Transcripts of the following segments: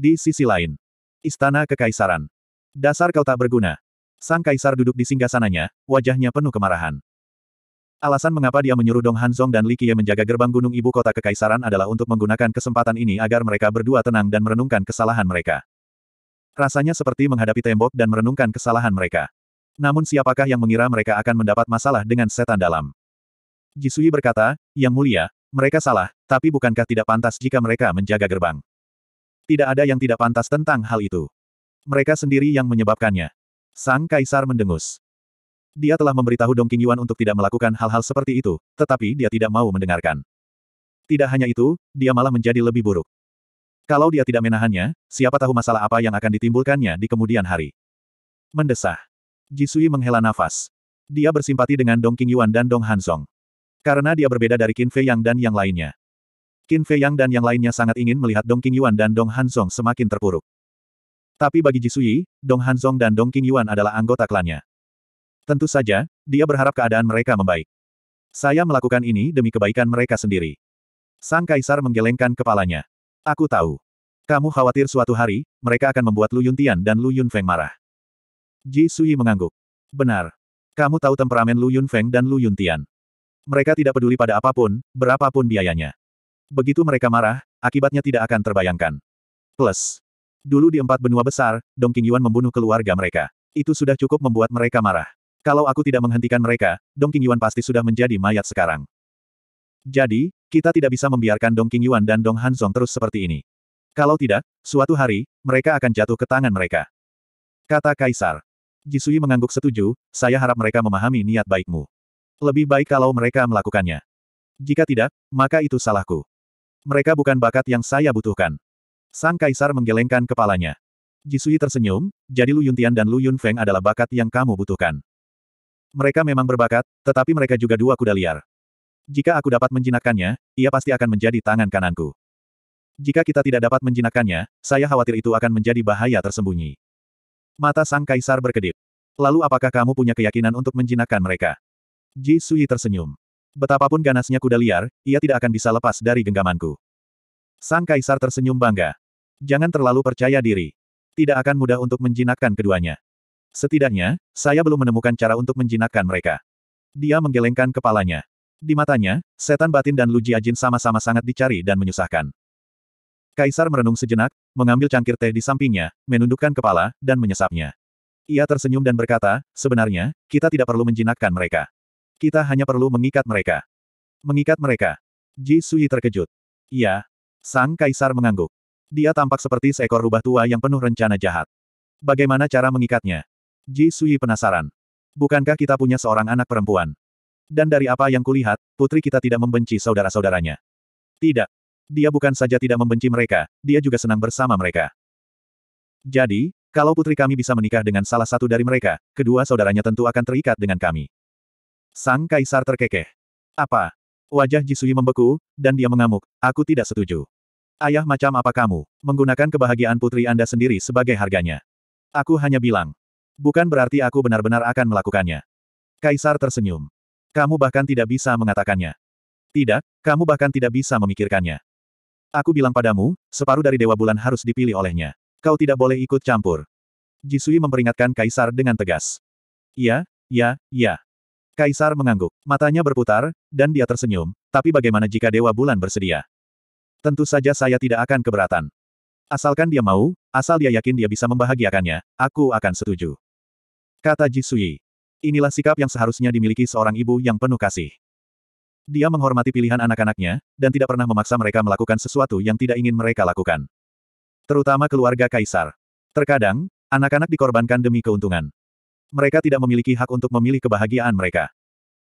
Di sisi lain. Istana Kekaisaran. Dasar kau tak berguna. Sang Kaisar duduk di singgasananya, wajahnya penuh kemarahan. Alasan mengapa dia menyuruh Dong Hanzong dan Li Qiye menjaga gerbang gunung ibu kota kekaisaran adalah untuk menggunakan kesempatan ini agar mereka berdua tenang dan merenungkan kesalahan mereka. Rasanya seperti menghadapi tembok dan merenungkan kesalahan mereka. Namun siapakah yang mengira mereka akan mendapat masalah dengan setan dalam? Jisui berkata, Yang mulia, mereka salah, tapi bukankah tidak pantas jika mereka menjaga gerbang? Tidak ada yang tidak pantas tentang hal itu. Mereka sendiri yang menyebabkannya. Sang Kaisar mendengus. Dia telah memberitahu Dong Qingyuan untuk tidak melakukan hal-hal seperti itu, tetapi dia tidak mau mendengarkan. Tidak hanya itu, dia malah menjadi lebih buruk. Kalau dia tidak menahannya, siapa tahu masalah apa yang akan ditimbulkannya di kemudian hari. Mendesah. Jisui menghela nafas. Dia bersimpati dengan Dong Qingyuan dan Dong Hansong, Karena dia berbeda dari Qin Fei Yang dan yang lainnya. Qin Fei Yang dan yang lainnya sangat ingin melihat Dong Yuan dan Dong Hanzong semakin terpuruk. Tapi bagi Jisui, Dong Hanzong dan Dong Yuan adalah anggota klannya. Tentu saja, dia berharap keadaan mereka membaik. Saya melakukan ini demi kebaikan mereka sendiri. Sang Kaisar menggelengkan kepalanya. Aku tahu. Kamu khawatir suatu hari, mereka akan membuat Lu Yuntian dan Lu Yunfeng marah. Ji Sui mengangguk. Benar. Kamu tahu temperamen Lu Yunfeng dan Lu Yuntian. Mereka tidak peduli pada apapun, berapapun biayanya. Begitu mereka marah, akibatnya tidak akan terbayangkan. Plus. Dulu di empat benua besar, Dong Yuan membunuh keluarga mereka. Itu sudah cukup membuat mereka marah. Kalau aku tidak menghentikan mereka, Dong Yuan pasti sudah menjadi mayat sekarang. Jadi, kita tidak bisa membiarkan Dong Yuan dan Dong Han Song terus seperti ini. Kalau tidak, suatu hari, mereka akan jatuh ke tangan mereka. Kata Kaisar. Jisui mengangguk setuju, saya harap mereka memahami niat baikmu. Lebih baik kalau mereka melakukannya. Jika tidak, maka itu salahku. Mereka bukan bakat yang saya butuhkan. Sang Kaisar menggelengkan kepalanya. Jisui tersenyum, jadi Lu Yuntian dan Lu Yunfeng adalah bakat yang kamu butuhkan. Mereka memang berbakat, tetapi mereka juga dua kuda liar. Jika aku dapat menjinakkannya, ia pasti akan menjadi tangan kananku. Jika kita tidak dapat menjinakkannya, saya khawatir itu akan menjadi bahaya tersembunyi. Mata Sang Kaisar berkedip. Lalu apakah kamu punya keyakinan untuk menjinakkan mereka? Ji Sui tersenyum. Betapapun ganasnya kuda liar, ia tidak akan bisa lepas dari genggamanku. Sang kaisar tersenyum bangga. Jangan terlalu percaya diri. Tidak akan mudah untuk menjinakkan keduanya. Setidaknya, saya belum menemukan cara untuk menjinakkan mereka. Dia menggelengkan kepalanya. Di matanya, setan batin dan Luji Ajin sama-sama sangat dicari dan menyusahkan. Kaisar merenung sejenak, mengambil cangkir teh di sampingnya, menundukkan kepala, dan menyesapnya. Ia tersenyum dan berkata, sebenarnya, kita tidak perlu menjinakkan mereka. Kita hanya perlu mengikat mereka. Mengikat mereka. Ji Sui terkejut. Iya. Sang Kaisar mengangguk. Dia tampak seperti seekor rubah tua yang penuh rencana jahat. Bagaimana cara mengikatnya? Ji Sui penasaran. Bukankah kita punya seorang anak perempuan? Dan dari apa yang kulihat, putri kita tidak membenci saudara-saudaranya. Tidak. Dia bukan saja tidak membenci mereka, dia juga senang bersama mereka. Jadi, kalau putri kami bisa menikah dengan salah satu dari mereka, kedua saudaranya tentu akan terikat dengan kami. Sang kaisar terkekeh. Apa? Wajah Jisui membeku, dan dia mengamuk, aku tidak setuju. Ayah macam apa kamu, menggunakan kebahagiaan putri Anda sendiri sebagai harganya. Aku hanya bilang. Bukan berarti aku benar-benar akan melakukannya. Kaisar tersenyum. Kamu bahkan tidak bisa mengatakannya. Tidak, kamu bahkan tidak bisa memikirkannya. Aku bilang padamu, separuh dari Dewa Bulan harus dipilih olehnya. Kau tidak boleh ikut campur. Jisui memperingatkan Kaisar dengan tegas. Ya, ya, ya. Kaisar mengangguk, matanya berputar, dan dia tersenyum, tapi bagaimana jika Dewa Bulan bersedia? Tentu saja saya tidak akan keberatan. Asalkan dia mau, asal dia yakin dia bisa membahagiakannya, aku akan setuju. Kata Jisui. Inilah sikap yang seharusnya dimiliki seorang ibu yang penuh kasih. Dia menghormati pilihan anak-anaknya, dan tidak pernah memaksa mereka melakukan sesuatu yang tidak ingin mereka lakukan. Terutama keluarga Kaisar. Terkadang, anak-anak dikorbankan demi keuntungan mereka tidak memiliki hak untuk memilih kebahagiaan mereka.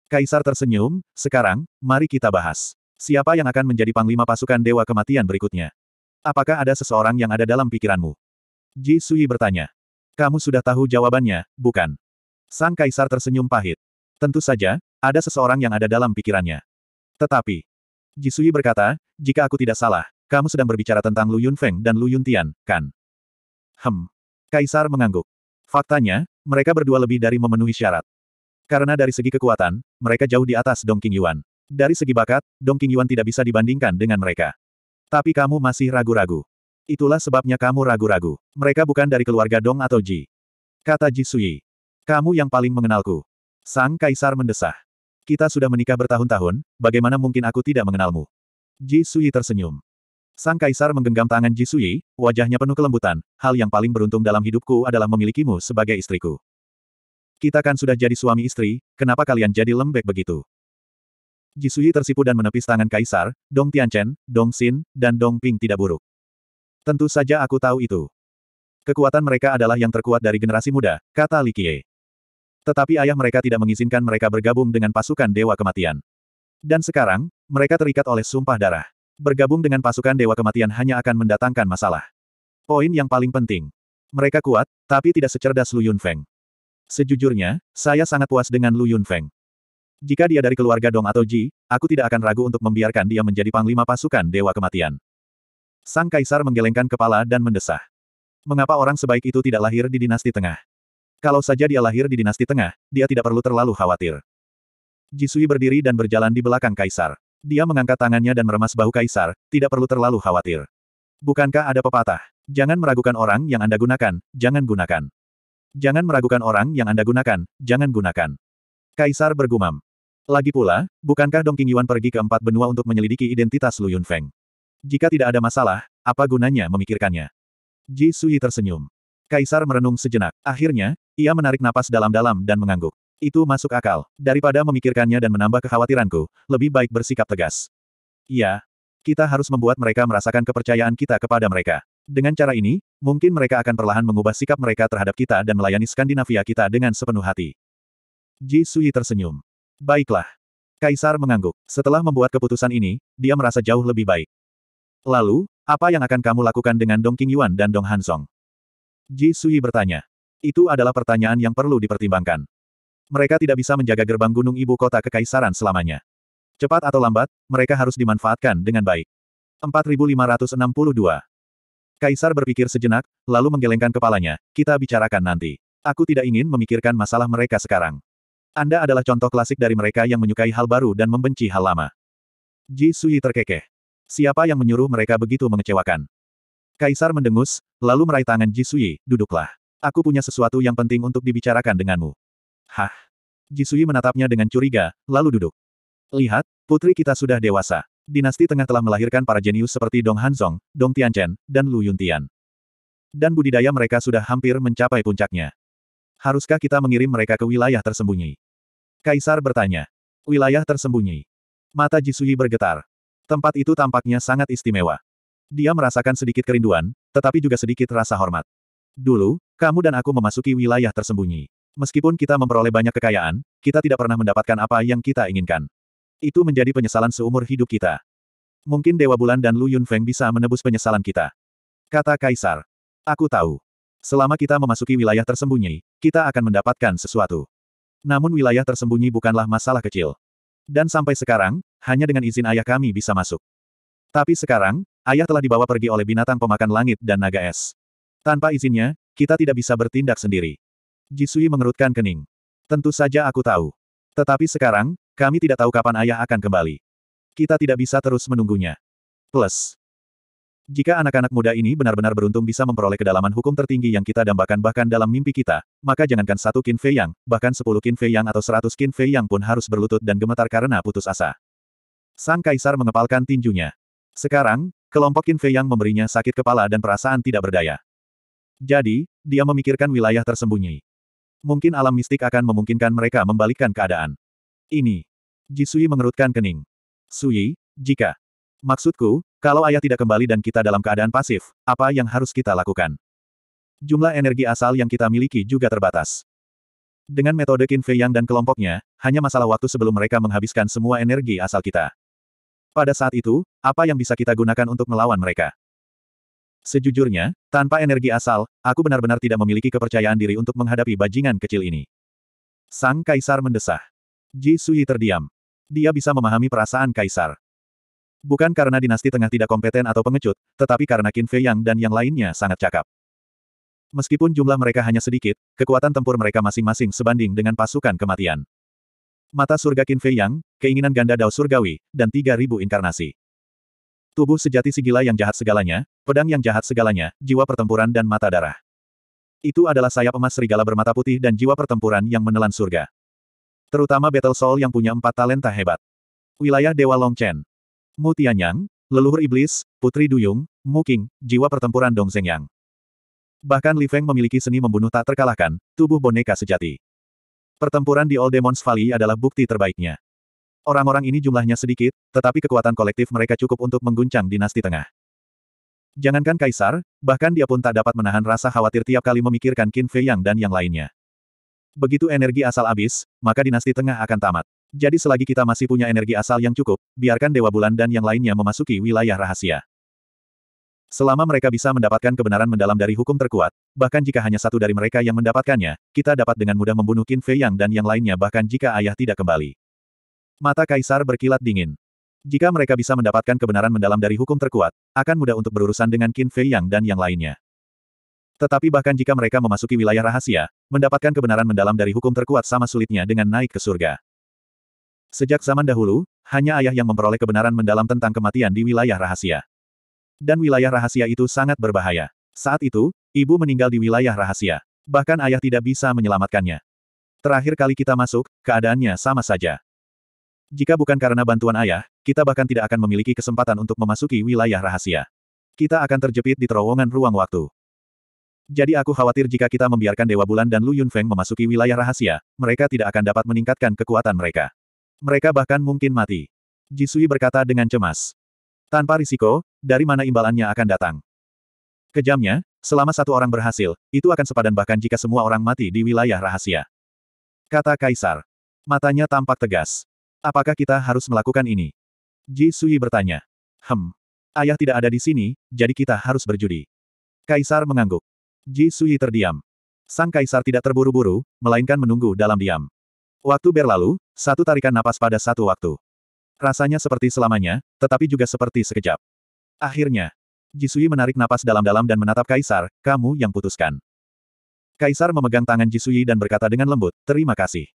Kaisar tersenyum, sekarang, mari kita bahas. Siapa yang akan menjadi panglima pasukan Dewa Kematian berikutnya? Apakah ada seseorang yang ada dalam pikiranmu? Ji Sui bertanya. Kamu sudah tahu jawabannya, bukan? Sang Kaisar tersenyum pahit. Tentu saja, ada seseorang yang ada dalam pikirannya. Tetapi, Ji Sui berkata, jika aku tidak salah, kamu sedang berbicara tentang Lu Yunfeng dan Lu Yuntian, kan? Hem. Kaisar mengangguk. Faktanya, mereka berdua lebih dari memenuhi syarat. Karena dari segi kekuatan, mereka jauh di atas Dong King Yuan. Dari segi bakat, Dong King Yuan tidak bisa dibandingkan dengan mereka. Tapi kamu masih ragu-ragu. Itulah sebabnya kamu ragu-ragu. Mereka bukan dari keluarga Dong atau Ji. Kata Ji Sui. Kamu yang paling mengenalku. Sang Kaisar mendesah. Kita sudah menikah bertahun-tahun, bagaimana mungkin aku tidak mengenalmu? Ji Sui tersenyum. Sang kaisar menggenggam tangan Jisui, wajahnya penuh kelembutan, hal yang paling beruntung dalam hidupku adalah memilikimu sebagai istriku. Kita kan sudah jadi suami istri, kenapa kalian jadi lembek begitu? Jisui tersipu dan menepis tangan kaisar, Dong Tianchen, Dong Xin, dan Dong Ping tidak buruk. Tentu saja aku tahu itu. Kekuatan mereka adalah yang terkuat dari generasi muda, kata Li Qiye. Tetapi ayah mereka tidak mengizinkan mereka bergabung dengan pasukan Dewa Kematian. Dan sekarang, mereka terikat oleh sumpah darah. Bergabung dengan pasukan Dewa Kematian hanya akan mendatangkan masalah. Poin yang paling penting. Mereka kuat, tapi tidak secerdas Lu Yunfeng. Sejujurnya, saya sangat puas dengan Lu Yunfeng. Jika dia dari keluarga Dong atau Ji, aku tidak akan ragu untuk membiarkan dia menjadi panglima pasukan Dewa Kematian. Sang Kaisar menggelengkan kepala dan mendesah. Mengapa orang sebaik itu tidak lahir di dinasti tengah? Kalau saja dia lahir di dinasti tengah, dia tidak perlu terlalu khawatir. Jisui berdiri dan berjalan di belakang Kaisar. Dia mengangkat tangannya dan meremas bahu kaisar, tidak perlu terlalu khawatir. Bukankah ada pepatah? Jangan meragukan orang yang Anda gunakan, jangan gunakan. Jangan meragukan orang yang Anda gunakan, jangan gunakan. Kaisar bergumam. Lagi pula, bukankah Dong Yuan pergi ke empat benua untuk menyelidiki identitas Lu Feng? Jika tidak ada masalah, apa gunanya memikirkannya? Ji Sui tersenyum. Kaisar merenung sejenak. Akhirnya, ia menarik napas dalam-dalam dan mengangguk. Itu masuk akal. Daripada memikirkannya dan menambah kekhawatiranku, lebih baik bersikap tegas. Ya, Kita harus membuat mereka merasakan kepercayaan kita kepada mereka. Dengan cara ini, mungkin mereka akan perlahan mengubah sikap mereka terhadap kita dan melayani Skandinavia kita dengan sepenuh hati. Ji Sui tersenyum. Baiklah. Kaisar mengangguk. Setelah membuat keputusan ini, dia merasa jauh lebih baik. Lalu, apa yang akan kamu lakukan dengan Dong Yuan dan Dong Hansong? Ji Sui bertanya. Itu adalah pertanyaan yang perlu dipertimbangkan. Mereka tidak bisa menjaga gerbang gunung ibu kota kekaisaran selamanya. Cepat atau lambat, mereka harus dimanfaatkan dengan baik. 4562 Kaisar berpikir sejenak, lalu menggelengkan kepalanya, kita bicarakan nanti. Aku tidak ingin memikirkan masalah mereka sekarang. Anda adalah contoh klasik dari mereka yang menyukai hal baru dan membenci hal lama. Ji Sui terkekeh. Siapa yang menyuruh mereka begitu mengecewakan? Kaisar mendengus, lalu meraih tangan Ji Sui, duduklah. Aku punya sesuatu yang penting untuk dibicarakan denganmu. Hah? Jisui menatapnya dengan curiga, lalu duduk. Lihat, putri kita sudah dewasa. Dinasti Tengah telah melahirkan para jenius seperti Dong Hanzong, Dong Tianchen, dan Lu Yuntian. Dan budidaya mereka sudah hampir mencapai puncaknya. Haruskah kita mengirim mereka ke wilayah tersembunyi? Kaisar bertanya. Wilayah tersembunyi. Mata Jisui bergetar. Tempat itu tampaknya sangat istimewa. Dia merasakan sedikit kerinduan, tetapi juga sedikit rasa hormat. Dulu, kamu dan aku memasuki wilayah tersembunyi. Meskipun kita memperoleh banyak kekayaan, kita tidak pernah mendapatkan apa yang kita inginkan. Itu menjadi penyesalan seumur hidup kita. Mungkin Dewa Bulan dan Lu Yunfeng bisa menebus penyesalan kita. Kata Kaisar. Aku tahu. Selama kita memasuki wilayah tersembunyi, kita akan mendapatkan sesuatu. Namun wilayah tersembunyi bukanlah masalah kecil. Dan sampai sekarang, hanya dengan izin ayah kami bisa masuk. Tapi sekarang, ayah telah dibawa pergi oleh binatang pemakan langit dan naga es. Tanpa izinnya, kita tidak bisa bertindak sendiri. Jisui mengerutkan kening. Tentu saja aku tahu. Tetapi sekarang, kami tidak tahu kapan ayah akan kembali. Kita tidak bisa terus menunggunya. Plus. Jika anak-anak muda ini benar-benar beruntung bisa memperoleh kedalaman hukum tertinggi yang kita dambakan bahkan dalam mimpi kita, maka jangankan satu Qin Fei Yang, bahkan sepuluh Qin Fei Yang atau seratus Qin Fei Yang pun harus berlutut dan gemetar karena putus asa. Sang Kaisar mengepalkan tinjunya. Sekarang, kelompok Qin Fei Yang memberinya sakit kepala dan perasaan tidak berdaya. Jadi, dia memikirkan wilayah tersembunyi. Mungkin alam mistik akan memungkinkan mereka membalikkan keadaan. Ini. Jisui mengerutkan kening. Sui, jika. Maksudku, kalau ayah tidak kembali dan kita dalam keadaan pasif, apa yang harus kita lakukan? Jumlah energi asal yang kita miliki juga terbatas. Dengan metode Qin Fei Yang dan kelompoknya, hanya masalah waktu sebelum mereka menghabiskan semua energi asal kita. Pada saat itu, apa yang bisa kita gunakan untuk melawan mereka? Sejujurnya, tanpa energi asal, aku benar-benar tidak memiliki kepercayaan diri untuk menghadapi bajingan kecil ini. Sang Kaisar mendesah. Ji Sui terdiam. Dia bisa memahami perasaan Kaisar. Bukan karena dinasti tengah tidak kompeten atau pengecut, tetapi karena Qin Fei Yang dan yang lainnya sangat cakap. Meskipun jumlah mereka hanya sedikit, kekuatan tempur mereka masing-masing sebanding dengan pasukan kematian. Mata surga Qin Fei Yang, keinginan ganda Dao Surgawi, dan 3.000 inkarnasi. Tubuh sejati sigila yang jahat segalanya, pedang yang jahat segalanya, jiwa pertempuran dan mata darah. Itu adalah sayap emas serigala bermata putih dan jiwa pertempuran yang menelan surga. Terutama Battle Soul yang punya empat talenta hebat. Wilayah Dewa Longchen. Mu Tianyang, Leluhur Iblis, Putri Duyung, Mu King, jiwa pertempuran Dong Yang. Bahkan Li Feng memiliki seni membunuh tak terkalahkan, tubuh boneka sejati. Pertempuran di Old Demons Valley adalah bukti terbaiknya. Orang-orang ini jumlahnya sedikit, tetapi kekuatan kolektif mereka cukup untuk mengguncang dinasti tengah. Jangankan kaisar, bahkan dia pun tak dapat menahan rasa khawatir tiap kali memikirkan Qin Fei Yang dan yang lainnya. Begitu energi asal habis, maka dinasti tengah akan tamat. Jadi selagi kita masih punya energi asal yang cukup, biarkan Dewa Bulan dan yang lainnya memasuki wilayah rahasia. Selama mereka bisa mendapatkan kebenaran mendalam dari hukum terkuat, bahkan jika hanya satu dari mereka yang mendapatkannya, kita dapat dengan mudah membunuh Qin Fei Yang dan yang lainnya bahkan jika ayah tidak kembali. Mata kaisar berkilat dingin. Jika mereka bisa mendapatkan kebenaran mendalam dari hukum terkuat, akan mudah untuk berurusan dengan Qin Fei Yang dan yang lainnya. Tetapi bahkan jika mereka memasuki wilayah rahasia, mendapatkan kebenaran mendalam dari hukum terkuat sama sulitnya dengan naik ke surga. Sejak zaman dahulu, hanya ayah yang memperoleh kebenaran mendalam tentang kematian di wilayah rahasia. Dan wilayah rahasia itu sangat berbahaya. Saat itu, ibu meninggal di wilayah rahasia. Bahkan ayah tidak bisa menyelamatkannya. Terakhir kali kita masuk, keadaannya sama saja. Jika bukan karena bantuan ayah, kita bahkan tidak akan memiliki kesempatan untuk memasuki wilayah rahasia. Kita akan terjepit di terowongan ruang waktu. Jadi aku khawatir jika kita membiarkan Dewa Bulan dan Lu Yunfeng memasuki wilayah rahasia, mereka tidak akan dapat meningkatkan kekuatan mereka. Mereka bahkan mungkin mati. Jisui berkata dengan cemas. Tanpa risiko, dari mana imbalannya akan datang? Kejamnya, selama satu orang berhasil, itu akan sepadan bahkan jika semua orang mati di wilayah rahasia. Kata Kaisar. Matanya tampak tegas. Apakah kita harus melakukan ini? Ji Sui bertanya. Hem. Ayah tidak ada di sini, jadi kita harus berjudi. Kaisar mengangguk. Ji Sui terdiam. Sang kaisar tidak terburu-buru, melainkan menunggu dalam diam. Waktu berlalu, satu tarikan napas pada satu waktu. Rasanya seperti selamanya, tetapi juga seperti sekejap. Akhirnya, Ji Jisui menarik napas dalam-dalam dan menatap Kaisar, kamu yang putuskan. Kaisar memegang tangan Ji Jisui dan berkata dengan lembut, terima kasih.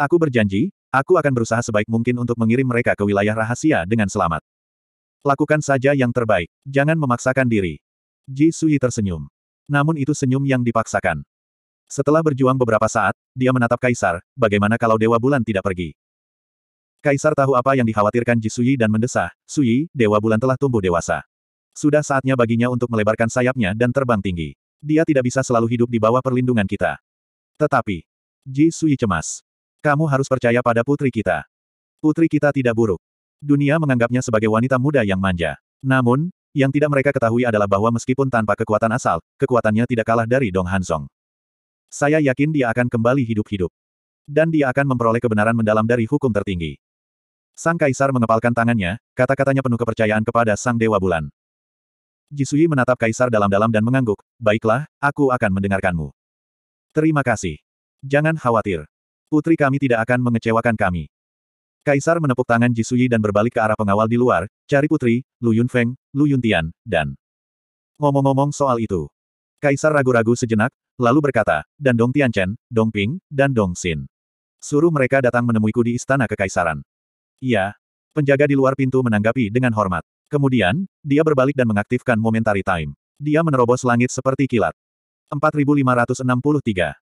Aku berjanji, Aku akan berusaha sebaik mungkin untuk mengirim mereka ke wilayah rahasia dengan selamat. Lakukan saja yang terbaik. Jangan memaksakan diri. Ji Sui tersenyum. Namun itu senyum yang dipaksakan. Setelah berjuang beberapa saat, dia menatap Kaisar, bagaimana kalau Dewa Bulan tidak pergi? Kaisar tahu apa yang dikhawatirkan Ji Sui dan mendesah, Sui, Dewa Bulan telah tumbuh dewasa. Sudah saatnya baginya untuk melebarkan sayapnya dan terbang tinggi. Dia tidak bisa selalu hidup di bawah perlindungan kita. Tetapi, Ji Sui cemas. Kamu harus percaya pada putri kita. Putri kita tidak buruk. Dunia menganggapnya sebagai wanita muda yang manja. Namun, yang tidak mereka ketahui adalah bahwa meskipun tanpa kekuatan asal, kekuatannya tidak kalah dari Dong Hansong. Saya yakin dia akan kembali hidup-hidup. Dan dia akan memperoleh kebenaran mendalam dari hukum tertinggi. Sang Kaisar mengepalkan tangannya, kata-katanya penuh kepercayaan kepada Sang Dewa Bulan. Jisui menatap Kaisar dalam-dalam dan mengangguk, baiklah, aku akan mendengarkanmu. Terima kasih. Jangan khawatir. Putri kami tidak akan mengecewakan kami. Kaisar menepuk tangan Jisuyi dan berbalik ke arah pengawal di luar, cari putri, Lu Yunfeng, Lu Yuntian, dan... Ngomong-ngomong soal itu. Kaisar ragu-ragu sejenak, lalu berkata, dan Dong Tianchen, Dong Ping, dan Dong Xin. Suruh mereka datang menemuiku di istana kekaisaran. Iya. Penjaga di luar pintu menanggapi dengan hormat. Kemudian, dia berbalik dan mengaktifkan momentary time. Dia menerobos langit seperti kilat. 4563.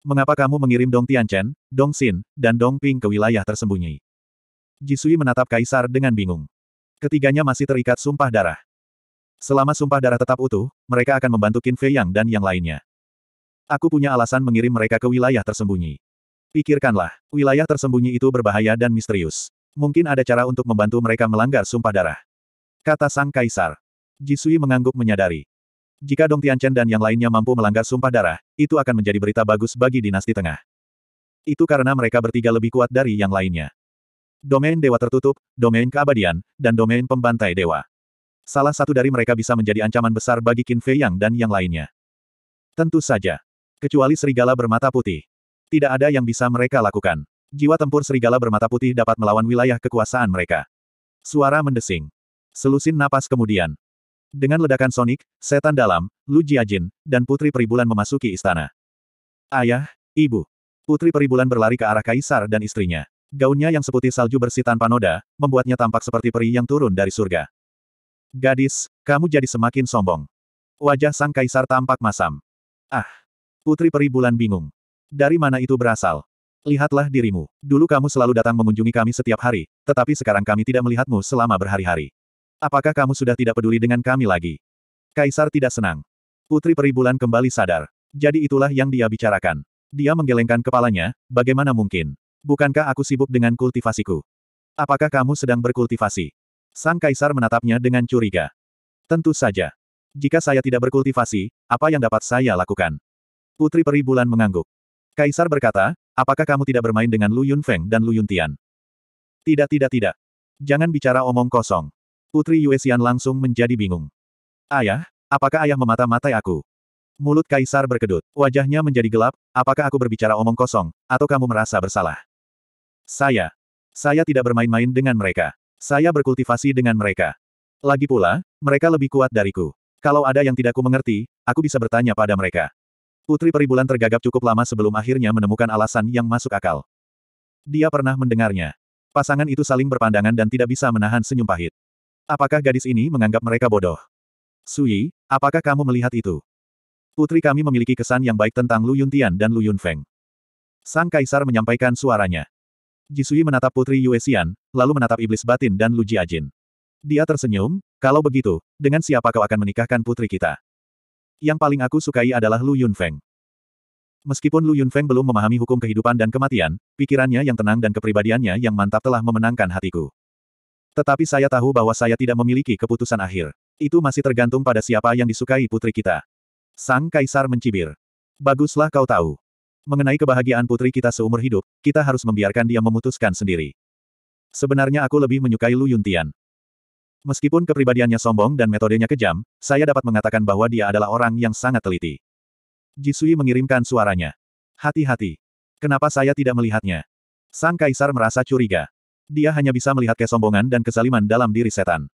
Mengapa kamu mengirim Dong Tianchen, Dong Xin, dan Dong Ping ke wilayah tersembunyi? Jisui menatap Kaisar dengan bingung. Ketiganya masih terikat sumpah darah. Selama sumpah darah tetap utuh, mereka akan membantu Qin Fei Yang dan yang lainnya. Aku punya alasan mengirim mereka ke wilayah tersembunyi. Pikirkanlah, wilayah tersembunyi itu berbahaya dan misterius. Mungkin ada cara untuk membantu mereka melanggar sumpah darah. Kata Sang Kaisar. Jisui mengangguk menyadari. Jika Dong Tianchen dan yang lainnya mampu melanggar sumpah darah, itu akan menjadi berita bagus bagi dinasti tengah. Itu karena mereka bertiga lebih kuat dari yang lainnya. Domain dewa tertutup, domain keabadian, dan domain pembantai dewa. Salah satu dari mereka bisa menjadi ancaman besar bagi Qin Fei Yang dan yang lainnya. Tentu saja. Kecuali serigala bermata putih. Tidak ada yang bisa mereka lakukan. Jiwa tempur serigala bermata putih dapat melawan wilayah kekuasaan mereka. Suara mendesing. Selusin napas kemudian, dengan ledakan sonik, setan dalam, Lu Jiajin, dan Putri Peribulan memasuki istana. Ayah, ibu. Putri Peribulan berlari ke arah kaisar dan istrinya. Gaunnya yang seputih salju bersih tanpa noda, membuatnya tampak seperti peri yang turun dari surga. Gadis, kamu jadi semakin sombong. Wajah sang kaisar tampak masam. Ah! Putri Peribulan bingung. Dari mana itu berasal? Lihatlah dirimu. Dulu kamu selalu datang mengunjungi kami setiap hari, tetapi sekarang kami tidak melihatmu selama berhari-hari. Apakah kamu sudah tidak peduli dengan kami lagi? Kaisar tidak senang. Putri Peribulan kembali sadar. Jadi itulah yang dia bicarakan. Dia menggelengkan kepalanya, bagaimana mungkin? Bukankah aku sibuk dengan kultivasiku? Apakah kamu sedang berkultivasi? Sang Kaisar menatapnya dengan curiga. Tentu saja. Jika saya tidak berkultivasi, apa yang dapat saya lakukan? Putri Peribulan mengangguk. Kaisar berkata, apakah kamu tidak bermain dengan Lu Yunfeng dan Lu Yuntian? Tidak tidak tidak. Jangan bicara omong kosong. Putri Yuexian langsung menjadi bingung. Ayah, apakah ayah memata-matai aku? Mulut kaisar berkedut, wajahnya menjadi gelap, apakah aku berbicara omong kosong, atau kamu merasa bersalah? Saya. Saya tidak bermain-main dengan mereka. Saya berkultivasi dengan mereka. Lagi pula, mereka lebih kuat dariku. Kalau ada yang tidak ku mengerti, aku bisa bertanya pada mereka. Putri Peribulan tergagap cukup lama sebelum akhirnya menemukan alasan yang masuk akal. Dia pernah mendengarnya. Pasangan itu saling berpandangan dan tidak bisa menahan senyum pahit. Apakah gadis ini menganggap mereka bodoh? Sui, apakah kamu melihat itu? Putri kami memiliki kesan yang baik tentang Lu Yuntian dan Lu Yunfeng. Sang Kaisar menyampaikan suaranya. Jisui menatap Putri Yue Xian, lalu menatap Iblis Batin dan Lu Jiajin. Dia tersenyum, kalau begitu, dengan siapa kau akan menikahkan putri kita? Yang paling aku sukai adalah Lu Yunfeng. Meskipun Lu Yunfeng belum memahami hukum kehidupan dan kematian, pikirannya yang tenang dan kepribadiannya yang mantap telah memenangkan hatiku. Tetapi saya tahu bahwa saya tidak memiliki keputusan akhir. Itu masih tergantung pada siapa yang disukai putri kita. Sang Kaisar mencibir. Baguslah kau tahu. Mengenai kebahagiaan putri kita seumur hidup, kita harus membiarkan dia memutuskan sendiri. Sebenarnya aku lebih menyukai Lu Yuntian. Meskipun kepribadiannya sombong dan metodenya kejam, saya dapat mengatakan bahwa dia adalah orang yang sangat teliti. Jisui mengirimkan suaranya. Hati-hati. Kenapa saya tidak melihatnya? Sang Kaisar merasa curiga. Dia hanya bisa melihat kesombongan dan kezaliman dalam diri setan.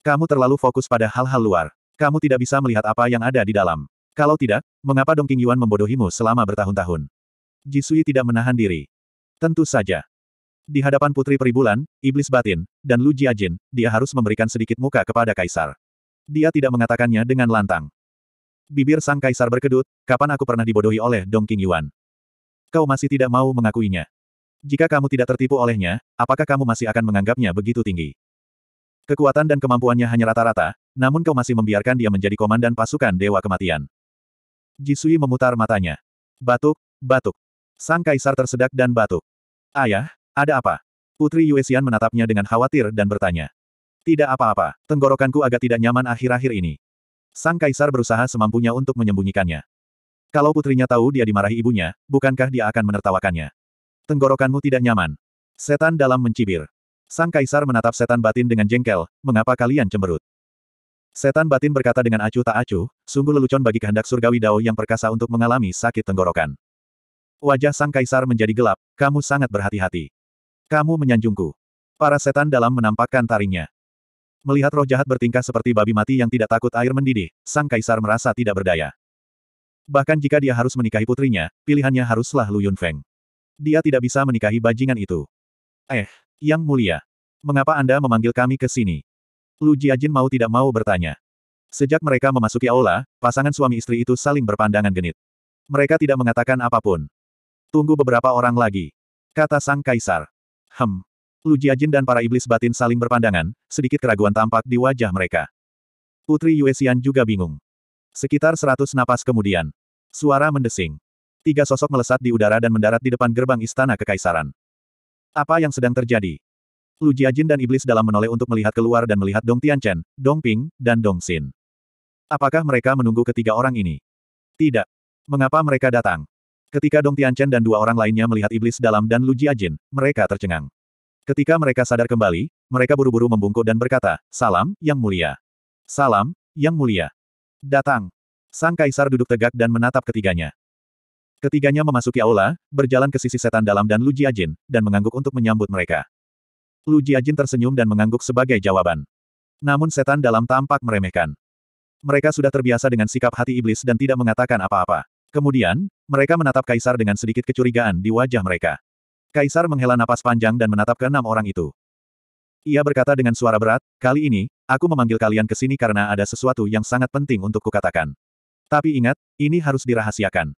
Kamu terlalu fokus pada hal-hal luar. Kamu tidak bisa melihat apa yang ada di dalam. Kalau tidak, mengapa Dong Yuan membodohimu selama bertahun-tahun? Jisui tidak menahan diri. Tentu saja. Di hadapan Putri Peribulan, Iblis Batin, dan Lu Jiajin, dia harus memberikan sedikit muka kepada Kaisar. Dia tidak mengatakannya dengan lantang. Bibir Sang Kaisar berkedut, kapan aku pernah dibodohi oleh Dong Yuan? Kau masih tidak mau mengakuinya. Jika kamu tidak tertipu olehnya, apakah kamu masih akan menganggapnya begitu tinggi? Kekuatan dan kemampuannya hanya rata-rata, namun kau masih membiarkan dia menjadi komandan pasukan Dewa Kematian. Jisui memutar matanya. Batuk, batuk. Sang kaisar tersedak dan batuk. Ayah, ada apa? Putri Yuesian menatapnya dengan khawatir dan bertanya. Tidak apa-apa, tenggorokanku agak tidak nyaman akhir-akhir ini. Sang kaisar berusaha semampunya untuk menyembunyikannya. Kalau putrinya tahu dia dimarahi ibunya, bukankah dia akan menertawakannya? Tenggorokanmu tidak nyaman. Setan dalam mencibir. Sang kaisar menatap setan batin dengan jengkel, mengapa kalian cemberut? Setan batin berkata dengan acuh tak acuh, sungguh lelucon bagi kehendak surgawi Dao yang perkasa untuk mengalami sakit tenggorokan. Wajah sang kaisar menjadi gelap, kamu sangat berhati-hati. Kamu menyanjungku. Para setan dalam menampakkan taringnya. Melihat roh jahat bertingkah seperti babi mati yang tidak takut air mendidih, sang kaisar merasa tidak berdaya. Bahkan jika dia harus menikahi putrinya, pilihannya haruslah Lu Yunfeng. Dia tidak bisa menikahi bajingan itu. Eh, Yang Mulia. Mengapa Anda memanggil kami ke sini? Lu Jiajin mau tidak mau bertanya. Sejak mereka memasuki aula, pasangan suami istri itu saling berpandangan genit. Mereka tidak mengatakan apapun. Tunggu beberapa orang lagi. Kata sang kaisar. Hem. Lu Jiajin dan para iblis batin saling berpandangan, sedikit keraguan tampak di wajah mereka. Putri Yuesian juga bingung. Sekitar seratus napas kemudian. Suara mendesing. Tiga sosok melesat di udara dan mendarat di depan gerbang istana kekaisaran. Apa yang sedang terjadi? Lu Jiajin dan iblis dalam menoleh untuk melihat keluar dan melihat Dong Tianchen, Dong Ping, dan Dong Xin. Apakah mereka menunggu ketiga orang ini? Tidak. Mengapa mereka datang? Ketika Dong Tianchen dan dua orang lainnya melihat iblis dalam dan Lu Jiajin, mereka tercengang. Ketika mereka sadar kembali, mereka buru-buru membungkuk dan berkata, Salam, Yang Mulia. Salam, Yang Mulia. Datang. Sang Kaisar duduk tegak dan menatap ketiganya. Ketiganya memasuki aula, berjalan ke sisi setan dalam dan Lu Jiajin, dan mengangguk untuk menyambut mereka. Lu Jiajin tersenyum dan mengangguk sebagai jawaban. Namun setan dalam tampak meremehkan. Mereka sudah terbiasa dengan sikap hati iblis dan tidak mengatakan apa-apa. Kemudian, mereka menatap Kaisar dengan sedikit kecurigaan di wajah mereka. Kaisar menghela napas panjang dan menatap enam orang itu. Ia berkata dengan suara berat, kali ini, aku memanggil kalian ke sini karena ada sesuatu yang sangat penting untuk kukatakan. Tapi ingat, ini harus dirahasiakan.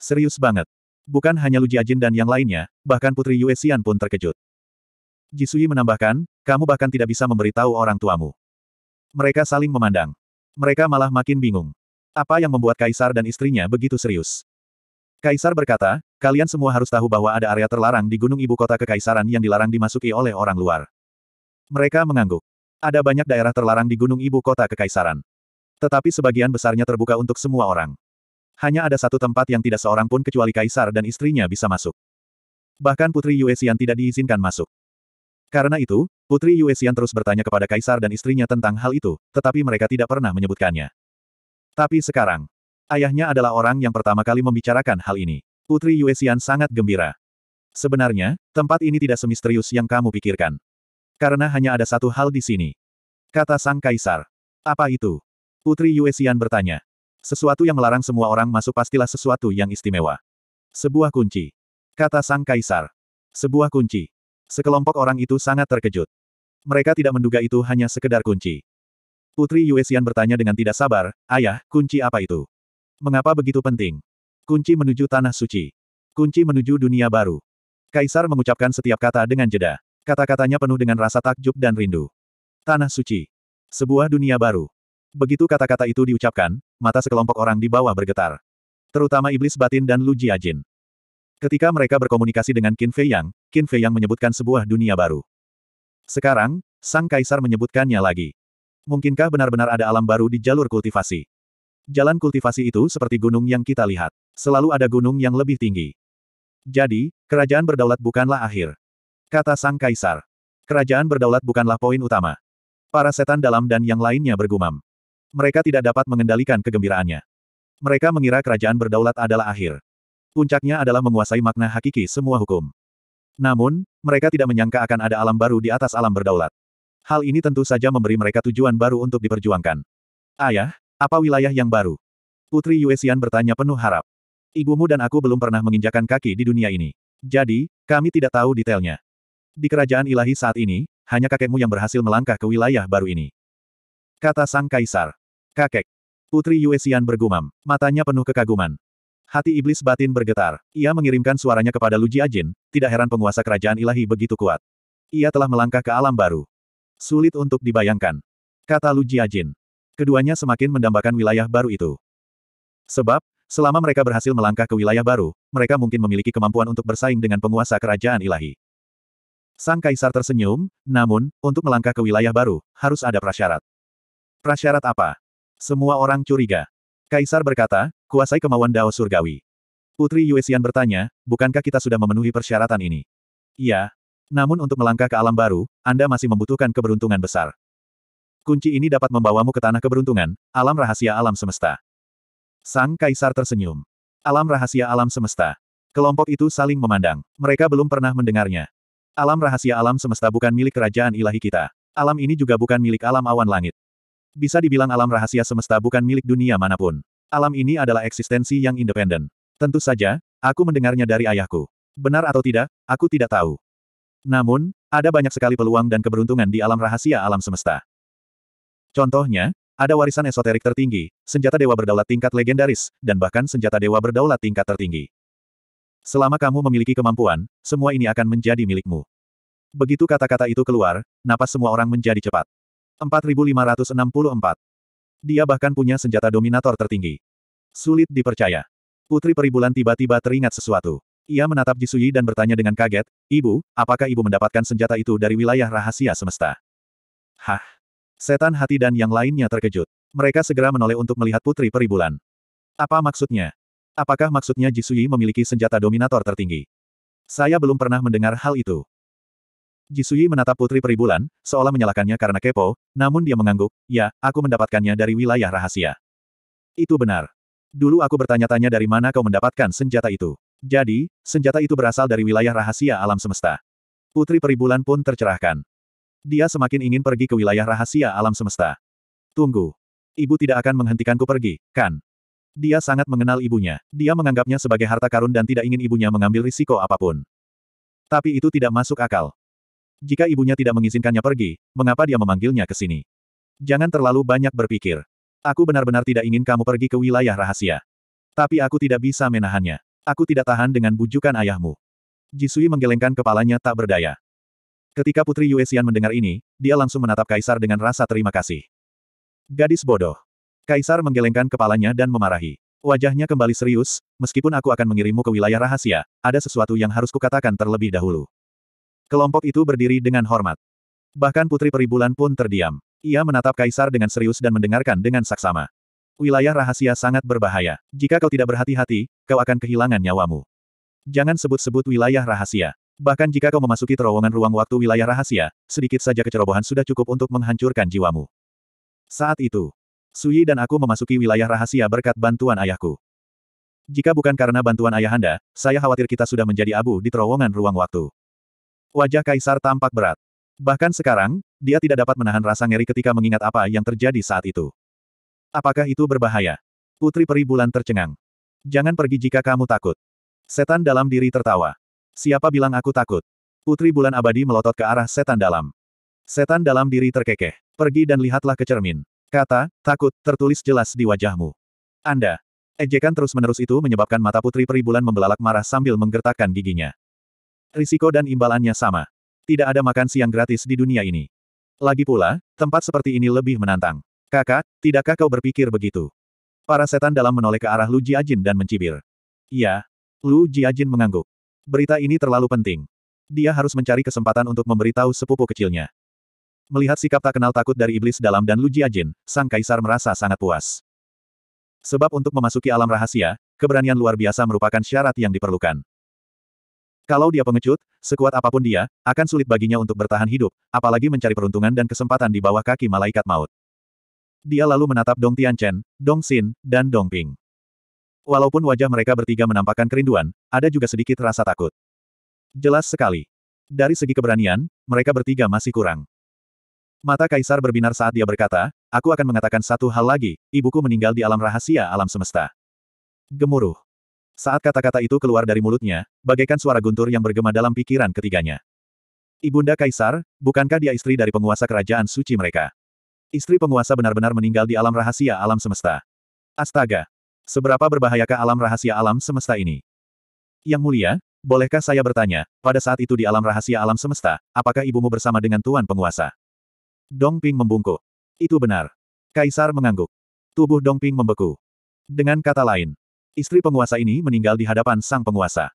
Serius banget. Bukan hanya Lu Jiajin dan yang lainnya, bahkan Putri Yue Xian pun terkejut. Jisui menambahkan, kamu bahkan tidak bisa memberitahu orang tuamu. Mereka saling memandang. Mereka malah makin bingung. Apa yang membuat Kaisar dan istrinya begitu serius? Kaisar berkata, kalian semua harus tahu bahwa ada area terlarang di gunung ibu kota kekaisaran yang dilarang dimasuki oleh orang luar. Mereka mengangguk. Ada banyak daerah terlarang di gunung ibu kota kekaisaran. Tetapi sebagian besarnya terbuka untuk semua orang. Hanya ada satu tempat yang tidak seorang pun kecuali kaisar dan istrinya bisa masuk. Bahkan Putri Yuexian tidak diizinkan masuk. Karena itu, Putri Yuexian terus bertanya kepada kaisar dan istrinya tentang hal itu, tetapi mereka tidak pernah menyebutkannya. Tapi sekarang, ayahnya adalah orang yang pertama kali membicarakan hal ini. Putri Yuexian sangat gembira. Sebenarnya, tempat ini tidak semisterius yang kamu pikirkan. Karena hanya ada satu hal di sini. Kata sang kaisar. Apa itu? Putri Yuexian bertanya. Sesuatu yang melarang semua orang masuk pastilah sesuatu yang istimewa. Sebuah kunci. Kata sang kaisar. Sebuah kunci. Sekelompok orang itu sangat terkejut. Mereka tidak menduga itu hanya sekedar kunci. Putri Yuesian bertanya dengan tidak sabar, Ayah, kunci apa itu? Mengapa begitu penting? Kunci menuju tanah suci. Kunci menuju dunia baru. Kaisar mengucapkan setiap kata dengan jeda. Kata-katanya penuh dengan rasa takjub dan rindu. Tanah suci. Sebuah dunia baru. Begitu kata-kata itu diucapkan, mata sekelompok orang di bawah bergetar. Terutama iblis batin dan Lu Jiajin. Ketika mereka berkomunikasi dengan Qin Fei Yang, Qin Fei Yang menyebutkan sebuah dunia baru. Sekarang, Sang Kaisar menyebutkannya lagi. Mungkinkah benar-benar ada alam baru di jalur kultivasi? Jalan kultivasi itu seperti gunung yang kita lihat. Selalu ada gunung yang lebih tinggi. Jadi, kerajaan berdaulat bukanlah akhir. Kata Sang Kaisar. Kerajaan berdaulat bukanlah poin utama. Para setan dalam dan yang lainnya bergumam. Mereka tidak dapat mengendalikan kegembiraannya. Mereka mengira kerajaan berdaulat adalah akhir. Puncaknya adalah menguasai makna hakiki semua hukum. Namun, mereka tidak menyangka akan ada alam baru di atas alam berdaulat. Hal ini tentu saja memberi mereka tujuan baru untuk diperjuangkan. Ayah, apa wilayah yang baru? Putri Yuesian bertanya penuh harap. Ibumu dan aku belum pernah menginjakan kaki di dunia ini. Jadi, kami tidak tahu detailnya. Di kerajaan ilahi saat ini, hanya kakekmu yang berhasil melangkah ke wilayah baru ini. Kata sang kaisar. Kakek. Putri Yue bergumam, matanya penuh kekaguman. Hati iblis batin bergetar. Ia mengirimkan suaranya kepada Lu Jiajin, tidak heran penguasa kerajaan ilahi begitu kuat. Ia telah melangkah ke alam baru. Sulit untuk dibayangkan. Kata Lu Jiajin. Keduanya semakin mendambakan wilayah baru itu. Sebab, selama mereka berhasil melangkah ke wilayah baru, mereka mungkin memiliki kemampuan untuk bersaing dengan penguasa kerajaan ilahi. Sang kaisar tersenyum, namun, untuk melangkah ke wilayah baru, harus ada prasyarat. Prasyarat apa? Semua orang curiga. Kaisar berkata, kuasai kemauan Dao Surgawi. Putri Yuesian bertanya, bukankah kita sudah memenuhi persyaratan ini? Iya. Namun untuk melangkah ke alam baru, Anda masih membutuhkan keberuntungan besar. Kunci ini dapat membawamu ke tanah keberuntungan, alam rahasia alam semesta. Sang Kaisar tersenyum. Alam rahasia alam semesta. Kelompok itu saling memandang. Mereka belum pernah mendengarnya. Alam rahasia alam semesta bukan milik kerajaan ilahi kita. Alam ini juga bukan milik alam awan langit. Bisa dibilang alam rahasia semesta bukan milik dunia manapun. Alam ini adalah eksistensi yang independen. Tentu saja, aku mendengarnya dari ayahku. Benar atau tidak, aku tidak tahu. Namun, ada banyak sekali peluang dan keberuntungan di alam rahasia alam semesta. Contohnya, ada warisan esoterik tertinggi, senjata dewa berdaulat tingkat legendaris, dan bahkan senjata dewa berdaulat tingkat tertinggi. Selama kamu memiliki kemampuan, semua ini akan menjadi milikmu. Begitu kata-kata itu keluar, napas semua orang menjadi cepat. 4564. Dia bahkan punya senjata dominator tertinggi. Sulit dipercaya. Putri Peribulan tiba-tiba teringat sesuatu. Ia menatap Jisui dan bertanya dengan kaget, Ibu, apakah ibu mendapatkan senjata itu dari wilayah rahasia semesta? Hah? Setan hati dan yang lainnya terkejut. Mereka segera menoleh untuk melihat Putri Peribulan. Apa maksudnya? Apakah maksudnya Jisui memiliki senjata dominator tertinggi? Saya belum pernah mendengar hal itu. Jisui menatap Putri Peribulan, seolah menyalahkannya karena kepo, namun dia mengangguk, ya, aku mendapatkannya dari wilayah rahasia. Itu benar. Dulu aku bertanya-tanya dari mana kau mendapatkan senjata itu. Jadi, senjata itu berasal dari wilayah rahasia alam semesta. Putri Peribulan pun tercerahkan. Dia semakin ingin pergi ke wilayah rahasia alam semesta. Tunggu. Ibu tidak akan menghentikanku pergi, kan? Dia sangat mengenal ibunya. Dia menganggapnya sebagai harta karun dan tidak ingin ibunya mengambil risiko apapun. Tapi itu tidak masuk akal. Jika ibunya tidak mengizinkannya pergi, mengapa dia memanggilnya ke sini? Jangan terlalu banyak berpikir. Aku benar-benar tidak ingin kamu pergi ke wilayah rahasia. Tapi aku tidak bisa menahannya. Aku tidak tahan dengan bujukan ayahmu. Jisui menggelengkan kepalanya tak berdaya. Ketika Putri Yuesian mendengar ini, dia langsung menatap Kaisar dengan rasa terima kasih. Gadis bodoh. Kaisar menggelengkan kepalanya dan memarahi. Wajahnya kembali serius, meskipun aku akan mengirimmu ke wilayah rahasia, ada sesuatu yang harus kukatakan terlebih dahulu. Kelompok itu berdiri dengan hormat. Bahkan Putri Peribulan pun terdiam. Ia menatap Kaisar dengan serius dan mendengarkan dengan saksama. Wilayah rahasia sangat berbahaya. Jika kau tidak berhati-hati, kau akan kehilangan nyawamu. Jangan sebut-sebut wilayah rahasia. Bahkan jika kau memasuki terowongan ruang waktu wilayah rahasia, sedikit saja kecerobohan sudah cukup untuk menghancurkan jiwamu. Saat itu, Sui dan aku memasuki wilayah rahasia berkat bantuan ayahku. Jika bukan karena bantuan ayahanda, saya khawatir kita sudah menjadi abu di terowongan ruang waktu. Wajah Kaisar tampak berat. Bahkan sekarang, dia tidak dapat menahan rasa ngeri ketika mengingat apa yang terjadi saat itu. Apakah itu berbahaya? Putri Peri Bulan tercengang. Jangan pergi jika kamu takut. Setan dalam diri tertawa. Siapa bilang aku takut? Putri Bulan Abadi melotot ke arah setan dalam. Setan dalam diri terkekeh. Pergi dan lihatlah ke cermin. Kata, takut, tertulis jelas di wajahmu. Anda. Ejekan terus-menerus itu menyebabkan mata Putri Peri Bulan membelalak marah sambil menggertakkan giginya. Risiko dan imbalannya sama. Tidak ada makan siang gratis di dunia ini. Lagi pula, tempat seperti ini lebih menantang. Kakak, tidakkah kau berpikir begitu? Para setan dalam menoleh ke arah Lu Jiajin dan mencibir. Ya, Lu Jiajin mengangguk. Berita ini terlalu penting. Dia harus mencari kesempatan untuk memberitahu sepupu kecilnya. Melihat sikap tak kenal takut dari iblis dalam dan Lu Jiajin, sang kaisar merasa sangat puas. Sebab untuk memasuki alam rahasia, keberanian luar biasa merupakan syarat yang diperlukan. Kalau dia pengecut, sekuat apapun dia, akan sulit baginya untuk bertahan hidup, apalagi mencari peruntungan dan kesempatan di bawah kaki malaikat maut. Dia lalu menatap Dong Tianchen, Dong Xin, dan Dong Ping. Walaupun wajah mereka bertiga menampakkan kerinduan, ada juga sedikit rasa takut. Jelas sekali. Dari segi keberanian, mereka bertiga masih kurang. Mata Kaisar berbinar saat dia berkata, aku akan mengatakan satu hal lagi, ibuku meninggal di alam rahasia alam semesta. Gemuruh. Saat kata-kata itu keluar dari mulutnya, bagaikan suara guntur yang bergema dalam pikiran ketiganya. Ibunda Kaisar, bukankah dia istri dari penguasa kerajaan suci mereka? Istri penguasa benar-benar meninggal di alam rahasia alam semesta. Astaga! Seberapa berbahayakah alam rahasia alam semesta ini? Yang mulia, bolehkah saya bertanya, pada saat itu di alam rahasia alam semesta, apakah ibumu bersama dengan Tuan Penguasa? Dong Ping membungkuk. Itu benar. Kaisar mengangguk. Tubuh Dong Ping membeku. Dengan kata lain, Istri penguasa ini meninggal di hadapan sang penguasa.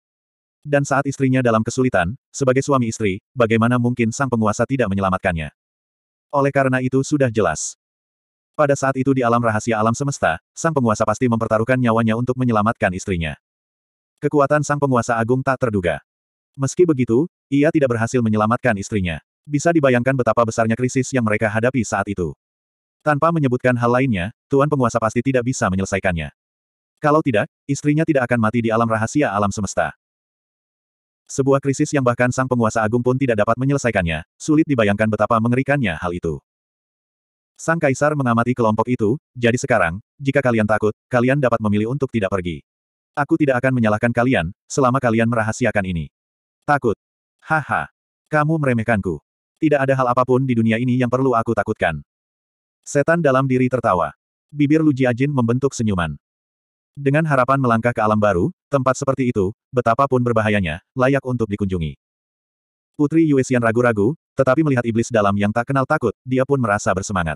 Dan saat istrinya dalam kesulitan, sebagai suami istri, bagaimana mungkin sang penguasa tidak menyelamatkannya? Oleh karena itu sudah jelas. Pada saat itu di alam rahasia alam semesta, sang penguasa pasti mempertaruhkan nyawanya untuk menyelamatkan istrinya. Kekuatan sang penguasa agung tak terduga. Meski begitu, ia tidak berhasil menyelamatkan istrinya. Bisa dibayangkan betapa besarnya krisis yang mereka hadapi saat itu. Tanpa menyebutkan hal lainnya, Tuan Penguasa pasti tidak bisa menyelesaikannya. Kalau tidak, istrinya tidak akan mati di alam rahasia alam semesta. Sebuah krisis yang bahkan sang penguasa agung pun tidak dapat menyelesaikannya, sulit dibayangkan betapa mengerikannya hal itu. Sang kaisar mengamati kelompok itu, jadi sekarang, jika kalian takut, kalian dapat memilih untuk tidak pergi. Aku tidak akan menyalahkan kalian, selama kalian merahasiakan ini. Takut. Haha. Kamu meremehkanku. Tidak ada hal apapun di dunia ini yang perlu aku takutkan. Setan dalam diri tertawa. Bibir Lu Jiajin membentuk senyuman. Dengan harapan melangkah ke alam baru, tempat seperti itu, betapapun berbahayanya, layak untuk dikunjungi. Putri Yuexian ragu-ragu, tetapi melihat iblis dalam yang tak kenal takut, dia pun merasa bersemangat.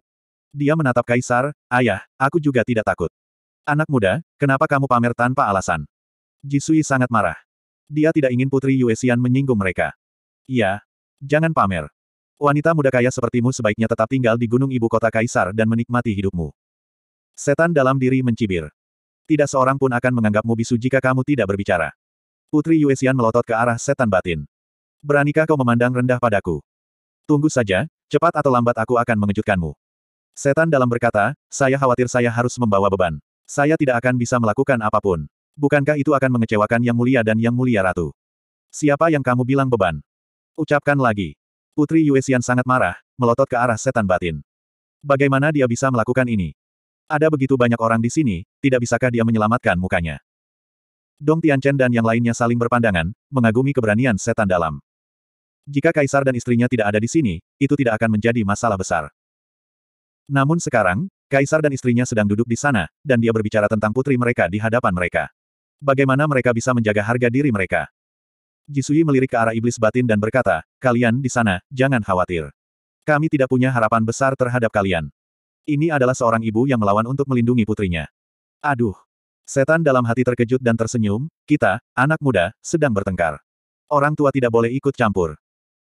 Dia menatap Kaisar, ayah, aku juga tidak takut. Anak muda, kenapa kamu pamer tanpa alasan? Jisui sangat marah. Dia tidak ingin Putri Yuexian menyinggung mereka. Iya. Jangan pamer. Wanita muda kaya sepertimu sebaiknya tetap tinggal di gunung ibu kota Kaisar dan menikmati hidupmu. Setan dalam diri mencibir. Tidak seorang pun akan menganggapmu bisu jika kamu tidak berbicara. Putri Yuesian melotot ke arah setan batin. Beranikah kau memandang rendah padaku? Tunggu saja, cepat atau lambat aku akan mengejutkanmu. Setan dalam berkata, saya khawatir saya harus membawa beban. Saya tidak akan bisa melakukan apapun. Bukankah itu akan mengecewakan Yang Mulia dan Yang Mulia Ratu? Siapa yang kamu bilang beban? Ucapkan lagi. Putri Yuesian sangat marah, melotot ke arah setan batin. Bagaimana dia bisa melakukan ini? Ada begitu banyak orang di sini, tidak bisakah dia menyelamatkan mukanya? Dong Tianchen dan yang lainnya saling berpandangan, mengagumi keberanian setan dalam. Jika kaisar dan istrinya tidak ada di sini, itu tidak akan menjadi masalah besar. Namun sekarang, kaisar dan istrinya sedang duduk di sana, dan dia berbicara tentang putri mereka di hadapan mereka. Bagaimana mereka bisa menjaga harga diri mereka? Jisui melirik ke arah iblis batin dan berkata, kalian di sana, jangan khawatir. Kami tidak punya harapan besar terhadap kalian. Ini adalah seorang ibu yang melawan untuk melindungi putrinya. Aduh. Setan dalam hati terkejut dan tersenyum, kita, anak muda, sedang bertengkar. Orang tua tidak boleh ikut campur.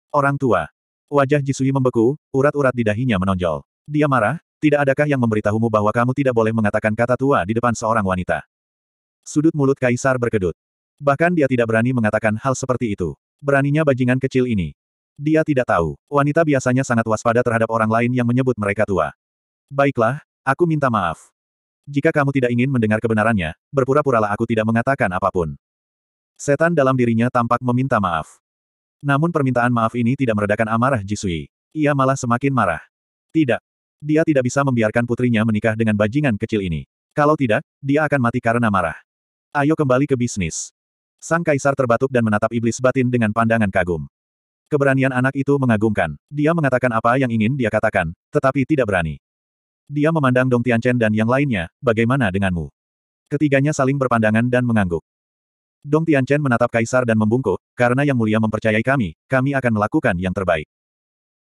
Orang tua. Wajah Jisui membeku, urat-urat di dahinya menonjol. Dia marah, tidak adakah yang memberitahumu bahwa kamu tidak boleh mengatakan kata tua di depan seorang wanita? Sudut mulut Kaisar berkedut. Bahkan dia tidak berani mengatakan hal seperti itu. Beraninya bajingan kecil ini. Dia tidak tahu, wanita biasanya sangat waspada terhadap orang lain yang menyebut mereka tua. Baiklah, aku minta maaf. Jika kamu tidak ingin mendengar kebenarannya, berpura-puralah aku tidak mengatakan apapun. Setan dalam dirinya tampak meminta maaf. Namun permintaan maaf ini tidak meredakan amarah Jisui. Ia malah semakin marah. Tidak. Dia tidak bisa membiarkan putrinya menikah dengan bajingan kecil ini. Kalau tidak, dia akan mati karena marah. Ayo kembali ke bisnis. Sang kaisar terbatuk dan menatap iblis batin dengan pandangan kagum. Keberanian anak itu mengagumkan. Dia mengatakan apa yang ingin dia katakan, tetapi tidak berani. Dia memandang Dong Tianchen dan yang lainnya, bagaimana denganmu? Ketiganya saling berpandangan dan mengangguk. Dong Tianchen menatap kaisar dan membungkuk, karena yang mulia mempercayai kami, kami akan melakukan yang terbaik.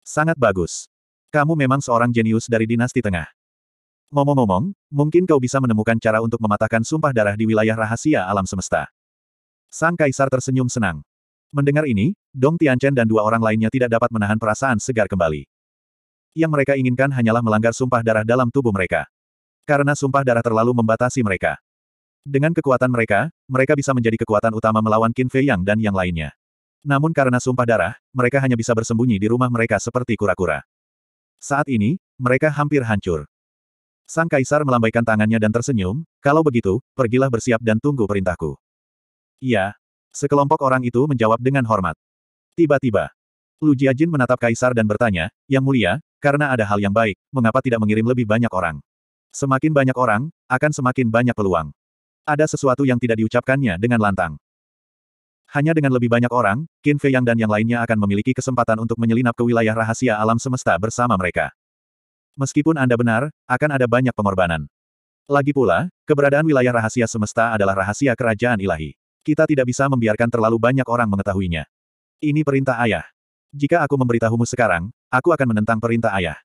Sangat bagus. Kamu memang seorang jenius dari dinasti tengah. Ngomong-ngomong, mungkin kau bisa menemukan cara untuk mematahkan sumpah darah di wilayah rahasia alam semesta. Sang kaisar tersenyum senang. Mendengar ini, Dong Tianchen dan dua orang lainnya tidak dapat menahan perasaan segar kembali. Yang mereka inginkan hanyalah melanggar sumpah darah dalam tubuh mereka. Karena sumpah darah terlalu membatasi mereka. Dengan kekuatan mereka, mereka bisa menjadi kekuatan utama melawan Qin Fei Yang dan yang lainnya. Namun karena sumpah darah, mereka hanya bisa bersembunyi di rumah mereka seperti kura-kura. Saat ini, mereka hampir hancur. Sang kaisar melambaikan tangannya dan tersenyum, kalau begitu, pergilah bersiap dan tunggu perintahku. Iya. Sekelompok orang itu menjawab dengan hormat. Tiba-tiba, Lu Jiajin menatap kaisar dan bertanya, Yang mulia, karena ada hal yang baik, mengapa tidak mengirim lebih banyak orang? Semakin banyak orang, akan semakin banyak peluang. Ada sesuatu yang tidak diucapkannya dengan lantang. Hanya dengan lebih banyak orang, Qin Fei Yang dan yang lainnya akan memiliki kesempatan untuk menyelinap ke wilayah rahasia alam semesta bersama mereka. Meskipun Anda benar, akan ada banyak pengorbanan. Lagi pula, keberadaan wilayah rahasia semesta adalah rahasia kerajaan ilahi. Kita tidak bisa membiarkan terlalu banyak orang mengetahuinya. Ini perintah ayah. Jika aku memberitahumu sekarang, aku akan menentang perintah ayah.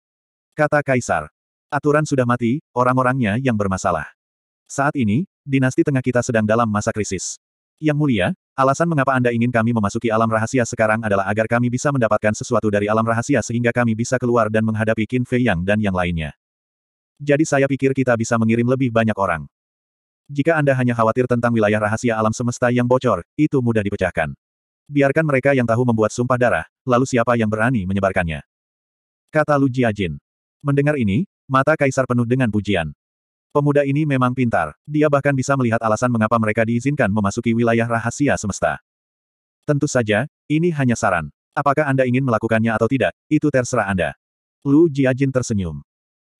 Kata Kaisar. Aturan sudah mati, orang-orangnya yang bermasalah. Saat ini, dinasti tengah kita sedang dalam masa krisis. Yang mulia, alasan mengapa Anda ingin kami memasuki alam rahasia sekarang adalah agar kami bisa mendapatkan sesuatu dari alam rahasia sehingga kami bisa keluar dan menghadapi Qin Fei Yang dan yang lainnya. Jadi saya pikir kita bisa mengirim lebih banyak orang. Jika Anda hanya khawatir tentang wilayah rahasia alam semesta yang bocor, itu mudah dipecahkan. Biarkan mereka yang tahu membuat sumpah darah, lalu siapa yang berani menyebarkannya. Kata Lu Jiajin. Mendengar ini, mata kaisar penuh dengan pujian. Pemuda ini memang pintar, dia bahkan bisa melihat alasan mengapa mereka diizinkan memasuki wilayah rahasia semesta. Tentu saja, ini hanya saran. Apakah Anda ingin melakukannya atau tidak, itu terserah Anda. Lu Jiajin tersenyum.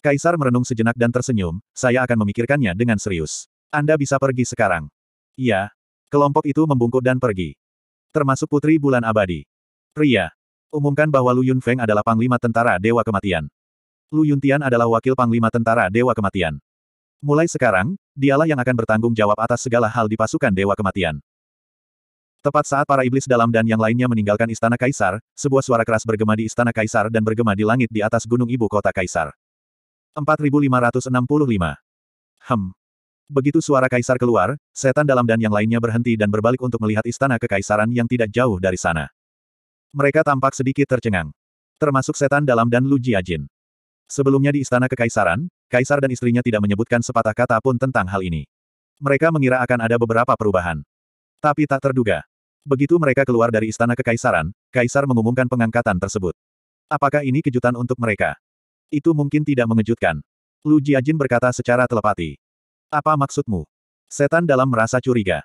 Kaisar merenung sejenak dan tersenyum, saya akan memikirkannya dengan serius. Anda bisa pergi sekarang. Iya. Kelompok itu membungkuk dan pergi termasuk Putri Bulan Abadi. Pria. Umumkan bahwa Lu Feng adalah Panglima Tentara Dewa Kematian. Lu Tian adalah wakil Panglima Tentara Dewa Kematian. Mulai sekarang, dialah yang akan bertanggung jawab atas segala hal di pasukan Dewa Kematian. Tepat saat para iblis dalam dan yang lainnya meninggalkan istana kaisar, sebuah suara keras bergema di istana kaisar dan bergema di langit di atas gunung ibu kota kaisar. 4565. Hem. Begitu suara kaisar keluar, setan dalam dan yang lainnya berhenti dan berbalik untuk melihat istana kekaisaran yang tidak jauh dari sana. Mereka tampak sedikit tercengang. Termasuk setan dalam dan Lu Jiajin. Sebelumnya di istana kekaisaran, kaisar dan istrinya tidak menyebutkan sepatah kata pun tentang hal ini. Mereka mengira akan ada beberapa perubahan. Tapi tak terduga. Begitu mereka keluar dari istana kekaisaran, kaisar mengumumkan pengangkatan tersebut. Apakah ini kejutan untuk mereka? Itu mungkin tidak mengejutkan. Lu Jiajin berkata secara telepati. Apa maksudmu? Setan dalam merasa curiga.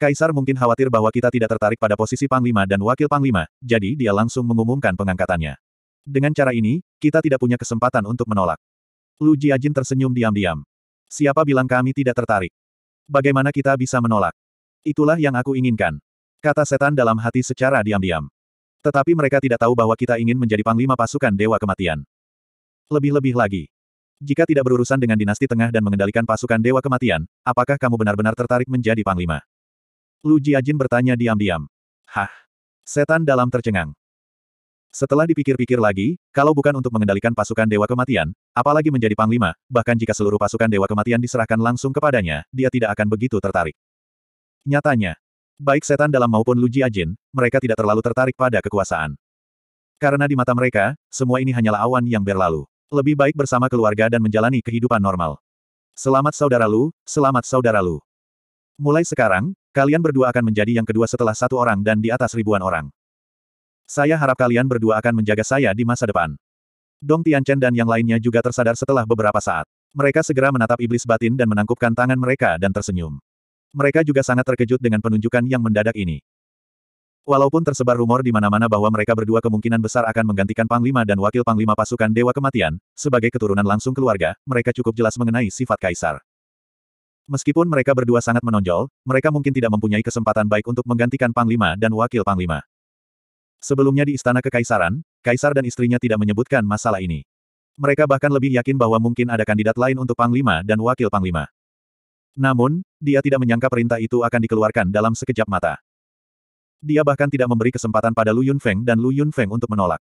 Kaisar mungkin khawatir bahwa kita tidak tertarik pada posisi Panglima dan Wakil Panglima, jadi dia langsung mengumumkan pengangkatannya. Dengan cara ini, kita tidak punya kesempatan untuk menolak. Lu Jiajin tersenyum diam-diam. Siapa bilang kami tidak tertarik? Bagaimana kita bisa menolak? Itulah yang aku inginkan. Kata setan dalam hati secara diam-diam. Tetapi mereka tidak tahu bahwa kita ingin menjadi panglima pasukan Dewa Kematian. Lebih-lebih lagi, jika tidak berurusan dengan dinasti tengah dan mengendalikan pasukan Dewa Kematian, apakah kamu benar-benar tertarik menjadi panglima? Lu Jiajin bertanya diam-diam. Hah? Setan dalam tercengang. Setelah dipikir-pikir lagi, kalau bukan untuk mengendalikan pasukan Dewa Kematian, apalagi menjadi panglima, bahkan jika seluruh pasukan Dewa Kematian diserahkan langsung kepadanya, dia tidak akan begitu tertarik. Nyatanya, baik setan dalam maupun Lu Jiajin, mereka tidak terlalu tertarik pada kekuasaan. Karena di mata mereka, semua ini hanyalah awan yang berlalu. Lebih baik bersama keluarga dan menjalani kehidupan normal. Selamat saudara Lu, selamat saudara Lu. Mulai sekarang, kalian berdua akan menjadi yang kedua setelah satu orang dan di atas ribuan orang. Saya harap kalian berdua akan menjaga saya di masa depan. Dong Tianchen dan yang lainnya juga tersadar setelah beberapa saat. Mereka segera menatap iblis batin dan menangkupkan tangan mereka dan tersenyum. Mereka juga sangat terkejut dengan penunjukan yang mendadak ini. Walaupun tersebar rumor di mana-mana bahwa mereka berdua kemungkinan besar akan menggantikan Panglima dan Wakil Panglima Pasukan Dewa Kematian, sebagai keturunan langsung keluarga, mereka cukup jelas mengenai sifat Kaisar. Meskipun mereka berdua sangat menonjol, mereka mungkin tidak mempunyai kesempatan baik untuk menggantikan Panglima dan Wakil Panglima. Sebelumnya di Istana Kekaisaran, Kaisar dan istrinya tidak menyebutkan masalah ini. Mereka bahkan lebih yakin bahwa mungkin ada kandidat lain untuk Panglima dan Wakil Panglima. Namun, dia tidak menyangka perintah itu akan dikeluarkan dalam sekejap mata. Dia bahkan tidak memberi kesempatan pada Lu Yunfeng dan Lu Yunfeng untuk menolak.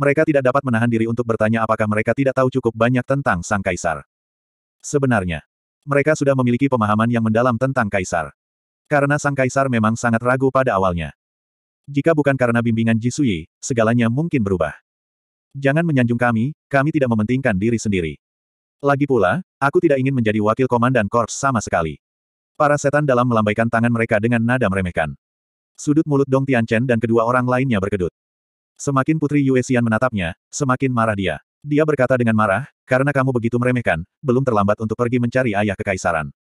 Mereka tidak dapat menahan diri untuk bertanya apakah mereka tidak tahu cukup banyak tentang Sang Kaisar. Sebenarnya, mereka sudah memiliki pemahaman yang mendalam tentang Kaisar. Karena Sang Kaisar memang sangat ragu pada awalnya. Jika bukan karena bimbingan Jisui, segalanya mungkin berubah. Jangan menyanjung kami, kami tidak mementingkan diri sendiri. Lagi pula, aku tidak ingin menjadi wakil komandan korps sama sekali. Para setan dalam melambaikan tangan mereka dengan nada meremehkan. Sudut mulut Dong Tianchen dan kedua orang lainnya berkedut. Semakin Putri Yue Xian menatapnya, semakin marah dia. Dia berkata dengan marah, karena kamu begitu meremehkan, belum terlambat untuk pergi mencari ayah kekaisaran.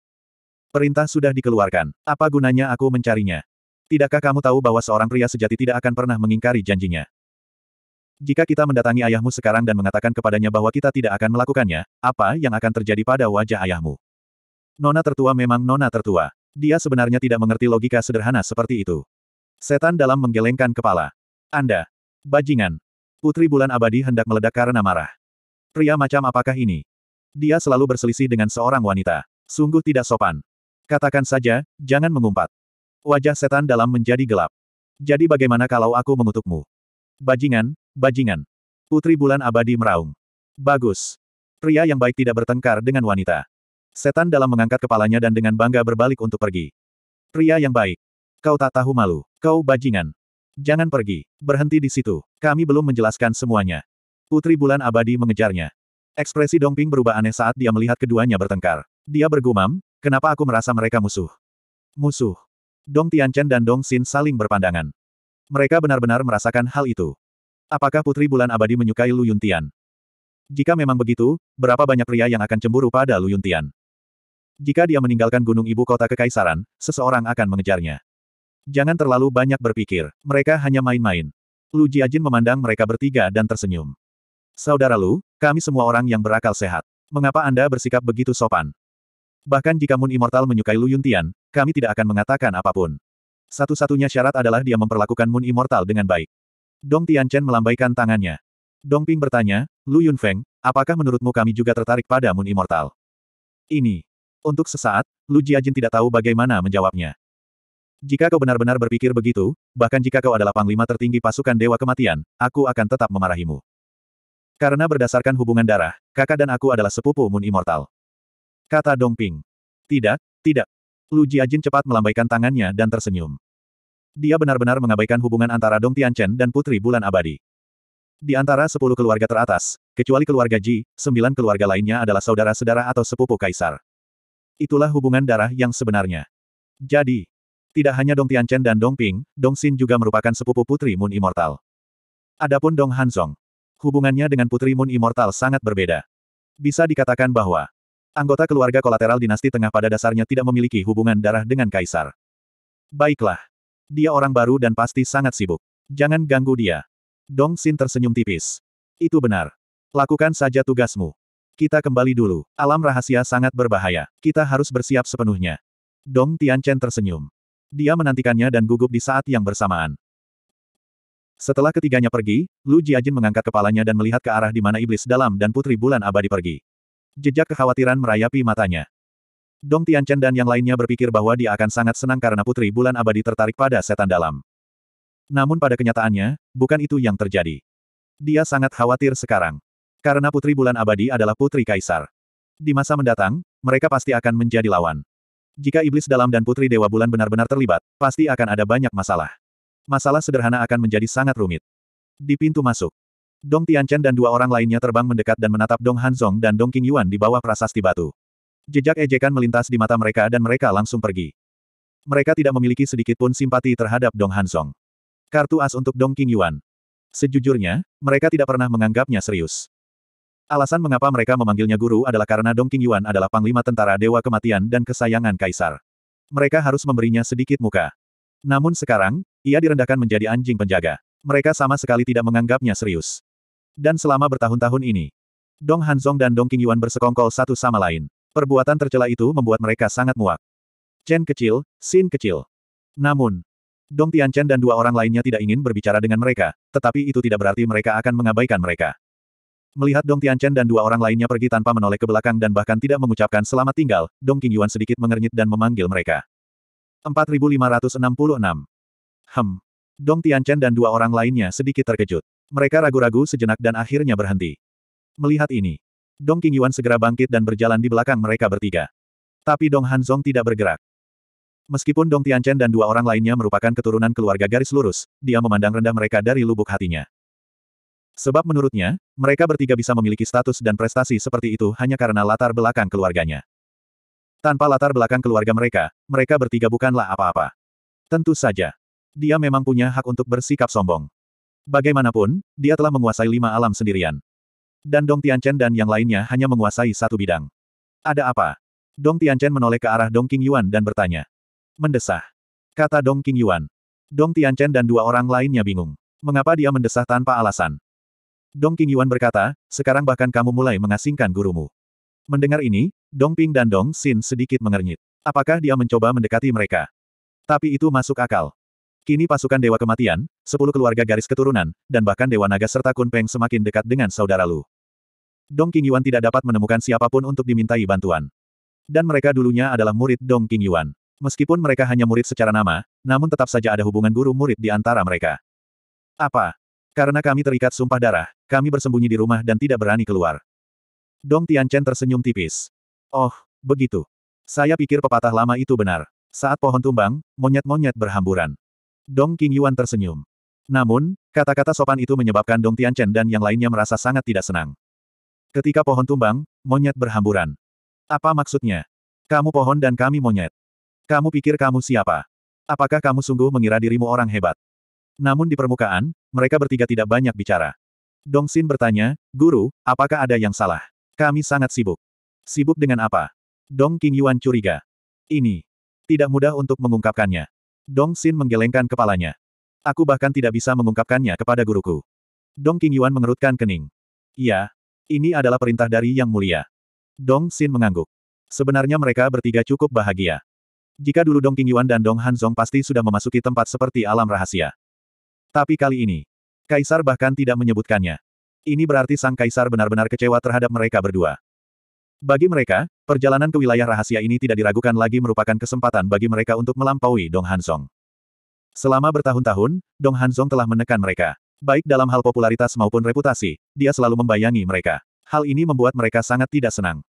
Perintah sudah dikeluarkan. Apa gunanya aku mencarinya? Tidakkah kamu tahu bahwa seorang pria sejati tidak akan pernah mengingkari janjinya? Jika kita mendatangi ayahmu sekarang dan mengatakan kepadanya bahwa kita tidak akan melakukannya, apa yang akan terjadi pada wajah ayahmu? Nona tertua memang nona tertua. Dia sebenarnya tidak mengerti logika sederhana seperti itu. Setan dalam menggelengkan kepala. Anda. Bajingan. Putri bulan abadi hendak meledak karena marah. Pria macam apakah ini? Dia selalu berselisih dengan seorang wanita. Sungguh tidak sopan. Katakan saja, jangan mengumpat. Wajah setan dalam menjadi gelap. Jadi bagaimana kalau aku mengutukmu? Bajingan, bajingan. Putri bulan abadi meraung. Bagus. Pria yang baik tidak bertengkar dengan wanita. Setan dalam mengangkat kepalanya dan dengan bangga berbalik untuk pergi. Pria yang baik. Kau tak tahu malu. Kau bajingan. Jangan pergi. Berhenti di situ. Kami belum menjelaskan semuanya. Putri Bulan Abadi mengejarnya. Ekspresi Dongping berubah aneh saat dia melihat keduanya bertengkar. Dia bergumam, kenapa aku merasa mereka musuh? Musuh. Dong Tianchen dan Dong Xin saling berpandangan. Mereka benar-benar merasakan hal itu. Apakah Putri Bulan Abadi menyukai Lu Yuntian? Jika memang begitu, berapa banyak pria yang akan cemburu pada Lu Yuntian? Jika dia meninggalkan gunung ibu kota kekaisaran, seseorang akan mengejarnya. Jangan terlalu banyak berpikir, mereka hanya main-main. Lu Jiajin memandang mereka bertiga dan tersenyum. Saudara Lu, kami semua orang yang berakal sehat. Mengapa Anda bersikap begitu sopan? Bahkan jika Moon Immortal menyukai Lu Yuntian, kami tidak akan mengatakan apapun. Satu-satunya syarat adalah dia memperlakukan Moon Immortal dengan baik. Dong Tianchen melambaikan tangannya. Dong Ping bertanya, Lu Yunfeng, apakah menurutmu kami juga tertarik pada Moon Immortal? Ini. Untuk sesaat, Lu Jiajin tidak tahu bagaimana menjawabnya. Jika kau benar-benar berpikir begitu, bahkan jika kau adalah panglima tertinggi pasukan Dewa Kematian, aku akan tetap memarahimu. Karena berdasarkan hubungan darah, kakak dan aku adalah sepupu Moon Immortal. Kata Dong Ping. Tidak, tidak. Lu Jiajin cepat melambaikan tangannya dan tersenyum. Dia benar-benar mengabaikan hubungan antara Dong Tianchen dan Putri Bulan Abadi. Di antara sepuluh keluarga teratas, kecuali keluarga Ji, sembilan keluarga lainnya adalah saudara-saudara atau sepupu kaisar. Itulah hubungan darah yang sebenarnya. Jadi, tidak hanya Dong Tianchen dan Dong Ping, Dong Xin juga merupakan sepupu Putri Moon Immortal. Adapun Dong Hanzong, hubungannya dengan Putri Moon Immortal sangat berbeda. Bisa dikatakan bahwa anggota keluarga kolateral dinasti tengah pada dasarnya tidak memiliki hubungan darah dengan kaisar. Baiklah. Dia orang baru dan pasti sangat sibuk. Jangan ganggu dia. Dong Xin tersenyum tipis. Itu benar. Lakukan saja tugasmu. Kita kembali dulu. Alam rahasia sangat berbahaya. Kita harus bersiap sepenuhnya. Dong Tianchen tersenyum. Dia menantikannya dan gugup di saat yang bersamaan. Setelah ketiganya pergi, Lu Jiajin mengangkat kepalanya dan melihat ke arah di mana iblis dalam dan putri bulan abadi pergi. Jejak kekhawatiran merayapi matanya. Dong Tianchen dan yang lainnya berpikir bahwa dia akan sangat senang karena putri bulan abadi tertarik pada setan dalam. Namun pada kenyataannya, bukan itu yang terjadi. Dia sangat khawatir sekarang. Karena putri bulan abadi adalah putri kaisar. Di masa mendatang, mereka pasti akan menjadi lawan. Jika iblis dalam dan putri Dewa Bulan benar-benar terlibat, pasti akan ada banyak masalah. Masalah sederhana akan menjadi sangat rumit. Di pintu masuk, Dong Tianchen dan dua orang lainnya terbang mendekat dan menatap Dong Hanzong dan Dong King Yuan di bawah prasasti batu. Jejak ejekan melintas di mata mereka dan mereka langsung pergi. Mereka tidak memiliki sedikit pun simpati terhadap Dong Hanzong. Kartu as untuk Dong King Yuan. Sejujurnya, mereka tidak pernah menganggapnya serius. Alasan mengapa mereka memanggilnya guru adalah karena Dong Yuan adalah panglima tentara Dewa Kematian dan kesayangan Kaisar. Mereka harus memberinya sedikit muka. Namun sekarang, ia direndahkan menjadi anjing penjaga. Mereka sama sekali tidak menganggapnya serius. Dan selama bertahun-tahun ini, Dong Hanzong dan Dong Yuan bersekongkol satu sama lain. Perbuatan tercela itu membuat mereka sangat muak. Chen kecil, Sin kecil. Namun, Dong Tian Chen dan dua orang lainnya tidak ingin berbicara dengan mereka, tetapi itu tidak berarti mereka akan mengabaikan mereka. Melihat Dong Tianchen dan dua orang lainnya pergi tanpa menoleh ke belakang dan bahkan tidak mengucapkan selamat tinggal, Dong Qingyuan sedikit mengernyit dan memanggil mereka. 4566. Hem. Dong Tianchen dan dua orang lainnya sedikit terkejut. Mereka ragu-ragu sejenak dan akhirnya berhenti. Melihat ini, Dong Qingyuan segera bangkit dan berjalan di belakang mereka bertiga. Tapi Dong Hanzong tidak bergerak. Meskipun Dong Tianchen dan dua orang lainnya merupakan keturunan keluarga garis lurus, dia memandang rendah mereka dari lubuk hatinya. Sebab menurutnya, mereka bertiga bisa memiliki status dan prestasi seperti itu hanya karena latar belakang keluarganya. Tanpa latar belakang keluarga mereka, mereka bertiga bukanlah apa-apa. Tentu saja. Dia memang punya hak untuk bersikap sombong. Bagaimanapun, dia telah menguasai lima alam sendirian. Dan Dong Tianchen dan yang lainnya hanya menguasai satu bidang. Ada apa? Dong Tianchen menoleh ke arah Dong King Yuan dan bertanya. Mendesah. Kata Dong King Yuan. Dong Tianchen dan dua orang lainnya bingung. Mengapa dia mendesah tanpa alasan? Dong Yuan berkata, sekarang bahkan kamu mulai mengasingkan gurumu. Mendengar ini, Dong Ping dan Dong Xin sedikit mengernyit. Apakah dia mencoba mendekati mereka? Tapi itu masuk akal. Kini pasukan Dewa Kematian, sepuluh keluarga garis keturunan, dan bahkan Dewa Naga serta Kun Peng semakin dekat dengan saudara Lu. Dong Yuan tidak dapat menemukan siapapun untuk dimintai bantuan. Dan mereka dulunya adalah murid Dong Yuan. Meskipun mereka hanya murid secara nama, namun tetap saja ada hubungan guru-murid di antara mereka. Apa? Karena kami terikat sumpah darah, kami bersembunyi di rumah dan tidak berani keluar. Dong Tianchen tersenyum tipis. Oh, begitu. Saya pikir pepatah lama itu benar. Saat pohon tumbang, monyet-monyet berhamburan. Dong Yuan tersenyum. Namun, kata-kata sopan itu menyebabkan Dong Tianchen dan yang lainnya merasa sangat tidak senang. Ketika pohon tumbang, monyet berhamburan. Apa maksudnya? Kamu pohon dan kami monyet. Kamu pikir kamu siapa? Apakah kamu sungguh mengira dirimu orang hebat? Namun di permukaan, mereka bertiga tidak banyak bicara. Dong Xin bertanya, Guru, apakah ada yang salah? Kami sangat sibuk. Sibuk dengan apa? Dong Yuan curiga. Ini. Tidak mudah untuk mengungkapkannya. Dong Xin menggelengkan kepalanya. Aku bahkan tidak bisa mengungkapkannya kepada guruku. Dong Yuan mengerutkan kening. Ya, Ini adalah perintah dari Yang Mulia. Dong Xin mengangguk. Sebenarnya mereka bertiga cukup bahagia. Jika dulu Dong Yuan dan Dong Hanzong pasti sudah memasuki tempat seperti alam rahasia. Tapi kali ini, Kaisar bahkan tidak menyebutkannya. Ini berarti sang kaisar benar-benar kecewa terhadap mereka berdua. Bagi mereka, perjalanan ke wilayah rahasia ini tidak diragukan lagi merupakan kesempatan bagi mereka untuk melampaui Dong Hansong. Selama bertahun-tahun, Dong Hansong telah menekan mereka. Baik dalam hal popularitas maupun reputasi, dia selalu membayangi mereka. Hal ini membuat mereka sangat tidak senang.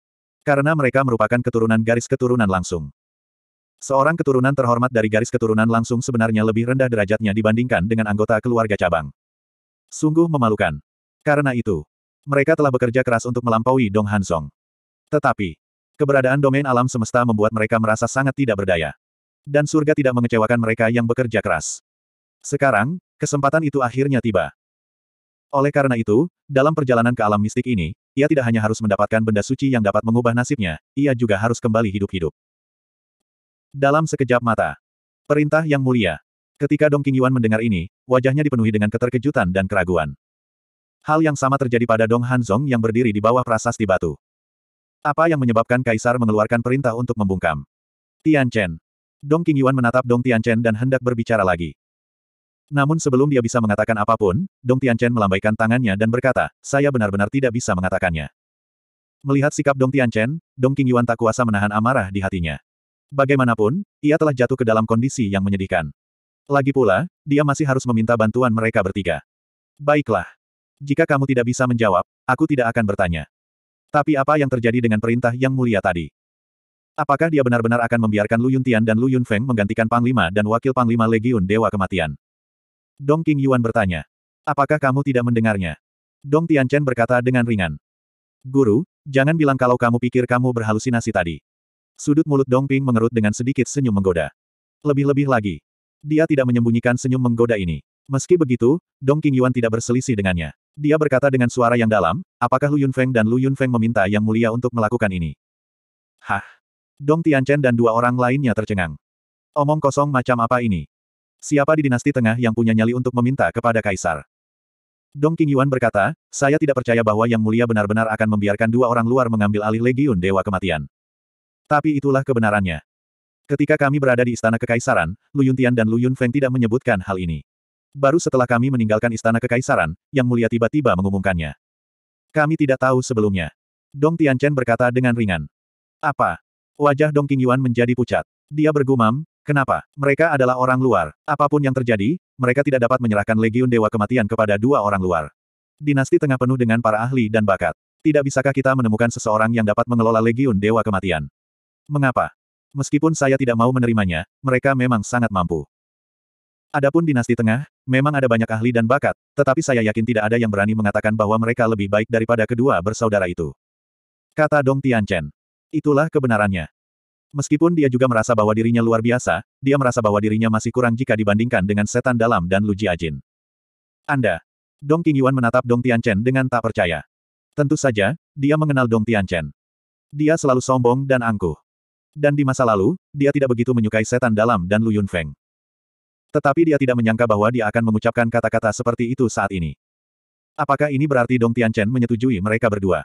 Karena mereka merupakan keturunan garis keturunan langsung. Seorang keturunan terhormat dari garis keturunan langsung sebenarnya lebih rendah derajatnya dibandingkan dengan anggota keluarga cabang. Sungguh memalukan. Karena itu, mereka telah bekerja keras untuk melampaui Dong Hansong. Tetapi, keberadaan domain alam semesta membuat mereka merasa sangat tidak berdaya. Dan surga tidak mengecewakan mereka yang bekerja keras. Sekarang, kesempatan itu akhirnya tiba. Oleh karena itu, dalam perjalanan ke alam mistik ini, ia tidak hanya harus mendapatkan benda suci yang dapat mengubah nasibnya, ia juga harus kembali hidup-hidup. Dalam sekejap mata, perintah yang mulia, Ketika Dong Yuan mendengar ini, wajahnya dipenuhi dengan keterkejutan dan keraguan. Hal yang sama terjadi pada Dong Hanzong yang berdiri di bawah prasasti batu. Apa yang menyebabkan kaisar mengeluarkan perintah untuk membungkam? Tian Chen. Dong Yuan menatap Dong Tian Chen dan hendak berbicara lagi. Namun sebelum dia bisa mengatakan apapun, Dong Tian Chen melambaikan tangannya dan berkata, saya benar-benar tidak bisa mengatakannya. Melihat sikap Dong Tian Chen, Dong Yuan tak kuasa menahan amarah di hatinya. Bagaimanapun, ia telah jatuh ke dalam kondisi yang menyedihkan. Lagi pula, dia masih harus meminta bantuan mereka bertiga. Baiklah. Jika kamu tidak bisa menjawab, aku tidak akan bertanya. Tapi apa yang terjadi dengan perintah yang mulia tadi? Apakah dia benar-benar akan membiarkan Lu Yuntian dan Lu Yunfeng menggantikan Panglima dan Wakil Panglima Legiun Dewa Kematian? Dong King Yuan bertanya. Apakah kamu tidak mendengarnya? Dong Tianchen berkata dengan ringan. Guru, jangan bilang kalau kamu pikir kamu berhalusinasi tadi. Sudut mulut Dong Ping mengerut dengan sedikit senyum menggoda. Lebih-lebih lagi, dia tidak menyembunyikan senyum menggoda ini. Meski begitu, Dong Yuan tidak berselisih dengannya. Dia berkata dengan suara yang dalam, apakah Lu Feng dan Lu Feng meminta Yang Mulia untuk melakukan ini? Hah? Dong Tianchen dan dua orang lainnya tercengang. Omong kosong macam apa ini? Siapa di dinasti tengah yang punya nyali untuk meminta kepada Kaisar? Dong Yuan berkata, saya tidak percaya bahwa Yang Mulia benar-benar akan membiarkan dua orang luar mengambil alih Legiun Dewa Kematian. Tapi itulah kebenarannya. Ketika kami berada di Istana Kekaisaran, Lu Yuntian dan Lu Yunfeng tidak menyebutkan hal ini. Baru setelah kami meninggalkan Istana Kekaisaran, Yang Mulia tiba-tiba mengumumkannya. Kami tidak tahu sebelumnya. Dong Tianchen berkata dengan ringan. Apa? Wajah Dong Qingyuan menjadi pucat. Dia bergumam, kenapa? Mereka adalah orang luar. Apapun yang terjadi, mereka tidak dapat menyerahkan Legiun Dewa Kematian kepada dua orang luar. Dinasti tengah penuh dengan para ahli dan bakat. Tidak bisakah kita menemukan seseorang yang dapat mengelola Legiun Dewa Kematian? Mengapa? Meskipun saya tidak mau menerimanya, mereka memang sangat mampu. Adapun dinasti tengah, memang ada banyak ahli dan bakat, tetapi saya yakin tidak ada yang berani mengatakan bahwa mereka lebih baik daripada kedua bersaudara itu. Kata Dong Tianchen. Itulah kebenarannya. Meskipun dia juga merasa bahwa dirinya luar biasa, dia merasa bahwa dirinya masih kurang jika dibandingkan dengan setan dalam dan Lu Jiajin. Anda. Dong Qingyuan menatap Dong Tianchen dengan tak percaya. Tentu saja, dia mengenal Dong Tianchen. Dia selalu sombong dan angkuh. Dan di masa lalu, dia tidak begitu menyukai setan dalam dan Lu Yunfeng. Tetapi dia tidak menyangka bahwa dia akan mengucapkan kata-kata seperti itu saat ini. Apakah ini berarti Dong Tianchen menyetujui mereka berdua?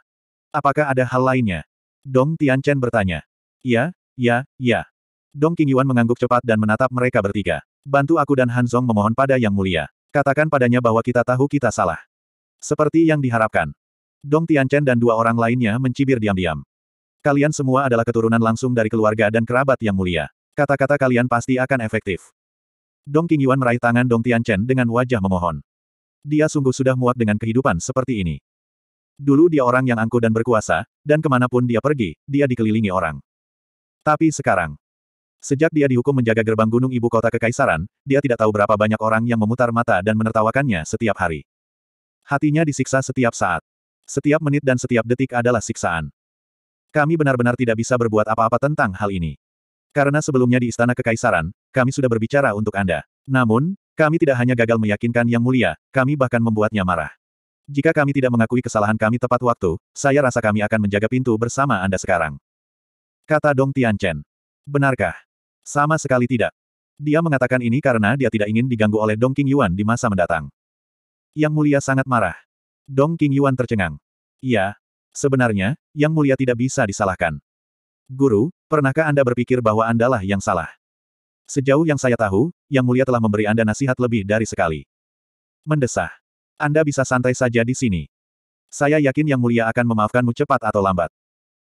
Apakah ada hal lainnya? Dong Tianchen bertanya. Ya, ya, ya. Dong King Yuan mengangguk cepat dan menatap mereka bertiga. Bantu aku dan Han Zong memohon pada Yang Mulia. Katakan padanya bahwa kita tahu kita salah. Seperti yang diharapkan. Dong Tianchen dan dua orang lainnya mencibir diam-diam. Kalian semua adalah keturunan langsung dari keluarga dan kerabat yang mulia. Kata-kata kalian pasti akan efektif. Dong Yuan meraih tangan Dong Tian Chen dengan wajah memohon. Dia sungguh sudah muak dengan kehidupan seperti ini. Dulu dia orang yang angkuh dan berkuasa, dan kemanapun dia pergi, dia dikelilingi orang. Tapi sekarang, sejak dia dihukum menjaga gerbang gunung ibu kota kekaisaran, dia tidak tahu berapa banyak orang yang memutar mata dan menertawakannya setiap hari. Hatinya disiksa setiap saat. Setiap menit dan setiap detik adalah siksaan. Kami benar-benar tidak bisa berbuat apa-apa tentang hal ini. Karena sebelumnya di Istana Kekaisaran, kami sudah berbicara untuk Anda. Namun, kami tidak hanya gagal meyakinkan Yang Mulia, kami bahkan membuatnya marah. Jika kami tidak mengakui kesalahan kami tepat waktu, saya rasa kami akan menjaga pintu bersama Anda sekarang. Kata Dong Tianchen. Benarkah? Sama sekali tidak. Dia mengatakan ini karena dia tidak ingin diganggu oleh Dong King Yuan di masa mendatang. Yang Mulia sangat marah. Dong King Yuan tercengang. Iya, Sebenarnya, Yang Mulia tidak bisa disalahkan. Guru, pernahkah Anda berpikir bahwa Andalah yang salah? Sejauh yang saya tahu, Yang Mulia telah memberi Anda nasihat lebih dari sekali. Mendesah. Anda bisa santai saja di sini. Saya yakin Yang Mulia akan memaafkanmu cepat atau lambat.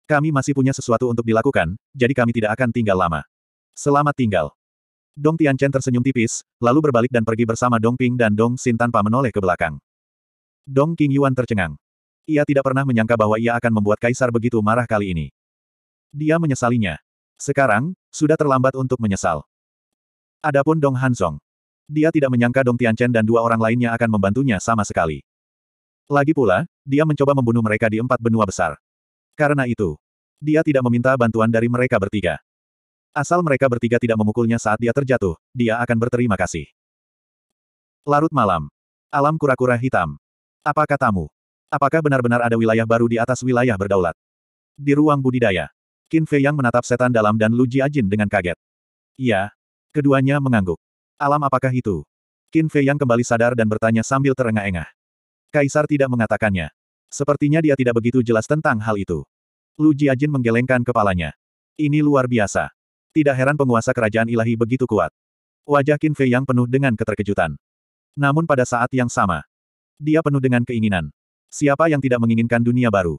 Kami masih punya sesuatu untuk dilakukan, jadi kami tidak akan tinggal lama. Selamat tinggal. Dong Tianchen tersenyum tipis, lalu berbalik dan pergi bersama Dong Ping dan Dong Xin tanpa menoleh ke belakang. Dong King Yuan tercengang. Ia tidak pernah menyangka bahwa ia akan membuat kaisar begitu marah kali ini. Dia menyesalinya. Sekarang, sudah terlambat untuk menyesal. Adapun Dong Hanzong. Dia tidak menyangka Dong Tianchen dan dua orang lainnya akan membantunya sama sekali. Lagi pula, dia mencoba membunuh mereka di empat benua besar. Karena itu, dia tidak meminta bantuan dari mereka bertiga. Asal mereka bertiga tidak memukulnya saat dia terjatuh, dia akan berterima kasih. Larut malam. Alam kura-kura hitam. Apa katamu? Apakah benar-benar ada wilayah baru di atas wilayah berdaulat? Di ruang budidaya, Qin Fei Yang menatap setan dalam dan Lu Jiajin dengan kaget. Iya. Keduanya mengangguk. Alam apakah itu? Qin Fei Yang kembali sadar dan bertanya sambil terengah-engah. Kaisar tidak mengatakannya. Sepertinya dia tidak begitu jelas tentang hal itu. Lu Jiajin menggelengkan kepalanya. Ini luar biasa. Tidak heran penguasa kerajaan ilahi begitu kuat. Wajah Qin Fei Yang penuh dengan keterkejutan. Namun pada saat yang sama, dia penuh dengan keinginan. Siapa yang tidak menginginkan dunia baru?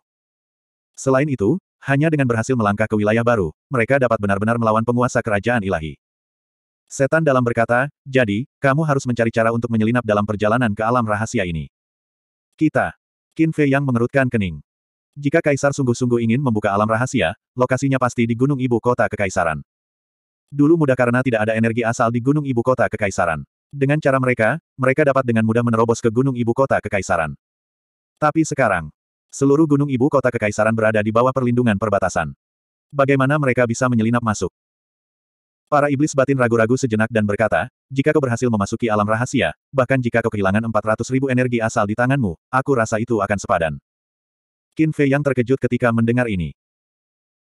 Selain itu, hanya dengan berhasil melangkah ke wilayah baru, mereka dapat benar-benar melawan penguasa kerajaan ilahi. Setan dalam berkata, jadi, kamu harus mencari cara untuk menyelinap dalam perjalanan ke alam rahasia ini. Kita. Qin Fei yang mengerutkan kening. Jika kaisar sungguh-sungguh ingin membuka alam rahasia, lokasinya pasti di gunung ibu kota kekaisaran. Dulu mudah karena tidak ada energi asal di gunung ibu kota kekaisaran. Dengan cara mereka, mereka dapat dengan mudah menerobos ke gunung ibu kota kekaisaran. Tapi sekarang, seluruh gunung ibu kota kekaisaran berada di bawah perlindungan perbatasan. Bagaimana mereka bisa menyelinap masuk? Para iblis batin ragu-ragu sejenak dan berkata, jika kau berhasil memasuki alam rahasia, bahkan jika kau kehilangan 400 ribu energi asal di tanganmu, aku rasa itu akan sepadan. Qin Fei yang terkejut ketika mendengar ini.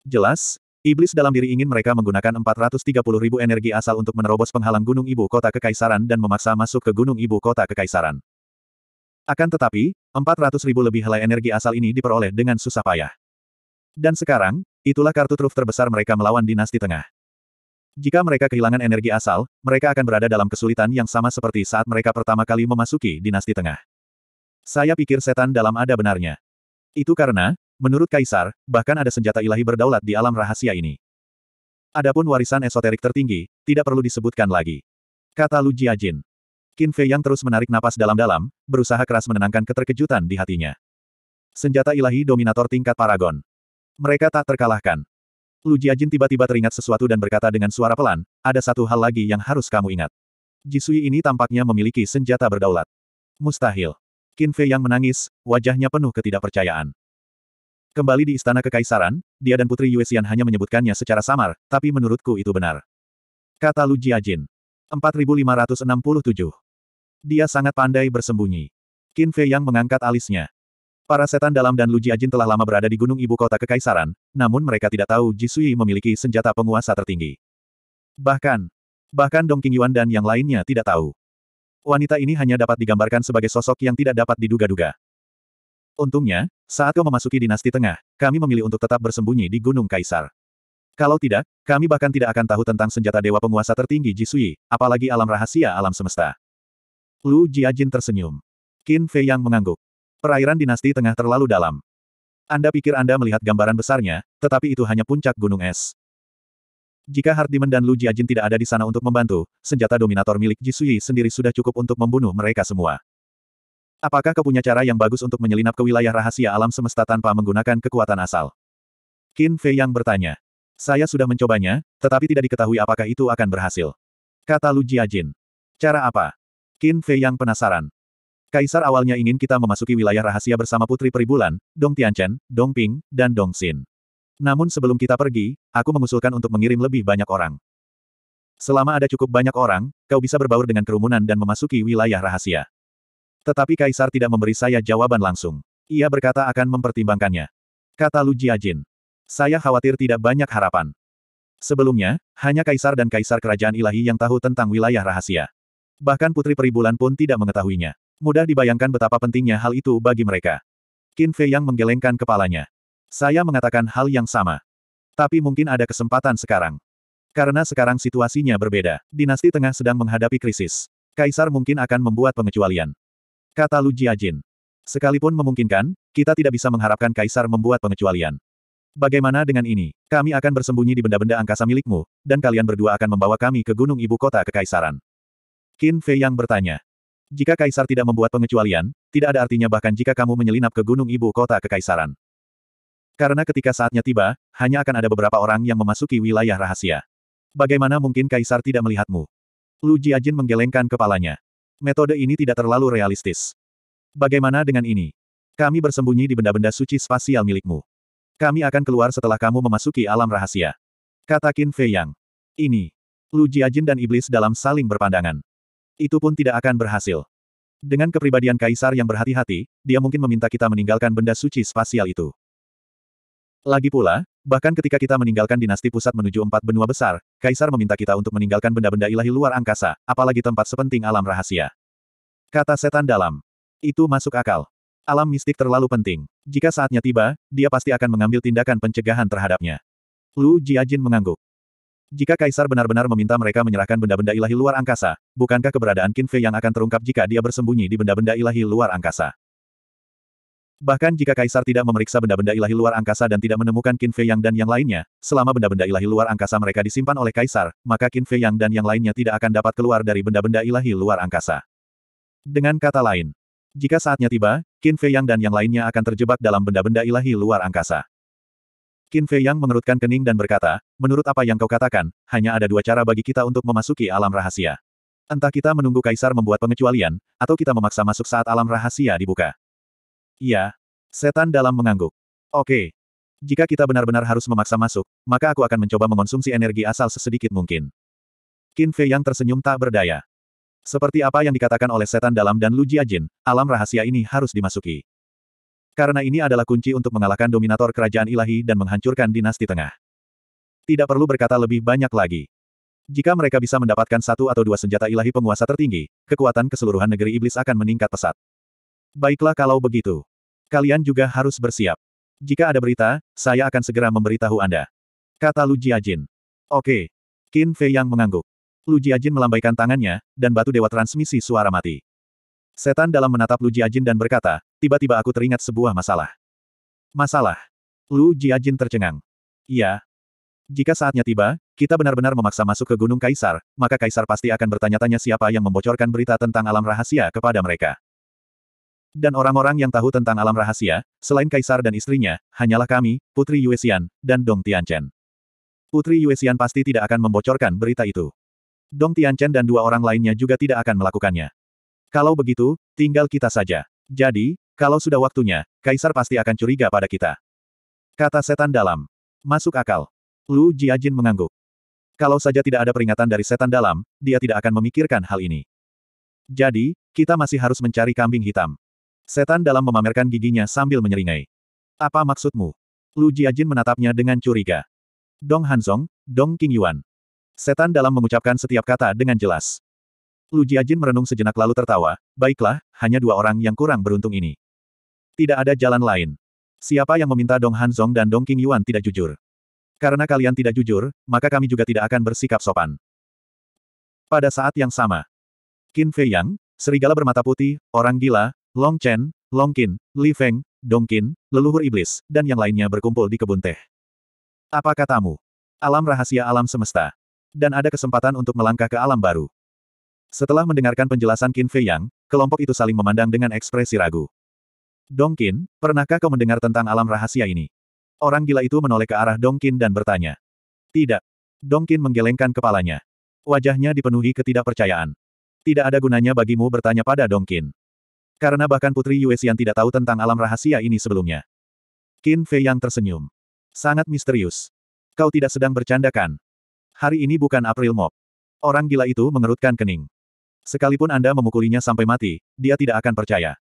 Jelas, iblis dalam diri ingin mereka menggunakan 430 ribu energi asal untuk menerobos penghalang gunung ibu kota kekaisaran dan memaksa masuk ke gunung ibu kota kekaisaran. Akan tetapi, 400 ribu lebih helai energi asal ini diperoleh dengan susah payah. Dan sekarang, itulah kartu truf terbesar mereka melawan dinasti tengah. Jika mereka kehilangan energi asal, mereka akan berada dalam kesulitan yang sama seperti saat mereka pertama kali memasuki dinasti tengah. Saya pikir setan dalam ada benarnya. Itu karena, menurut Kaisar, bahkan ada senjata ilahi berdaulat di alam rahasia ini. Adapun warisan esoterik tertinggi, tidak perlu disebutkan lagi. Kata Lu Jiajin. Qin Fei yang terus menarik napas dalam-dalam, berusaha keras menenangkan keterkejutan di hatinya. Senjata ilahi dominator tingkat paragon. Mereka tak terkalahkan. Lu Jiajin tiba-tiba teringat sesuatu dan berkata dengan suara pelan, ada satu hal lagi yang harus kamu ingat. Jisui ini tampaknya memiliki senjata berdaulat. Mustahil. Qin Fei yang menangis, wajahnya penuh ketidakpercayaan. Kembali di Istana Kekaisaran, dia dan Putri Xian hanya menyebutkannya secara samar, tapi menurutku itu benar. Kata Lu Jiajin. 4567 dia sangat pandai bersembunyi. Qin Fei Yang mengangkat alisnya. Para setan dalam dan Lu Jiajin telah lama berada di gunung ibu kota kekaisaran, namun mereka tidak tahu Ji Sui memiliki senjata penguasa tertinggi. Bahkan, bahkan Dong Yuan dan yang lainnya tidak tahu. Wanita ini hanya dapat digambarkan sebagai sosok yang tidak dapat diduga-duga. Untungnya, saat kau memasuki dinasti tengah, kami memilih untuk tetap bersembunyi di Gunung Kaisar. Kalau tidak, kami bahkan tidak akan tahu tentang senjata dewa penguasa tertinggi Ji Jisui, apalagi alam rahasia alam semesta. Lu Jiajin tersenyum. Qin Fei yang mengangguk. Perairan dinasti tengah terlalu dalam. Anda pikir Anda melihat gambaran besarnya, tetapi itu hanya puncak gunung es. Jika Hard Demon dan Lu Jiajin tidak ada di sana untuk membantu, senjata dominator milik Ji Jisui sendiri sudah cukup untuk membunuh mereka semua. Apakah kau punya cara yang bagus untuk menyelinap ke wilayah rahasia alam semesta tanpa menggunakan kekuatan asal? Qin Fei yang bertanya. Saya sudah mencobanya, tetapi tidak diketahui apakah itu akan berhasil. Kata Lu Jiajin. Cara apa? Qin Fei yang penasaran. Kaisar awalnya ingin kita memasuki wilayah rahasia bersama Putri Peribulan, Dong Tianchen, Dong Ping, dan Dong Xin. Namun sebelum kita pergi, aku mengusulkan untuk mengirim lebih banyak orang. Selama ada cukup banyak orang, kau bisa berbaur dengan kerumunan dan memasuki wilayah rahasia. Tetapi Kaisar tidak memberi saya jawaban langsung. Ia berkata akan mempertimbangkannya. Kata Lu Jiajin. Saya khawatir tidak banyak harapan. Sebelumnya, hanya Kaisar dan Kaisar Kerajaan Ilahi yang tahu tentang wilayah rahasia. Bahkan Putri Peribulan pun tidak mengetahuinya. Mudah dibayangkan betapa pentingnya hal itu bagi mereka. Qin Fei yang menggelengkan kepalanya. Saya mengatakan hal yang sama. Tapi mungkin ada kesempatan sekarang. Karena sekarang situasinya berbeda. Dinasti Tengah sedang menghadapi krisis. Kaisar mungkin akan membuat pengecualian. Kata Lu Jiajin. Sekalipun memungkinkan, kita tidak bisa mengharapkan Kaisar membuat pengecualian. Bagaimana dengan ini? Kami akan bersembunyi di benda-benda angkasa milikmu, dan kalian berdua akan membawa kami ke gunung ibu kota kekaisaran. Qin Fei yang bertanya. Jika kaisar tidak membuat pengecualian, tidak ada artinya bahkan jika kamu menyelinap ke gunung ibu kota kekaisaran. Karena ketika saatnya tiba, hanya akan ada beberapa orang yang memasuki wilayah rahasia. Bagaimana mungkin kaisar tidak melihatmu? Lu Jiajin menggelengkan kepalanya. Metode ini tidak terlalu realistis. Bagaimana dengan ini? Kami bersembunyi di benda-benda suci spasial milikmu. Kami akan keluar setelah kamu memasuki alam rahasia. Kata Qin Fei Yang. Ini. Lu Jiajin dan Iblis dalam saling berpandangan itu pun tidak akan berhasil. Dengan kepribadian kaisar yang berhati-hati, dia mungkin meminta kita meninggalkan benda suci spasial itu. Lagi pula, bahkan ketika kita meninggalkan dinasti pusat menuju empat benua besar, kaisar meminta kita untuk meninggalkan benda-benda ilahi luar angkasa, apalagi tempat sepenting alam rahasia. Kata setan dalam. Itu masuk akal. Alam mistik terlalu penting. Jika saatnya tiba, dia pasti akan mengambil tindakan pencegahan terhadapnya. Lu Jiajin mengangguk. Jika Kaisar benar-benar meminta mereka menyerahkan benda-benda ilahi luar angkasa, bukankah keberadaan Qin Fei yang akan terungkap jika dia bersembunyi di benda-benda ilahi luar angkasa? Bahkan jika Kaisar tidak memeriksa benda-benda ilahi luar angkasa dan tidak menemukan Qin Fei yang dan yang lainnya, selama benda-benda ilahi luar angkasa mereka disimpan oleh Kaisar, maka Qin Fei yang dan yang lainnya tidak akan dapat keluar dari benda-benda ilahi luar angkasa. Dengan kata lain, jika saatnya tiba, Qin Fei yang dan yang lainnya akan terjebak dalam benda-benda ilahi luar angkasa. Qin Fei Yang mengerutkan kening dan berkata, menurut apa yang kau katakan, hanya ada dua cara bagi kita untuk memasuki alam rahasia. Entah kita menunggu kaisar membuat pengecualian, atau kita memaksa masuk saat alam rahasia dibuka. Iya. Setan dalam mengangguk. Oke. Jika kita benar-benar harus memaksa masuk, maka aku akan mencoba mengonsumsi energi asal sesedikit mungkin. Qin Fei Yang tersenyum tak berdaya. Seperti apa yang dikatakan oleh setan dalam dan Lu Jiajin, alam rahasia ini harus dimasuki. Karena ini adalah kunci untuk mengalahkan dominator kerajaan ilahi dan menghancurkan dinasti tengah. Tidak perlu berkata lebih banyak lagi. Jika mereka bisa mendapatkan satu atau dua senjata ilahi penguasa tertinggi, kekuatan keseluruhan negeri iblis akan meningkat pesat. Baiklah kalau begitu. Kalian juga harus bersiap. Jika ada berita, saya akan segera memberitahu Anda. Kata Lu Jiajin. Oke. Qin Fei yang mengangguk. Lu Jiajin melambaikan tangannya, dan batu dewa transmisi suara mati. Setan dalam menatap Lu Jiajin dan berkata, tiba-tiba aku teringat sebuah masalah. Masalah. Lu Jiajin tercengang. Iya. Jika saatnya tiba, kita benar-benar memaksa masuk ke Gunung Kaisar, maka Kaisar pasti akan bertanya-tanya siapa yang membocorkan berita tentang alam rahasia kepada mereka. Dan orang-orang yang tahu tentang alam rahasia, selain Kaisar dan istrinya, hanyalah kami, Putri Yuesian, dan Dong Tianchen. Putri Yuesian pasti tidak akan membocorkan berita itu. Dong Tianchen dan dua orang lainnya juga tidak akan melakukannya. Kalau begitu, tinggal kita saja. Jadi, kalau sudah waktunya, Kaisar pasti akan curiga pada kita. Kata setan dalam. Masuk akal. Lu Jiajin mengangguk. Kalau saja tidak ada peringatan dari setan dalam, dia tidak akan memikirkan hal ini. Jadi, kita masih harus mencari kambing hitam. Setan dalam memamerkan giginya sambil menyeringai. Apa maksudmu? Lu Jiajin menatapnya dengan curiga. Dong Hanzong, Dong Qingyuan. Setan dalam mengucapkan setiap kata dengan jelas. Lu Jiajin merenung sejenak lalu tertawa, baiklah, hanya dua orang yang kurang beruntung ini. Tidak ada jalan lain. Siapa yang meminta Dong Hanzong dan Dong King Yuan tidak jujur? Karena kalian tidak jujur, maka kami juga tidak akan bersikap sopan. Pada saat yang sama, Qin Fei Yang, serigala bermata putih, orang gila, Long Chen, Long Qin, Li Feng, Dong Qin, leluhur iblis, dan yang lainnya berkumpul di kebun teh. Apa katamu? Alam rahasia alam semesta. Dan ada kesempatan untuk melangkah ke alam baru. Setelah mendengarkan penjelasan Qin Fei Yang, kelompok itu saling memandang dengan ekspresi ragu. Dong Qin, pernahkah kau mendengar tentang alam rahasia ini? Orang gila itu menoleh ke arah Dong Qin dan bertanya. Tidak. Dong Qin menggelengkan kepalanya. Wajahnya dipenuhi ketidakpercayaan. Tidak ada gunanya bagimu bertanya pada Dong Qin. Karena bahkan Putri Xian tidak tahu tentang alam rahasia ini sebelumnya. Qin Fei Yang tersenyum. Sangat misterius. Kau tidak sedang bercandakan. Hari ini bukan April Mop. Orang gila itu mengerutkan kening. Sekalipun Anda memukulinya sampai mati, dia tidak akan percaya.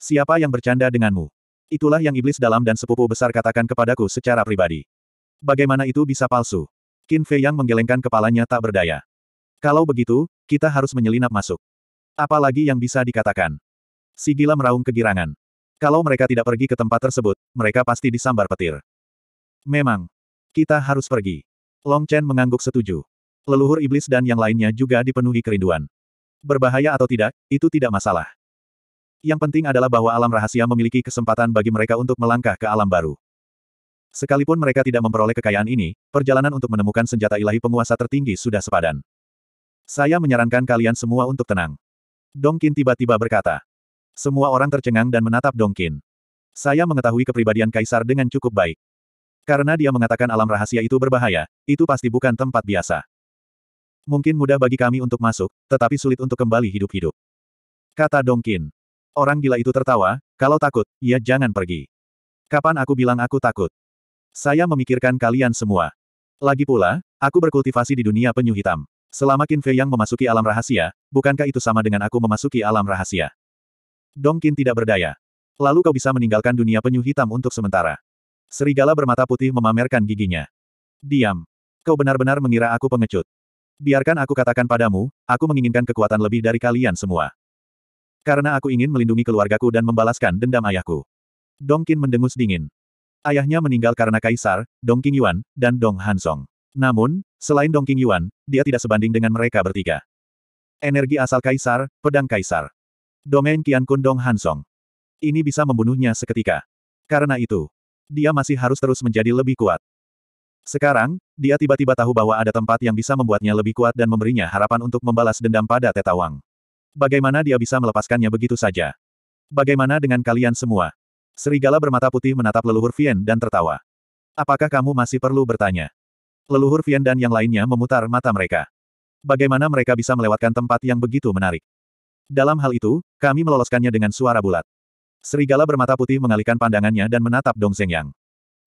Siapa yang bercanda denganmu? Itulah yang iblis dalam dan sepupu besar katakan kepadaku secara pribadi. Bagaimana itu bisa palsu? Qin Fei yang menggelengkan kepalanya tak berdaya. Kalau begitu, kita harus menyelinap masuk. Apalagi yang bisa dikatakan? Si gila meraung kegirangan. Kalau mereka tidak pergi ke tempat tersebut, mereka pasti disambar petir. Memang. Kita harus pergi. Long Chen mengangguk setuju. Leluhur iblis dan yang lainnya juga dipenuhi kerinduan. Berbahaya atau tidak, itu tidak masalah. Yang penting adalah bahwa alam rahasia memiliki kesempatan bagi mereka untuk melangkah ke alam baru. Sekalipun mereka tidak memperoleh kekayaan ini, perjalanan untuk menemukan senjata ilahi penguasa tertinggi sudah sepadan. Saya menyarankan kalian semua untuk tenang. Dongkin tiba-tiba berkata. Semua orang tercengang dan menatap Dongkin. Saya mengetahui kepribadian Kaisar dengan cukup baik. Karena dia mengatakan alam rahasia itu berbahaya, itu pasti bukan tempat biasa. Mungkin mudah bagi kami untuk masuk, tetapi sulit untuk kembali hidup-hidup. Kata Dongkin. Orang gila itu tertawa, kalau takut, ya jangan pergi. Kapan aku bilang aku takut? Saya memikirkan kalian semua. Lagi pula, aku berkultivasi di dunia penyu hitam. Selama Qin Fei yang memasuki alam rahasia, bukankah itu sama dengan aku memasuki alam rahasia? Dongkin tidak berdaya. Lalu kau bisa meninggalkan dunia penyu hitam untuk sementara. Serigala bermata putih memamerkan giginya. Diam. Kau benar-benar mengira aku pengecut. Biarkan aku katakan padamu, aku menginginkan kekuatan lebih dari kalian semua. Karena aku ingin melindungi keluargaku dan membalaskan dendam ayahku. Dong Qin mendengus dingin. Ayahnya meninggal karena kaisar, Dong Yuan, dan Dong Hansong. Namun, selain Dong Yuan, dia tidak sebanding dengan mereka bertiga. Energi asal kaisar, pedang kaisar. Domain Kun Dong Hansong. Ini bisa membunuhnya seketika. Karena itu, dia masih harus terus menjadi lebih kuat. Sekarang, dia tiba-tiba tahu bahwa ada tempat yang bisa membuatnya lebih kuat dan memberinya harapan untuk membalas dendam pada Tetawang. Bagaimana dia bisa melepaskannya begitu saja? Bagaimana dengan kalian semua? Serigala bermata putih menatap leluhur Vien dan tertawa. Apakah kamu masih perlu bertanya? Leluhur Vien dan yang lainnya memutar mata mereka. Bagaimana mereka bisa melewatkan tempat yang begitu menarik? Dalam hal itu, kami meloloskannya dengan suara bulat. Serigala bermata putih mengalihkan pandangannya dan menatap Dong Zhengyang.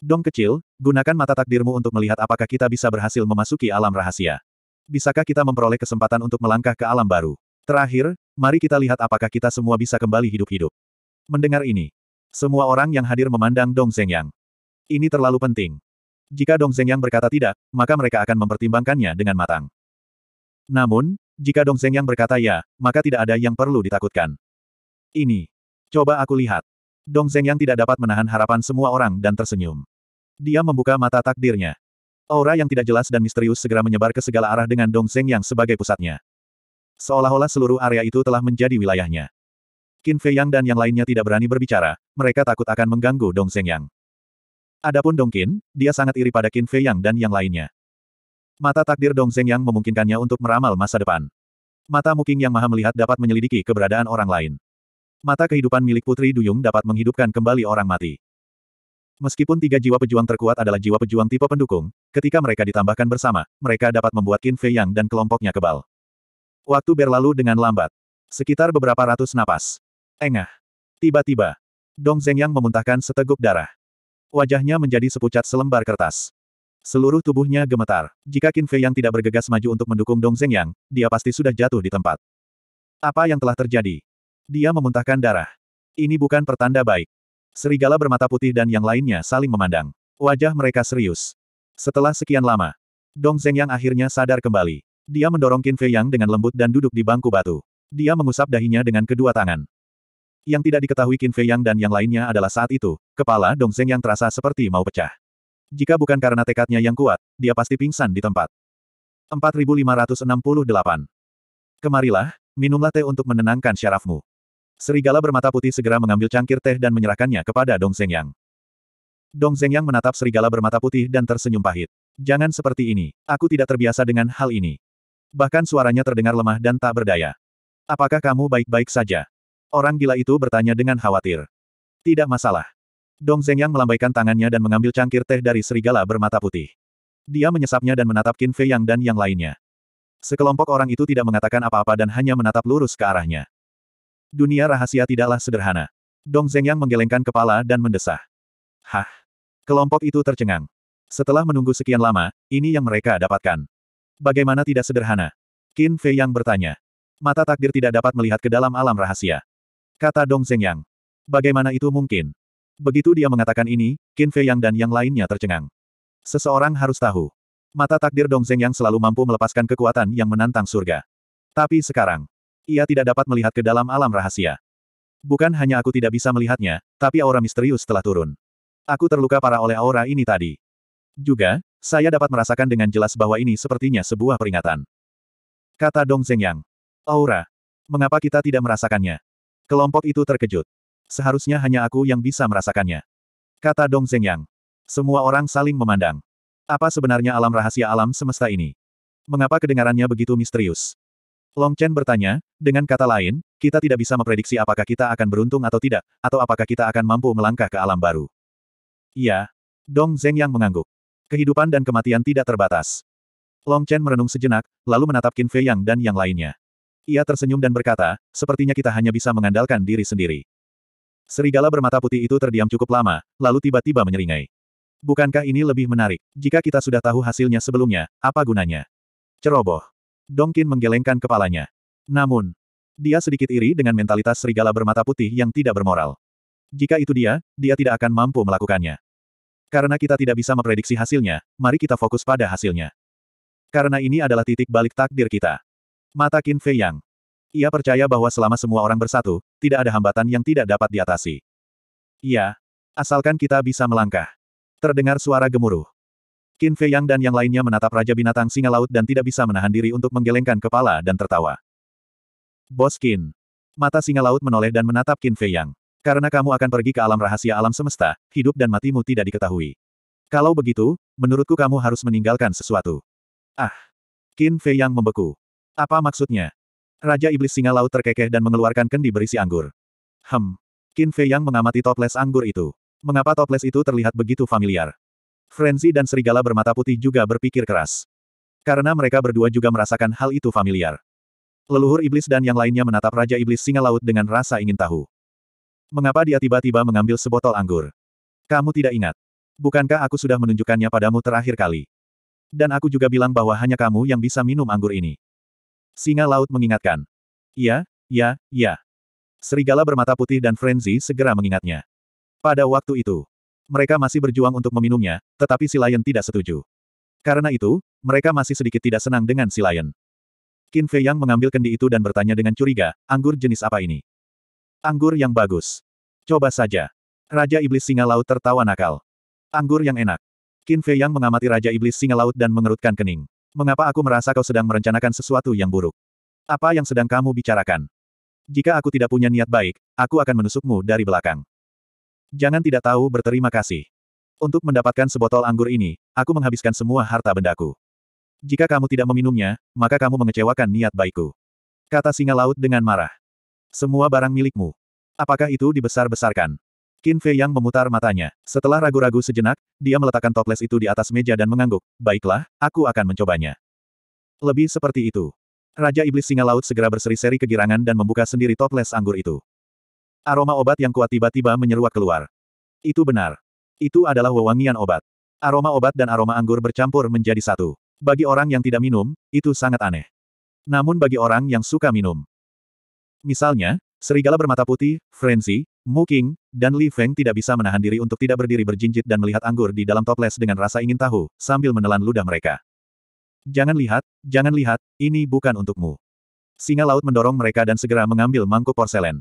Dong kecil, gunakan mata takdirmu untuk melihat apakah kita bisa berhasil memasuki alam rahasia. Bisakah kita memperoleh kesempatan untuk melangkah ke alam baru? Terakhir, mari kita lihat apakah kita semua bisa kembali hidup-hidup. Mendengar ini, semua orang yang hadir memandang Dong Zhengyang. Ini terlalu penting. Jika Dong Zhengyang berkata tidak, maka mereka akan mempertimbangkannya dengan matang. Namun, jika Dong Zhengyang berkata ya, maka tidak ada yang perlu ditakutkan. Ini. Coba aku lihat. Dong Zhengyang tidak dapat menahan harapan semua orang dan tersenyum. Dia membuka mata takdirnya. Aura yang tidak jelas dan misterius segera menyebar ke segala arah dengan Dong Zeng yang sebagai pusatnya. Seolah-olah seluruh area itu telah menjadi wilayahnya. Qin Fei Yang dan yang lainnya tidak berani berbicara, mereka takut akan mengganggu Dong Zeng Yang. Adapun Dong Qin, dia sangat iri pada Qin Fei Yang dan yang lainnya. Mata takdir Dong Zeng Yang memungkinkannya untuk meramal masa depan. Mata Muking Yang Maha Melihat dapat menyelidiki keberadaan orang lain. Mata kehidupan milik Putri Duyung dapat menghidupkan kembali orang mati. Meskipun tiga jiwa pejuang terkuat adalah jiwa pejuang tipe pendukung, ketika mereka ditambahkan bersama, mereka dapat membuat Qin Fei Yang dan kelompoknya kebal. Waktu berlalu dengan lambat. Sekitar beberapa ratus napas. Engah. Tiba-tiba, Dong Zeng Yang memuntahkan seteguk darah. Wajahnya menjadi sepucat selembar kertas. Seluruh tubuhnya gemetar. Jika Qin Fei Yang tidak bergegas maju untuk mendukung Dong Zeng Yang, dia pasti sudah jatuh di tempat. Apa yang telah terjadi? Dia memuntahkan darah. Ini bukan pertanda baik. Serigala bermata putih dan yang lainnya saling memandang. Wajah mereka serius. Setelah sekian lama, Dong Yang akhirnya sadar kembali. Dia mendorong Qin Fei Yang dengan lembut dan duduk di bangku batu. Dia mengusap dahinya dengan kedua tangan. Yang tidak diketahui Qin Fei Yang dan yang lainnya adalah saat itu, kepala Dong Yang terasa seperti mau pecah. Jika bukan karena tekadnya yang kuat, dia pasti pingsan di tempat. 4568. Kemarilah, minumlah teh untuk menenangkan syarafmu. Serigala bermata putih segera mengambil cangkir teh dan menyerahkannya kepada Dong Zhengyang. Dong Zhengyang menatap serigala bermata putih dan tersenyum pahit. Jangan seperti ini, aku tidak terbiasa dengan hal ini. Bahkan suaranya terdengar lemah dan tak berdaya. Apakah kamu baik-baik saja? Orang gila itu bertanya dengan khawatir. Tidak masalah. Dong Zhengyang melambaikan tangannya dan mengambil cangkir teh dari serigala bermata putih. Dia menyesapnya dan menatap Qin Fei Yang dan yang lainnya. Sekelompok orang itu tidak mengatakan apa-apa dan hanya menatap lurus ke arahnya. Dunia rahasia tidaklah sederhana. Dong Zhengyang menggelengkan kepala dan mendesah. Hah? Kelompok itu tercengang. Setelah menunggu sekian lama, ini yang mereka dapatkan. Bagaimana tidak sederhana? Qin Fei yang bertanya. Mata takdir tidak dapat melihat ke dalam alam rahasia. Kata Dong Zhengyang. Bagaimana itu mungkin? Begitu dia mengatakan ini, Qin Fei yang dan yang lainnya tercengang. Seseorang harus tahu. Mata takdir Dong Zeng yang selalu mampu melepaskan kekuatan yang menantang surga. Tapi sekarang, ia tidak dapat melihat ke dalam alam rahasia. Bukan hanya aku tidak bisa melihatnya, tapi aura misterius telah turun. Aku terluka parah oleh aura ini tadi. Juga, saya dapat merasakan dengan jelas bahwa ini sepertinya sebuah peringatan. Kata Dong Zhengyang. Aura. Mengapa kita tidak merasakannya? Kelompok itu terkejut. Seharusnya hanya aku yang bisa merasakannya. Kata Dong Zhengyang. Semua orang saling memandang. Apa sebenarnya alam rahasia alam semesta ini? Mengapa kedengarannya begitu misterius? Long Chen bertanya, dengan kata lain, kita tidak bisa memprediksi apakah kita akan beruntung atau tidak, atau apakah kita akan mampu melangkah ke alam baru. Iya. Dong Zeng yang mengangguk. Kehidupan dan kematian tidak terbatas. Long Chen merenung sejenak, lalu menatap Qin Fei Yang dan yang lainnya. Ia tersenyum dan berkata, sepertinya kita hanya bisa mengandalkan diri sendiri. Serigala bermata putih itu terdiam cukup lama, lalu tiba-tiba menyeringai. Bukankah ini lebih menarik? Jika kita sudah tahu hasilnya sebelumnya, apa gunanya? Ceroboh. Dongkin menggelengkan kepalanya. Namun, dia sedikit iri dengan mentalitas serigala bermata putih yang tidak bermoral. Jika itu dia, dia tidak akan mampu melakukannya. Karena kita tidak bisa memprediksi hasilnya, mari kita fokus pada hasilnya. Karena ini adalah titik balik takdir kita. Mata Qin Fei Yang. Ia percaya bahwa selama semua orang bersatu, tidak ada hambatan yang tidak dapat diatasi. Iya. Asalkan kita bisa melangkah. Terdengar suara gemuruh. Qin Fei Yang dan yang lainnya menatap Raja Binatang Singa Laut dan tidak bisa menahan diri untuk menggelengkan kepala dan tertawa. Bos Qin. Mata Singa Laut menoleh dan menatap Qin Fei Yang. Karena kamu akan pergi ke alam rahasia alam semesta, hidup dan matimu tidak diketahui. Kalau begitu, menurutku kamu harus meninggalkan sesuatu. Ah! Qin Fei Yang membeku. Apa maksudnya? Raja Iblis Singa Laut terkekeh dan mengeluarkan kendi berisi anggur. Hem. Qin Fei Yang mengamati toples anggur itu. Mengapa toples itu terlihat begitu familiar? Frenzy dan serigala bermata putih juga berpikir keras. Karena mereka berdua juga merasakan hal itu familiar. Leluhur iblis dan yang lainnya menatap Raja Iblis Singa Laut dengan rasa ingin tahu. Mengapa dia tiba-tiba mengambil sebotol anggur? Kamu tidak ingat. Bukankah aku sudah menunjukkannya padamu terakhir kali? Dan aku juga bilang bahwa hanya kamu yang bisa minum anggur ini. Singa Laut mengingatkan. Ya, ya, ya. Serigala bermata putih dan Frenzy segera mengingatnya. Pada waktu itu, mereka masih berjuang untuk meminumnya, tetapi si Lion tidak setuju. Karena itu, mereka masih sedikit tidak senang dengan si Lion. Qin Fei Yang mengambil kendi itu dan bertanya dengan curiga, anggur jenis apa ini? Anggur yang bagus. Coba saja. Raja Iblis Singa Laut tertawa nakal. Anggur yang enak. Qin Fei Yang mengamati Raja Iblis Singa Laut dan mengerutkan kening. Mengapa aku merasa kau sedang merencanakan sesuatu yang buruk? Apa yang sedang kamu bicarakan? Jika aku tidak punya niat baik, aku akan menusukmu dari belakang. Jangan tidak tahu berterima kasih. Untuk mendapatkan sebotol anggur ini, aku menghabiskan semua harta bendaku. Jika kamu tidak meminumnya, maka kamu mengecewakan niat baikku. Kata singa laut dengan marah. Semua barang milikmu. Apakah itu dibesar-besarkan? Qin Fei yang memutar matanya. Setelah ragu-ragu sejenak, dia meletakkan toples itu di atas meja dan mengangguk. Baiklah, aku akan mencobanya. Lebih seperti itu. Raja Iblis Singa Laut segera berseri-seri kegirangan dan membuka sendiri toples anggur itu. Aroma obat yang kuat tiba-tiba menyeruak keluar. Itu benar. Itu adalah wewangian obat. Aroma obat dan aroma anggur bercampur menjadi satu. Bagi orang yang tidak minum, itu sangat aneh. Namun bagi orang yang suka minum. Misalnya, serigala bermata putih, Frenzy, Muking, dan Li Feng tidak bisa menahan diri untuk tidak berdiri berjinjit dan melihat anggur di dalam toples dengan rasa ingin tahu, sambil menelan ludah mereka. Jangan lihat, jangan lihat, ini bukan untukmu. Singa laut mendorong mereka dan segera mengambil mangkuk porselen.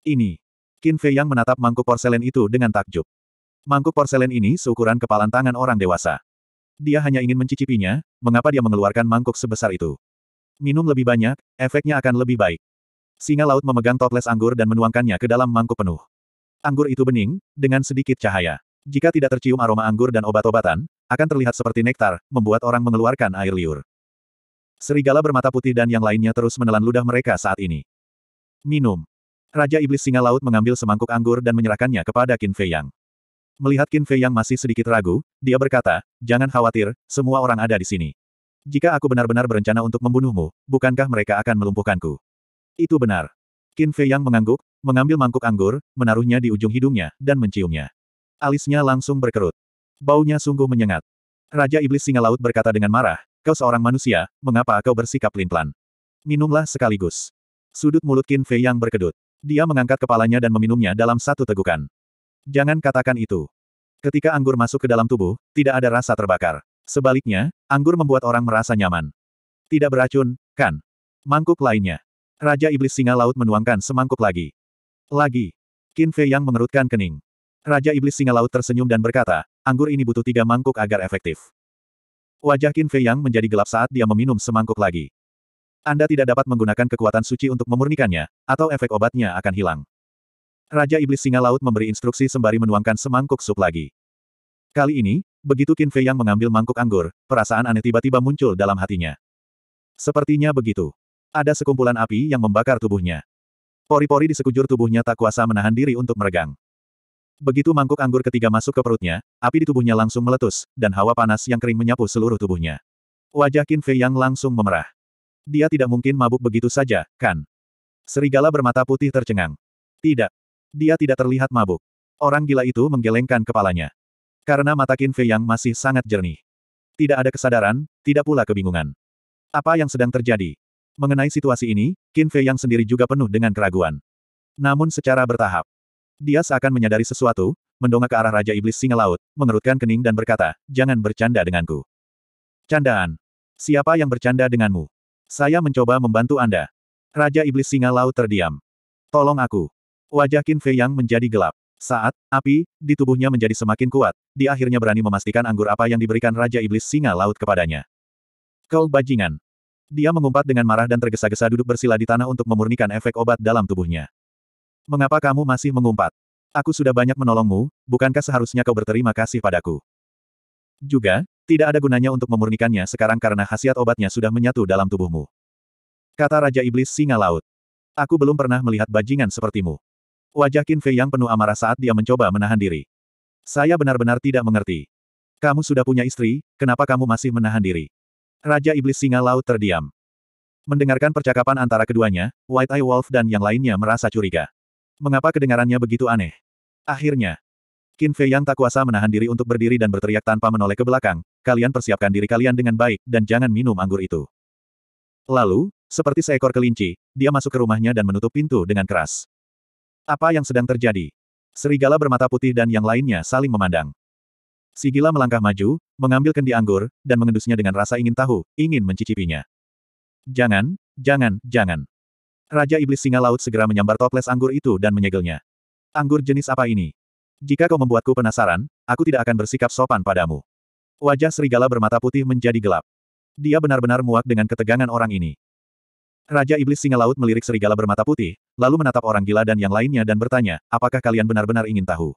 Ini. Qin Fei yang menatap mangkuk porselen itu dengan takjub. Mangkuk porselen ini seukuran kepalan tangan orang dewasa. Dia hanya ingin mencicipinya, mengapa dia mengeluarkan mangkuk sebesar itu? Minum lebih banyak, efeknya akan lebih baik. Singa laut memegang toples anggur dan menuangkannya ke dalam mangkuk penuh. Anggur itu bening, dengan sedikit cahaya. Jika tidak tercium aroma anggur dan obat-obatan, akan terlihat seperti nektar, membuat orang mengeluarkan air liur. Serigala bermata putih dan yang lainnya terus menelan ludah mereka saat ini. Minum. Raja Iblis Singa Laut mengambil semangkuk anggur dan menyerahkannya kepada Qin Fei Yang. Melihat Qin Fei Yang masih sedikit ragu, dia berkata, jangan khawatir, semua orang ada di sini. Jika aku benar-benar berencana untuk membunuhmu, bukankah mereka akan melumpuhkanku? Itu benar. Qin Fei Yang mengangguk, mengambil mangkuk anggur, menaruhnya di ujung hidungnya, dan menciumnya. Alisnya langsung berkerut. Baunya sungguh menyengat. Raja Iblis Singa Laut berkata dengan marah, kau seorang manusia, mengapa kau bersikap pelin-pelan? Minumlah sekaligus. Sudut mulut Qin Fei Yang berkedut. Dia mengangkat kepalanya dan meminumnya dalam satu tegukan. Jangan katakan itu. Ketika anggur masuk ke dalam tubuh, tidak ada rasa terbakar. Sebaliknya, anggur membuat orang merasa nyaman. Tidak beracun, kan? Mangkuk lainnya. Raja Iblis Singa Laut menuangkan semangkuk lagi. Lagi. Qin Fei Yang mengerutkan kening. Raja Iblis Singa Laut tersenyum dan berkata, anggur ini butuh tiga mangkuk agar efektif. Wajah Qin Fei Yang menjadi gelap saat dia meminum semangkuk lagi. Anda tidak dapat menggunakan kekuatan suci untuk memurnikannya, atau efek obatnya akan hilang. Raja Iblis Singa Laut memberi instruksi sembari menuangkan semangkuk sup lagi. Kali ini, begitu Qin Fei yang mengambil mangkuk anggur, perasaan aneh tiba-tiba muncul dalam hatinya. Sepertinya begitu. Ada sekumpulan api yang membakar tubuhnya. Pori-pori di sekujur tubuhnya tak kuasa menahan diri untuk meregang. Begitu mangkuk anggur ketiga masuk ke perutnya, api di tubuhnya langsung meletus, dan hawa panas yang kering menyapu seluruh tubuhnya. Wajah Qin Fei yang langsung memerah. Dia tidak mungkin mabuk begitu saja, kan? Serigala bermata putih tercengang. Tidak. Dia tidak terlihat mabuk. Orang gila itu menggelengkan kepalanya. Karena mata Qin Fei yang masih sangat jernih. Tidak ada kesadaran, tidak pula kebingungan. Apa yang sedang terjadi? Mengenai situasi ini, Qin Fei yang sendiri juga penuh dengan keraguan. Namun secara bertahap. Dia seakan menyadari sesuatu, mendongak ke arah Raja Iblis Singa Laut, mengerutkan kening dan berkata, jangan bercanda denganku. Candaan. Siapa yang bercanda denganmu? Saya mencoba membantu Anda. Raja Iblis Singa Laut terdiam. Tolong aku. Wajah Qin Fei Yang menjadi gelap. Saat, api, di tubuhnya menjadi semakin kuat, dia akhirnya berani memastikan anggur apa yang diberikan Raja Iblis Singa Laut kepadanya. Kau bajingan. Dia mengumpat dengan marah dan tergesa-gesa duduk bersila di tanah untuk memurnikan efek obat dalam tubuhnya. Mengapa kamu masih mengumpat? Aku sudah banyak menolongmu, bukankah seharusnya kau berterima kasih padaku? Juga, tidak ada gunanya untuk memurnikannya sekarang karena khasiat obatnya sudah menyatu dalam tubuhmu. Kata Raja Iblis Singa Laut. Aku belum pernah melihat bajingan sepertimu. Wajah Qin Fei yang penuh amarah saat dia mencoba menahan diri. Saya benar-benar tidak mengerti. Kamu sudah punya istri, kenapa kamu masih menahan diri? Raja Iblis Singa Laut terdiam. Mendengarkan percakapan antara keduanya, White Eye Wolf dan yang lainnya merasa curiga. Mengapa kedengarannya begitu aneh? Akhirnya, Qin Fei yang tak kuasa menahan diri untuk berdiri dan berteriak tanpa menoleh ke belakang, kalian persiapkan diri kalian dengan baik, dan jangan minum anggur itu. Lalu, seperti seekor kelinci, dia masuk ke rumahnya dan menutup pintu dengan keras. Apa yang sedang terjadi? Serigala bermata putih dan yang lainnya saling memandang. Sigila melangkah maju, mengambil kendi anggur, dan mengendusnya dengan rasa ingin tahu, ingin mencicipinya. Jangan, jangan, jangan. Raja Iblis Singa Laut segera menyambar toples anggur itu dan menyegelnya. Anggur jenis apa ini? Jika kau membuatku penasaran, aku tidak akan bersikap sopan padamu. Wajah serigala bermata putih menjadi gelap. Dia benar-benar muak dengan ketegangan orang ini. Raja Iblis Singa Laut melirik serigala bermata putih, lalu menatap orang gila dan yang lainnya dan bertanya, apakah kalian benar-benar ingin tahu?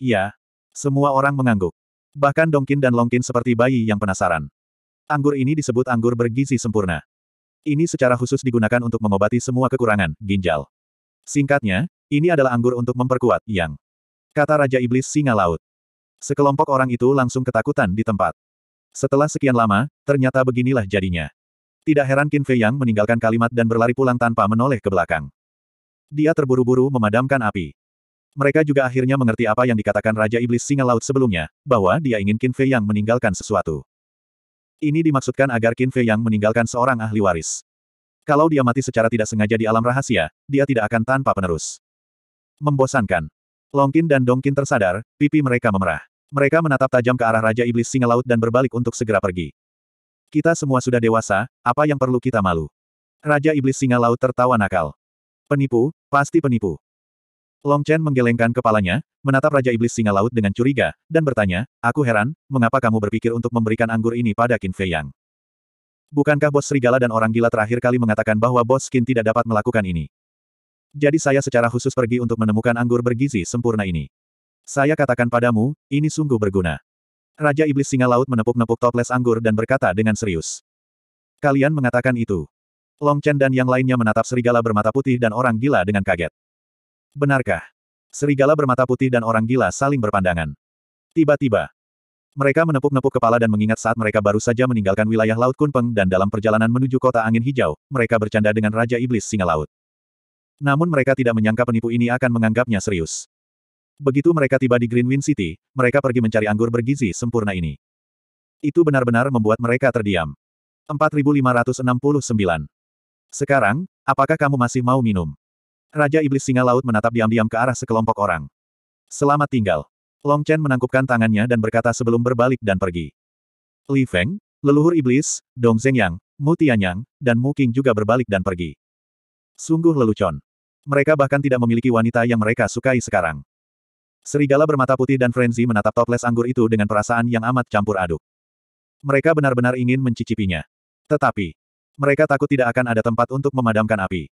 Iya. Semua orang mengangguk. Bahkan Dongkin dan Longkin seperti bayi yang penasaran. Anggur ini disebut anggur bergizi sempurna. Ini secara khusus digunakan untuk mengobati semua kekurangan, ginjal. Singkatnya, ini adalah anggur untuk memperkuat yang Kata Raja Iblis Singa Laut. Sekelompok orang itu langsung ketakutan di tempat. Setelah sekian lama, ternyata beginilah jadinya. Tidak heran Qin Fei Yang meninggalkan kalimat dan berlari pulang tanpa menoleh ke belakang. Dia terburu-buru memadamkan api. Mereka juga akhirnya mengerti apa yang dikatakan Raja Iblis Singa Laut sebelumnya, bahwa dia ingin Qin Fei Yang meninggalkan sesuatu. Ini dimaksudkan agar Qin Fei Yang meninggalkan seorang ahli waris. Kalau dia mati secara tidak sengaja di alam rahasia, dia tidak akan tanpa penerus. Membosankan. Longkin dan Dongkin tersadar, pipi mereka memerah. Mereka menatap tajam ke arah Raja Iblis Singa Laut dan berbalik untuk segera pergi. Kita semua sudah dewasa, apa yang perlu kita malu? Raja Iblis Singa Laut tertawa nakal. Penipu, pasti penipu. Long Chen menggelengkan kepalanya, menatap Raja Iblis Singa Laut dengan curiga, dan bertanya, Aku heran, mengapa kamu berpikir untuk memberikan anggur ini pada Qin Fei Yang? Bukankah bos serigala dan orang gila terakhir kali mengatakan bahwa bos Qin tidak dapat melakukan ini? Jadi saya secara khusus pergi untuk menemukan anggur bergizi sempurna ini. Saya katakan padamu, ini sungguh berguna. Raja Iblis Singa Laut menepuk-nepuk toples anggur dan berkata dengan serius. Kalian mengatakan itu. Long Chen dan yang lainnya menatap serigala bermata putih dan orang gila dengan kaget. Benarkah? Serigala bermata putih dan orang gila saling berpandangan. Tiba-tiba, mereka menepuk-nepuk kepala dan mengingat saat mereka baru saja meninggalkan wilayah Laut Kunpeng dan dalam perjalanan menuju kota angin hijau, mereka bercanda dengan Raja Iblis Singa Laut. Namun mereka tidak menyangka penipu ini akan menganggapnya serius. Begitu mereka tiba di Greenwind City, mereka pergi mencari anggur bergizi sempurna ini. Itu benar-benar membuat mereka terdiam. 4569. Sekarang, apakah kamu masih mau minum? Raja Iblis Singa Laut menatap diam-diam ke arah sekelompok orang. Selamat tinggal. Long Chen menangkupkan tangannya dan berkata sebelum berbalik dan pergi. Li Feng, leluhur iblis, Dong Zhengyang, Mu Tianyang, dan Mu King juga berbalik dan pergi. Sungguh lelucon. Mereka bahkan tidak memiliki wanita yang mereka sukai sekarang. Serigala bermata putih dan frenzy menatap toples anggur itu dengan perasaan yang amat campur aduk. Mereka benar-benar ingin mencicipinya. Tetapi, mereka takut tidak akan ada tempat untuk memadamkan api.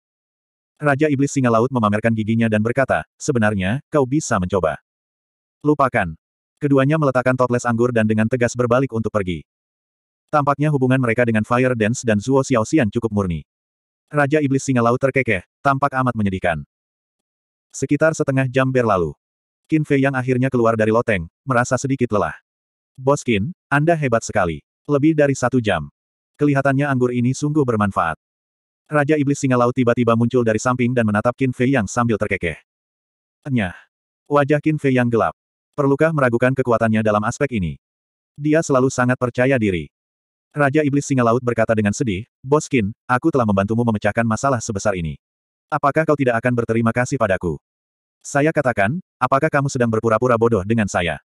Raja Iblis Singa Laut memamerkan giginya dan berkata, sebenarnya, kau bisa mencoba. Lupakan. Keduanya meletakkan toples anggur dan dengan tegas berbalik untuk pergi. Tampaknya hubungan mereka dengan Fire Dance dan Zuo Xiaoxian cukup murni. Raja Iblis Singa Laut terkekeh, tampak amat menyedihkan. Sekitar setengah jam berlalu. Qin Fei yang akhirnya keluar dari loteng, merasa sedikit lelah. Bos Qin, Anda hebat sekali. Lebih dari satu jam. Kelihatannya anggur ini sungguh bermanfaat. Raja Iblis Singa Laut tiba-tiba muncul dari samping dan menatap Qin Fei yang sambil terkekeh. Enyah. Wajah Qin Fei yang gelap. Perlukah meragukan kekuatannya dalam aspek ini? Dia selalu sangat percaya diri. Raja Iblis Singa Laut berkata dengan sedih, Boskin, aku telah membantumu memecahkan masalah sebesar ini. Apakah kau tidak akan berterima kasih padaku? Saya katakan, apakah kamu sedang berpura-pura bodoh dengan saya?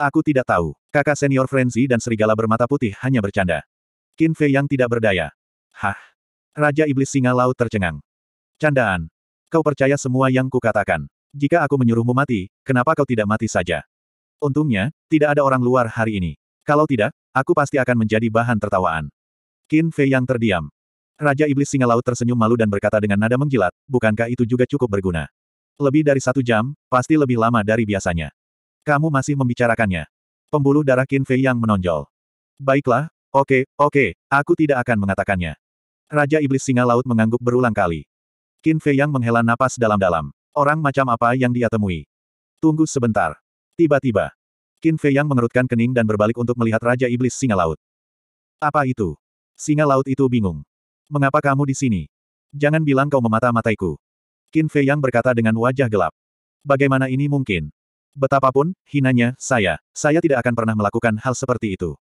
Aku tidak tahu. Kakak senior Frenzy dan serigala bermata putih hanya bercanda. Qin Fei yang tidak berdaya. Hah? Raja Iblis Singa Laut tercengang. Candaan. Kau percaya semua yang kukatakan. Jika aku menyuruhmu mati, kenapa kau tidak mati saja? Untungnya, tidak ada orang luar hari ini. Kalau tidak, aku pasti akan menjadi bahan tertawaan. Qin Fei yang terdiam. Raja Iblis Singa Laut tersenyum malu dan berkata dengan nada menjilat, bukankah itu juga cukup berguna? Lebih dari satu jam, pasti lebih lama dari biasanya. Kamu masih membicarakannya. Pembuluh darah Qin Fei yang menonjol. Baiklah, oke, oke, aku tidak akan mengatakannya. Raja Iblis Singa Laut mengangguk berulang kali. Qin Fei yang menghela napas dalam-dalam. Orang macam apa yang dia temui? Tunggu sebentar. Tiba-tiba, Qin Fei Yang mengerutkan kening dan berbalik untuk melihat Raja Iblis Singa Laut. Apa itu? Singa Laut itu bingung. Mengapa kamu di sini? Jangan bilang kau memata-mataiku. Qin Fei Yang berkata dengan wajah gelap. Bagaimana ini mungkin? Betapapun, hinanya, saya, saya tidak akan pernah melakukan hal seperti itu.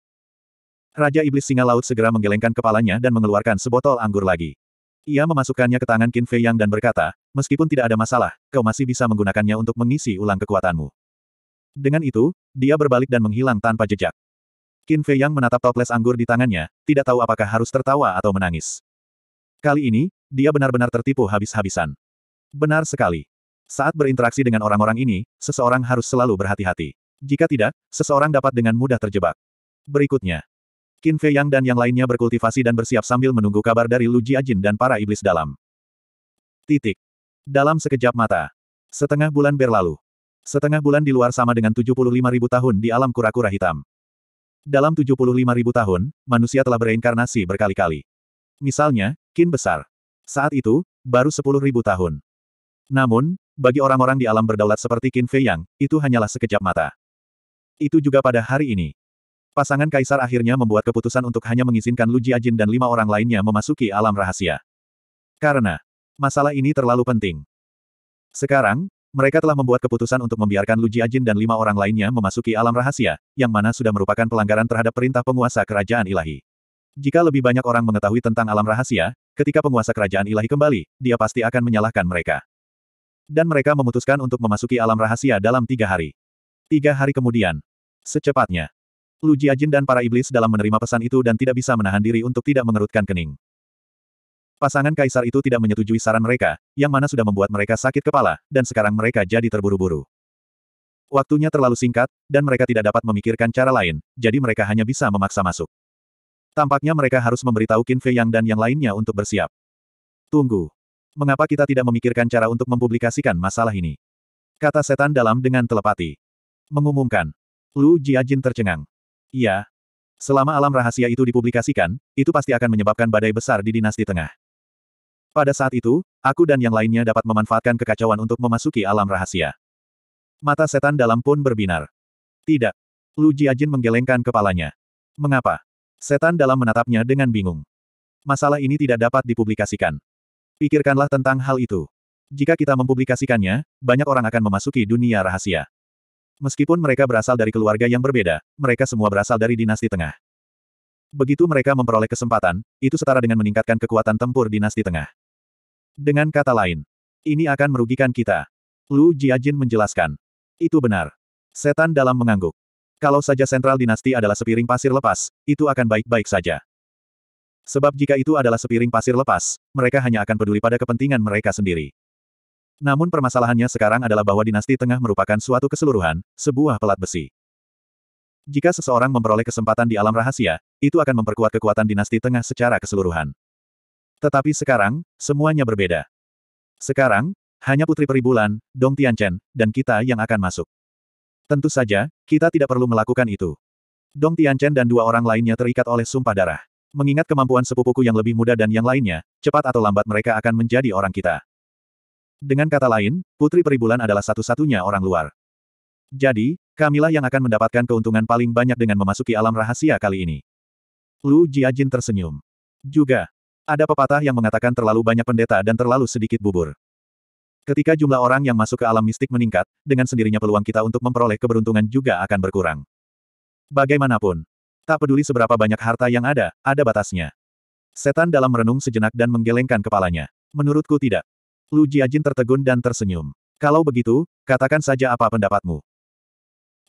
Raja Iblis Singa Laut segera menggelengkan kepalanya dan mengeluarkan sebotol anggur lagi. Ia memasukkannya ke tangan Qin Fei Yang dan berkata, meskipun tidak ada masalah, kau masih bisa menggunakannya untuk mengisi ulang kekuatanmu. Dengan itu, dia berbalik dan menghilang tanpa jejak. Qin Fei Yang menatap toples anggur di tangannya, tidak tahu apakah harus tertawa atau menangis. Kali ini, dia benar-benar tertipu habis-habisan. Benar sekali. Saat berinteraksi dengan orang-orang ini, seseorang harus selalu berhati-hati. Jika tidak, seseorang dapat dengan mudah terjebak. Berikutnya, Qin Fei Yang dan yang lainnya berkultivasi dan bersiap sambil menunggu kabar dari Lu Jiajin dan para iblis dalam. Titik. Dalam sekejap mata. Setengah bulan berlalu. Setengah bulan di luar sama dengan ribu tahun di alam kura-kura hitam. Dalam ribu tahun, manusia telah bereinkarnasi berkali-kali. Misalnya, kin besar. Saat itu, baru ribu tahun. Namun, bagi orang-orang di alam berdaulat seperti Qin Fei Yang, itu hanyalah sekejap mata. Itu juga pada hari ini. Pasangan kaisar akhirnya membuat keputusan untuk hanya mengizinkan Lu Jiajin dan lima orang lainnya memasuki alam rahasia. Karena masalah ini terlalu penting. Sekarang, mereka telah membuat keputusan untuk membiarkan Lu Jiajin dan lima orang lainnya memasuki alam rahasia, yang mana sudah merupakan pelanggaran terhadap perintah penguasa kerajaan ilahi. Jika lebih banyak orang mengetahui tentang alam rahasia, ketika penguasa kerajaan ilahi kembali, dia pasti akan menyalahkan mereka. Dan mereka memutuskan untuk memasuki alam rahasia dalam tiga hari. Tiga hari kemudian. Secepatnya. Lu Jiajin dan para iblis dalam menerima pesan itu dan tidak bisa menahan diri untuk tidak mengerutkan kening. Pasangan kaisar itu tidak menyetujui saran mereka, yang mana sudah membuat mereka sakit kepala, dan sekarang mereka jadi terburu-buru. Waktunya terlalu singkat, dan mereka tidak dapat memikirkan cara lain, jadi mereka hanya bisa memaksa masuk. Tampaknya mereka harus memberitahu Qin Fei Yang dan yang lainnya untuk bersiap. Tunggu. Mengapa kita tidak memikirkan cara untuk mempublikasikan masalah ini? Kata setan dalam dengan telepati. Mengumumkan. Lu Jiajin tercengang. Iya. Selama alam rahasia itu dipublikasikan, itu pasti akan menyebabkan badai besar di dinasti tengah. Pada saat itu, aku dan yang lainnya dapat memanfaatkan kekacauan untuk memasuki alam rahasia. Mata setan dalam pun berbinar. Tidak. Lu Jiajin menggelengkan kepalanya. Mengapa? Setan dalam menatapnya dengan bingung. Masalah ini tidak dapat dipublikasikan. Pikirkanlah tentang hal itu. Jika kita mempublikasikannya, banyak orang akan memasuki dunia rahasia. Meskipun mereka berasal dari keluarga yang berbeda, mereka semua berasal dari dinasti tengah. Begitu mereka memperoleh kesempatan, itu setara dengan meningkatkan kekuatan tempur dinasti tengah. Dengan kata lain, ini akan merugikan kita. Lu Jiajin menjelaskan. Itu benar. Setan dalam mengangguk. Kalau saja sentral dinasti adalah sepiring pasir lepas, itu akan baik-baik saja. Sebab jika itu adalah sepiring pasir lepas, mereka hanya akan peduli pada kepentingan mereka sendiri. Namun permasalahannya sekarang adalah bahwa dinasti tengah merupakan suatu keseluruhan, sebuah pelat besi. Jika seseorang memperoleh kesempatan di alam rahasia, itu akan memperkuat kekuatan dinasti tengah secara keseluruhan. Tetapi sekarang, semuanya berbeda. Sekarang, hanya Putri Peribulan, Dong Tianchen, dan kita yang akan masuk. Tentu saja, kita tidak perlu melakukan itu. Dong Tianchen dan dua orang lainnya terikat oleh sumpah darah. Mengingat kemampuan sepupuku yang lebih muda dan yang lainnya, cepat atau lambat mereka akan menjadi orang kita. Dengan kata lain, Putri Peribulan adalah satu-satunya orang luar. Jadi, kamilah yang akan mendapatkan keuntungan paling banyak dengan memasuki alam rahasia kali ini. Lu Jiajin tersenyum. Juga, ada pepatah yang mengatakan terlalu banyak pendeta dan terlalu sedikit bubur. Ketika jumlah orang yang masuk ke alam mistik meningkat, dengan sendirinya peluang kita untuk memperoleh keberuntungan juga akan berkurang. Bagaimanapun, tak peduli seberapa banyak harta yang ada, ada batasnya. Setan dalam merenung sejenak dan menggelengkan kepalanya. Menurutku tidak. Lu Jiajin tertegun dan tersenyum. Kalau begitu, katakan saja apa pendapatmu.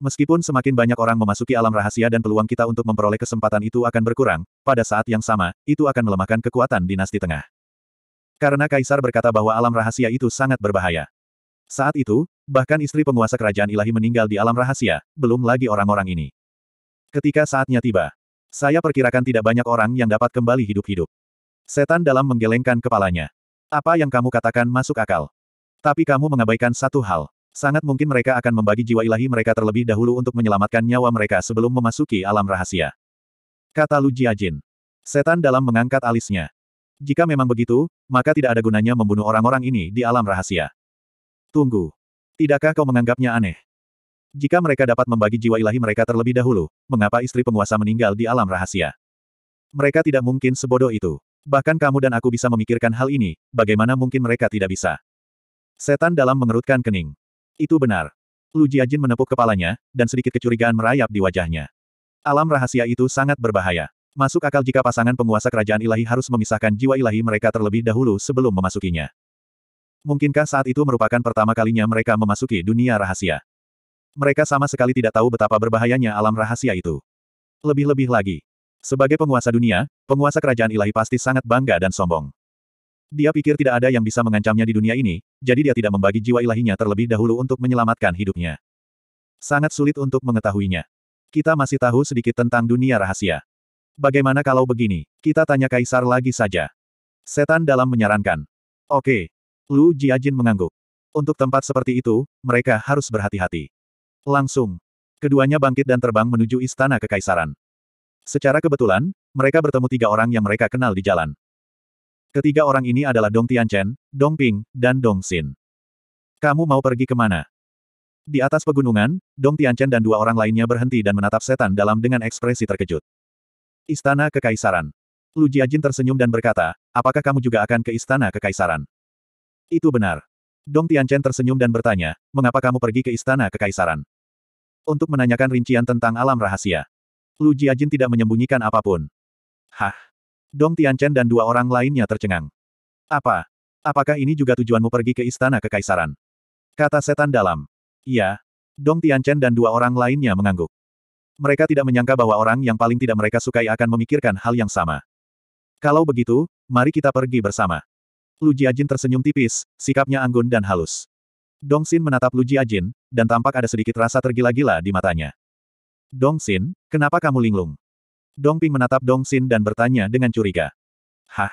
Meskipun semakin banyak orang memasuki alam rahasia dan peluang kita untuk memperoleh kesempatan itu akan berkurang, pada saat yang sama, itu akan melemahkan kekuatan dinasti tengah. Karena Kaisar berkata bahwa alam rahasia itu sangat berbahaya. Saat itu, bahkan istri penguasa kerajaan ilahi meninggal di alam rahasia, belum lagi orang-orang ini. Ketika saatnya tiba, saya perkirakan tidak banyak orang yang dapat kembali hidup-hidup. Setan dalam menggelengkan kepalanya. Apa yang kamu katakan masuk akal. Tapi kamu mengabaikan satu hal. Sangat mungkin mereka akan membagi jiwa ilahi mereka terlebih dahulu untuk menyelamatkan nyawa mereka sebelum memasuki alam rahasia. Kata Lu Jiajin. Setan dalam mengangkat alisnya. Jika memang begitu, maka tidak ada gunanya membunuh orang-orang ini di alam rahasia. Tunggu. Tidakkah kau menganggapnya aneh? Jika mereka dapat membagi jiwa ilahi mereka terlebih dahulu, mengapa istri penguasa meninggal di alam rahasia? Mereka tidak mungkin sebodoh itu. Bahkan kamu dan aku bisa memikirkan hal ini, bagaimana mungkin mereka tidak bisa? Setan dalam mengerutkan kening. Itu benar. Lu Jiajin menepuk kepalanya, dan sedikit kecurigaan merayap di wajahnya. Alam rahasia itu sangat berbahaya. Masuk akal jika pasangan penguasa kerajaan ilahi harus memisahkan jiwa ilahi mereka terlebih dahulu sebelum memasukinya. Mungkinkah saat itu merupakan pertama kalinya mereka memasuki dunia rahasia? Mereka sama sekali tidak tahu betapa berbahayanya alam rahasia itu. Lebih-lebih lagi. Sebagai penguasa dunia, penguasa kerajaan ilahi pasti sangat bangga dan sombong. Dia pikir tidak ada yang bisa mengancamnya di dunia ini, jadi dia tidak membagi jiwa ilahinya terlebih dahulu untuk menyelamatkan hidupnya. Sangat sulit untuk mengetahuinya. Kita masih tahu sedikit tentang dunia rahasia. Bagaimana kalau begini, kita tanya Kaisar lagi saja. Setan dalam menyarankan. Oke. Lu Jiajin mengangguk. Untuk tempat seperti itu, mereka harus berhati-hati. Langsung. Keduanya bangkit dan terbang menuju istana kekaisaran. Secara kebetulan, mereka bertemu tiga orang yang mereka kenal di jalan. Ketiga orang ini adalah Dong Tianchen, Dong Ping, dan Dong Xin. Kamu mau pergi kemana? Di atas pegunungan, Dong Tianchen dan dua orang lainnya berhenti dan menatap setan dalam dengan ekspresi terkejut. Istana Kekaisaran. Lu Jiajin tersenyum dan berkata, apakah kamu juga akan ke Istana Kekaisaran? Itu benar. Dong Tianchen tersenyum dan bertanya, mengapa kamu pergi ke Istana Kekaisaran? Untuk menanyakan rincian tentang alam rahasia. Lu Jiajin tidak menyembunyikan apapun. Hah? Dong Tianchen dan dua orang lainnya tercengang. Apa? Apakah ini juga tujuanmu pergi ke istana kekaisaran? Kata setan dalam. Iya. Dong Tianchen dan dua orang lainnya mengangguk. Mereka tidak menyangka bahwa orang yang paling tidak mereka sukai akan memikirkan hal yang sama. Kalau begitu, mari kita pergi bersama. Lu Jiajin tersenyum tipis, sikapnya anggun dan halus. Dong Xin menatap Lu Jiajin, dan tampak ada sedikit rasa tergila-gila di matanya. Dong Xin, kenapa kamu linglung? Dong Ping menatap Dong Xin dan bertanya dengan curiga. Hah?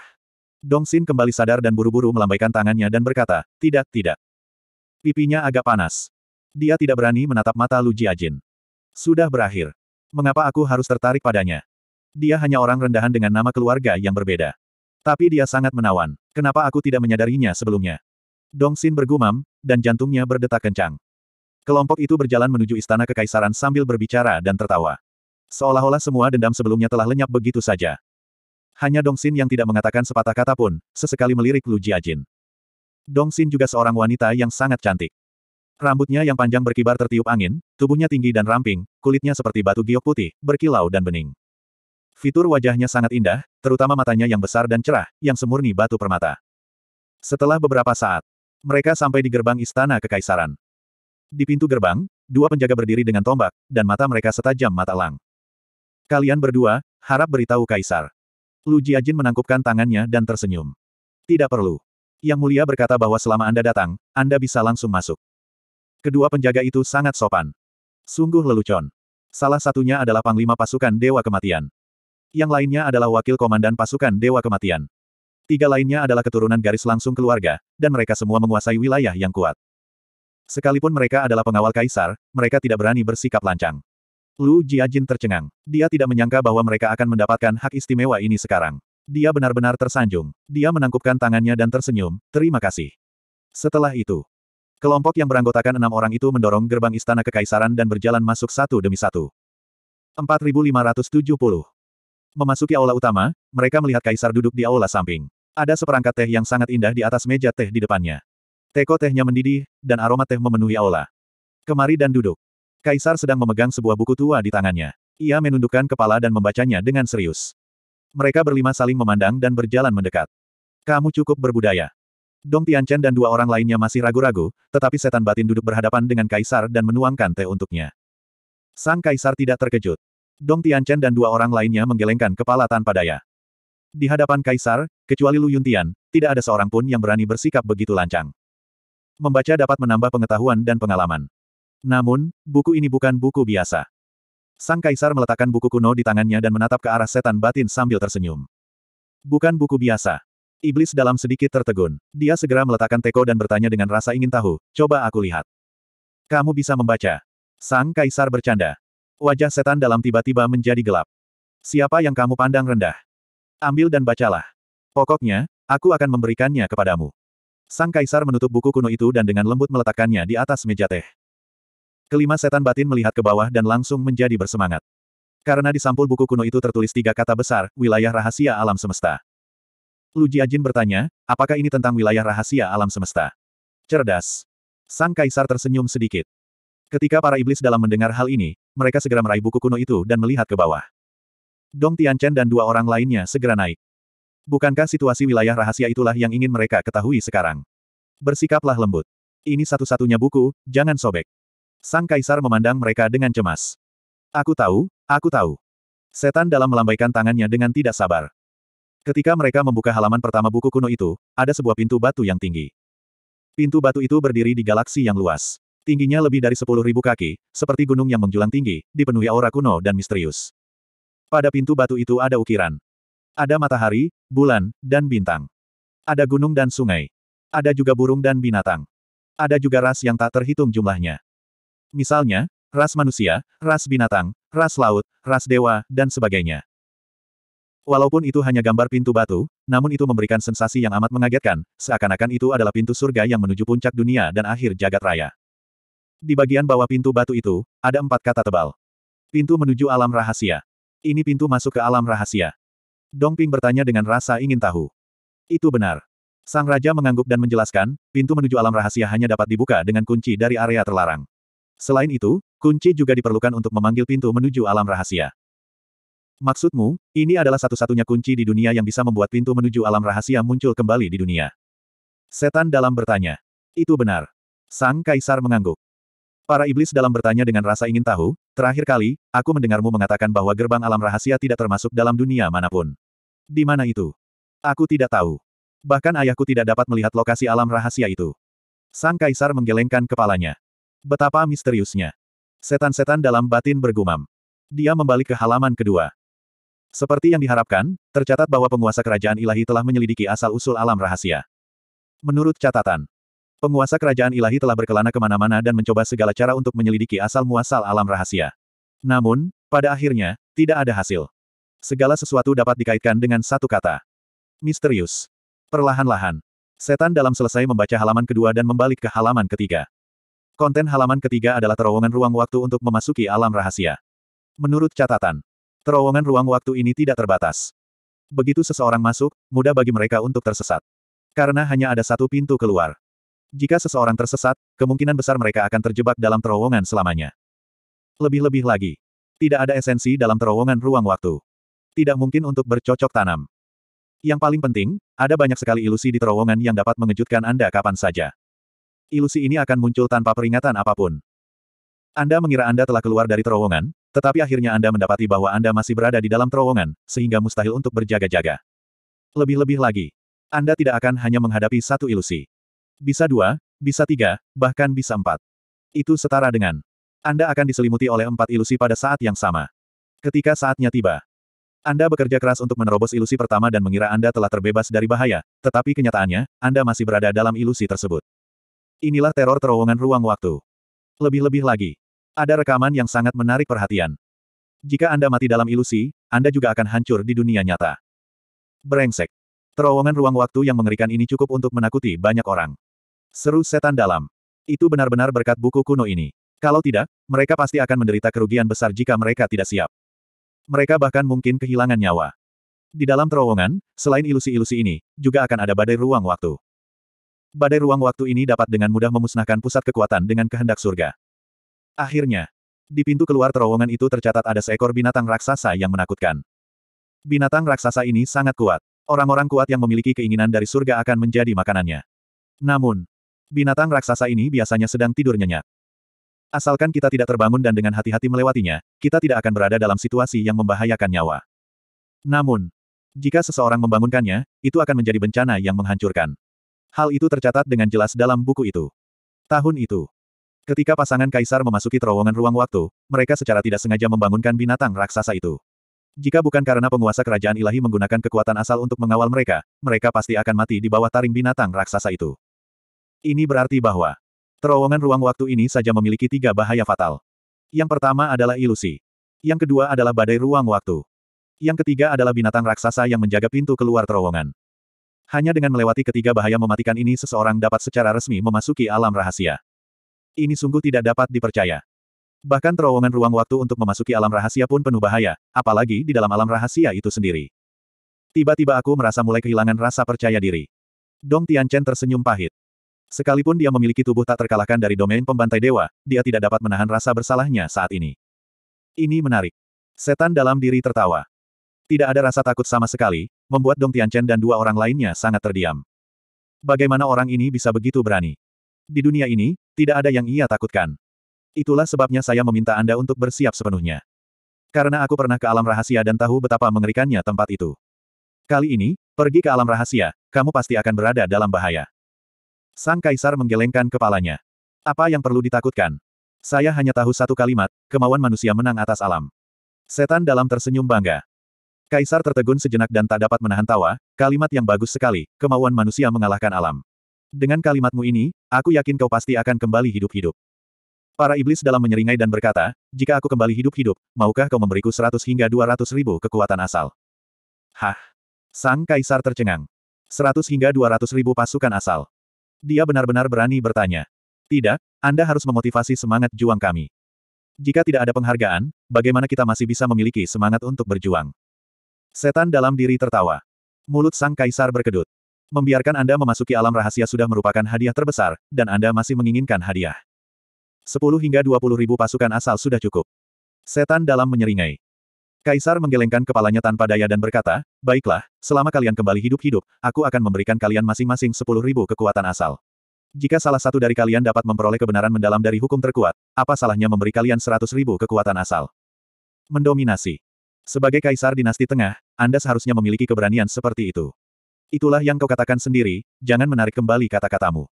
Dong Xin kembali sadar dan buru-buru melambaikan tangannya dan berkata, tidak, tidak. Pipinya agak panas. Dia tidak berani menatap mata Lu Jiajin. Sudah berakhir. Mengapa aku harus tertarik padanya? Dia hanya orang rendahan dengan nama keluarga yang berbeda. Tapi dia sangat menawan. Kenapa aku tidak menyadarinya sebelumnya? Dong Xin bergumam, dan jantungnya berdetak kencang. Kelompok itu berjalan menuju istana kekaisaran sambil berbicara dan tertawa. Seolah-olah semua dendam sebelumnya telah lenyap begitu saja. Hanya Dong Xin yang tidak mengatakan sepatah kata pun, sesekali melirik Lu Jiajin. Dong Xin juga seorang wanita yang sangat cantik. Rambutnya yang panjang berkibar tertiup angin, tubuhnya tinggi dan ramping, kulitnya seperti batu giok putih, berkilau dan bening. Fitur wajahnya sangat indah, terutama matanya yang besar dan cerah, yang semurni batu permata. Setelah beberapa saat, mereka sampai di gerbang istana kekaisaran. Di pintu gerbang, dua penjaga berdiri dengan tombak, dan mata mereka setajam mata lang. Kalian berdua, harap beritahu Kaisar. Lu Jiajin menangkupkan tangannya dan tersenyum. Tidak perlu. Yang mulia berkata bahwa selama Anda datang, Anda bisa langsung masuk. Kedua penjaga itu sangat sopan. Sungguh lelucon. Salah satunya adalah Panglima Pasukan Dewa Kematian. Yang lainnya adalah Wakil Komandan Pasukan Dewa Kematian. Tiga lainnya adalah keturunan garis langsung keluarga, dan mereka semua menguasai wilayah yang kuat. Sekalipun mereka adalah pengawal kaisar, mereka tidak berani bersikap lancang. Lu Jiajin tercengang. Dia tidak menyangka bahwa mereka akan mendapatkan hak istimewa ini sekarang. Dia benar-benar tersanjung. Dia menangkupkan tangannya dan tersenyum, terima kasih. Setelah itu, kelompok yang beranggotakan enam orang itu mendorong gerbang istana kekaisaran dan berjalan masuk satu demi satu. 4570 Memasuki aula utama, mereka melihat kaisar duduk di aula samping. Ada seperangkat teh yang sangat indah di atas meja teh di depannya. Teko tehnya mendidih, dan aroma teh memenuhi aula. Kemari dan duduk. Kaisar sedang memegang sebuah buku tua di tangannya. Ia menundukkan kepala dan membacanya dengan serius. Mereka berlima saling memandang dan berjalan mendekat. Kamu cukup berbudaya. Dong Tianchen dan dua orang lainnya masih ragu-ragu, tetapi setan batin duduk berhadapan dengan Kaisar dan menuangkan teh untuknya. Sang Kaisar tidak terkejut. Dong Tianchen dan dua orang lainnya menggelengkan kepala tanpa daya. Di hadapan Kaisar, kecuali Lu Yuntian, tidak ada seorang pun yang berani bersikap begitu lancang. Membaca dapat menambah pengetahuan dan pengalaman. Namun, buku ini bukan buku biasa. Sang kaisar meletakkan buku kuno di tangannya dan menatap ke arah setan batin sambil tersenyum. Bukan buku biasa. Iblis dalam sedikit tertegun. Dia segera meletakkan teko dan bertanya dengan rasa ingin tahu, coba aku lihat. Kamu bisa membaca. Sang kaisar bercanda. Wajah setan dalam tiba-tiba menjadi gelap. Siapa yang kamu pandang rendah? Ambil dan bacalah. Pokoknya, aku akan memberikannya kepadamu. Sang kaisar menutup buku kuno itu dan dengan lembut meletakkannya di atas meja teh. Kelima setan batin melihat ke bawah dan langsung menjadi bersemangat. Karena di sampul buku kuno itu tertulis tiga kata besar, wilayah rahasia alam semesta. Lu Jiajin bertanya, apakah ini tentang wilayah rahasia alam semesta? Cerdas. Sang Kaisar tersenyum sedikit. Ketika para iblis dalam mendengar hal ini, mereka segera meraih buku kuno itu dan melihat ke bawah. Dong Tianchen dan dua orang lainnya segera naik. Bukankah situasi wilayah rahasia itulah yang ingin mereka ketahui sekarang? Bersikaplah lembut. Ini satu-satunya buku, jangan sobek. Sang kaisar memandang mereka dengan cemas. Aku tahu, aku tahu. Setan dalam melambaikan tangannya dengan tidak sabar. Ketika mereka membuka halaman pertama buku kuno itu, ada sebuah pintu batu yang tinggi. Pintu batu itu berdiri di galaksi yang luas. Tingginya lebih dari 10.000 kaki, seperti gunung yang menjulang tinggi, dipenuhi aura kuno dan misterius. Pada pintu batu itu ada ukiran. Ada matahari, bulan, dan bintang. Ada gunung dan sungai. Ada juga burung dan binatang. Ada juga ras yang tak terhitung jumlahnya. Misalnya, ras manusia, ras binatang, ras laut, ras dewa, dan sebagainya. Walaupun itu hanya gambar pintu batu, namun itu memberikan sensasi yang amat mengagetkan, seakan-akan itu adalah pintu surga yang menuju puncak dunia dan akhir jagat raya. Di bagian bawah pintu batu itu, ada empat kata tebal. Pintu menuju alam rahasia. Ini pintu masuk ke alam rahasia. Dongping bertanya dengan rasa ingin tahu. Itu benar. Sang Raja mengangguk dan menjelaskan, pintu menuju alam rahasia hanya dapat dibuka dengan kunci dari area terlarang. Selain itu, kunci juga diperlukan untuk memanggil pintu menuju alam rahasia. Maksudmu, ini adalah satu-satunya kunci di dunia yang bisa membuat pintu menuju alam rahasia muncul kembali di dunia. Setan dalam bertanya. Itu benar. Sang Kaisar mengangguk. Para iblis dalam bertanya dengan rasa ingin tahu, terakhir kali, aku mendengarmu mengatakan bahwa gerbang alam rahasia tidak termasuk dalam dunia manapun. Di mana itu? Aku tidak tahu. Bahkan ayahku tidak dapat melihat lokasi alam rahasia itu. Sang Kaisar menggelengkan kepalanya. Betapa misteriusnya. Setan-setan dalam batin bergumam. Dia membalik ke halaman kedua. Seperti yang diharapkan, tercatat bahwa penguasa kerajaan ilahi telah menyelidiki asal-usul alam rahasia. Menurut catatan, penguasa kerajaan ilahi telah berkelana kemana-mana dan mencoba segala cara untuk menyelidiki asal-muasal alam rahasia. Namun, pada akhirnya, tidak ada hasil. Segala sesuatu dapat dikaitkan dengan satu kata. Misterius. Perlahan-lahan, Setan dalam selesai membaca halaman kedua dan membalik ke halaman ketiga. Konten halaman ketiga adalah terowongan ruang waktu untuk memasuki alam rahasia. Menurut catatan, terowongan ruang waktu ini tidak terbatas. Begitu seseorang masuk, mudah bagi mereka untuk tersesat. Karena hanya ada satu pintu keluar. Jika seseorang tersesat, kemungkinan besar mereka akan terjebak dalam terowongan selamanya. Lebih-lebih lagi, tidak ada esensi dalam terowongan ruang waktu. Tidak mungkin untuk bercocok tanam. Yang paling penting, ada banyak sekali ilusi di terowongan yang dapat mengejutkan Anda kapan saja. Ilusi ini akan muncul tanpa peringatan apapun. Anda mengira Anda telah keluar dari terowongan, tetapi akhirnya Anda mendapati bahwa Anda masih berada di dalam terowongan, sehingga mustahil untuk berjaga-jaga. Lebih-lebih lagi, Anda tidak akan hanya menghadapi satu ilusi. Bisa dua, bisa tiga, bahkan bisa empat. Itu setara dengan Anda akan diselimuti oleh empat ilusi pada saat yang sama. Ketika saatnya tiba, Anda bekerja keras untuk menerobos ilusi pertama dan mengira Anda telah terbebas dari bahaya, tetapi kenyataannya, Anda masih berada dalam ilusi tersebut. Inilah teror terowongan ruang waktu. Lebih-lebih lagi. Ada rekaman yang sangat menarik perhatian. Jika Anda mati dalam ilusi, Anda juga akan hancur di dunia nyata. Berengsek, Terowongan ruang waktu yang mengerikan ini cukup untuk menakuti banyak orang. Seru setan dalam. Itu benar-benar berkat buku kuno ini. Kalau tidak, mereka pasti akan menderita kerugian besar jika mereka tidak siap. Mereka bahkan mungkin kehilangan nyawa. Di dalam terowongan, selain ilusi-ilusi ini, juga akan ada badai ruang waktu. Badai ruang waktu ini dapat dengan mudah memusnahkan pusat kekuatan dengan kehendak surga. Akhirnya, di pintu keluar terowongan itu tercatat ada seekor binatang raksasa yang menakutkan. Binatang raksasa ini sangat kuat. Orang-orang kuat yang memiliki keinginan dari surga akan menjadi makanannya. Namun, binatang raksasa ini biasanya sedang tidur nyenyak. Asalkan kita tidak terbangun dan dengan hati-hati melewatinya, kita tidak akan berada dalam situasi yang membahayakan nyawa. Namun, jika seseorang membangunkannya, itu akan menjadi bencana yang menghancurkan. Hal itu tercatat dengan jelas dalam buku itu. Tahun itu. Ketika pasangan kaisar memasuki terowongan ruang waktu, mereka secara tidak sengaja membangunkan binatang raksasa itu. Jika bukan karena penguasa kerajaan ilahi menggunakan kekuatan asal untuk mengawal mereka, mereka pasti akan mati di bawah taring binatang raksasa itu. Ini berarti bahwa terowongan ruang waktu ini saja memiliki tiga bahaya fatal. Yang pertama adalah ilusi. Yang kedua adalah badai ruang waktu. Yang ketiga adalah binatang raksasa yang menjaga pintu keluar terowongan. Hanya dengan melewati ketiga bahaya mematikan ini seseorang dapat secara resmi memasuki alam rahasia. Ini sungguh tidak dapat dipercaya. Bahkan terowongan ruang waktu untuk memasuki alam rahasia pun penuh bahaya, apalagi di dalam alam rahasia itu sendiri. Tiba-tiba aku merasa mulai kehilangan rasa percaya diri. Dong Tianchen tersenyum pahit. Sekalipun dia memiliki tubuh tak terkalahkan dari domain pembantai dewa, dia tidak dapat menahan rasa bersalahnya saat ini. Ini menarik. Setan dalam diri tertawa. Tidak ada rasa takut sama sekali, membuat Dong Tianchen dan dua orang lainnya sangat terdiam. Bagaimana orang ini bisa begitu berani? Di dunia ini, tidak ada yang ia takutkan. Itulah sebabnya saya meminta Anda untuk bersiap sepenuhnya. Karena aku pernah ke alam rahasia dan tahu betapa mengerikannya tempat itu. Kali ini, pergi ke alam rahasia, kamu pasti akan berada dalam bahaya. Sang Kaisar menggelengkan kepalanya. Apa yang perlu ditakutkan? Saya hanya tahu satu kalimat, kemauan manusia menang atas alam. Setan dalam tersenyum bangga. Kaisar tertegun sejenak dan tak dapat menahan tawa, kalimat yang bagus sekali, kemauan manusia mengalahkan alam. Dengan kalimatmu ini, aku yakin kau pasti akan kembali hidup-hidup. Para iblis dalam menyeringai dan berkata, jika aku kembali hidup-hidup, maukah kau memberiku seratus hingga dua ratus ribu kekuatan asal? Hah! Sang Kaisar tercengang. Seratus hingga dua ratus ribu pasukan asal. Dia benar-benar berani bertanya. Tidak, Anda harus memotivasi semangat juang kami. Jika tidak ada penghargaan, bagaimana kita masih bisa memiliki semangat untuk berjuang? Setan dalam diri tertawa. Mulut sang kaisar berkedut. Membiarkan Anda memasuki alam rahasia sudah merupakan hadiah terbesar, dan Anda masih menginginkan hadiah. 10 hingga 20 ribu pasukan asal sudah cukup. Setan dalam menyeringai. Kaisar menggelengkan kepalanya tanpa daya dan berkata, Baiklah, selama kalian kembali hidup-hidup, aku akan memberikan kalian masing-masing 10 ribu kekuatan asal. Jika salah satu dari kalian dapat memperoleh kebenaran mendalam dari hukum terkuat, apa salahnya memberi kalian 100 ribu kekuatan asal? Mendominasi. Sebagai kaisar dinasti tengah, Anda seharusnya memiliki keberanian seperti itu. Itulah yang kau katakan sendiri, jangan menarik kembali kata-katamu.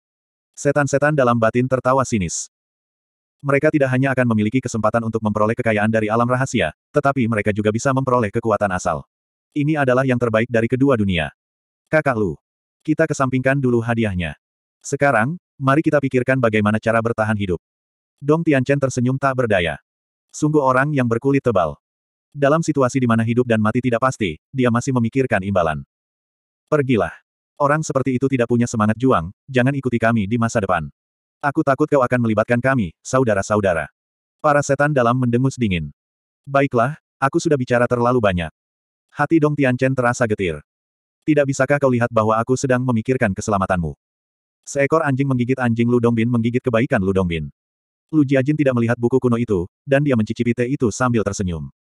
Setan-setan dalam batin tertawa sinis. Mereka tidak hanya akan memiliki kesempatan untuk memperoleh kekayaan dari alam rahasia, tetapi mereka juga bisa memperoleh kekuatan asal. Ini adalah yang terbaik dari kedua dunia. Kakak Lu, kita kesampingkan dulu hadiahnya. Sekarang, mari kita pikirkan bagaimana cara bertahan hidup. Dong Tianchen tersenyum tak berdaya. Sungguh orang yang berkulit tebal. Dalam situasi di mana hidup dan mati tidak pasti, dia masih memikirkan imbalan. Pergilah. Orang seperti itu tidak punya semangat juang, jangan ikuti kami di masa depan. Aku takut kau akan melibatkan kami, saudara-saudara. Para setan dalam mendengus dingin. Baiklah, aku sudah bicara terlalu banyak. Hati Dong Tianchen terasa getir. Tidak bisakah kau lihat bahwa aku sedang memikirkan keselamatanmu? Seekor anjing menggigit anjing Lu Dongbin menggigit kebaikan Lu Dongbin. Lu Jiajin tidak melihat buku kuno itu, dan dia mencicipi teh itu sambil tersenyum.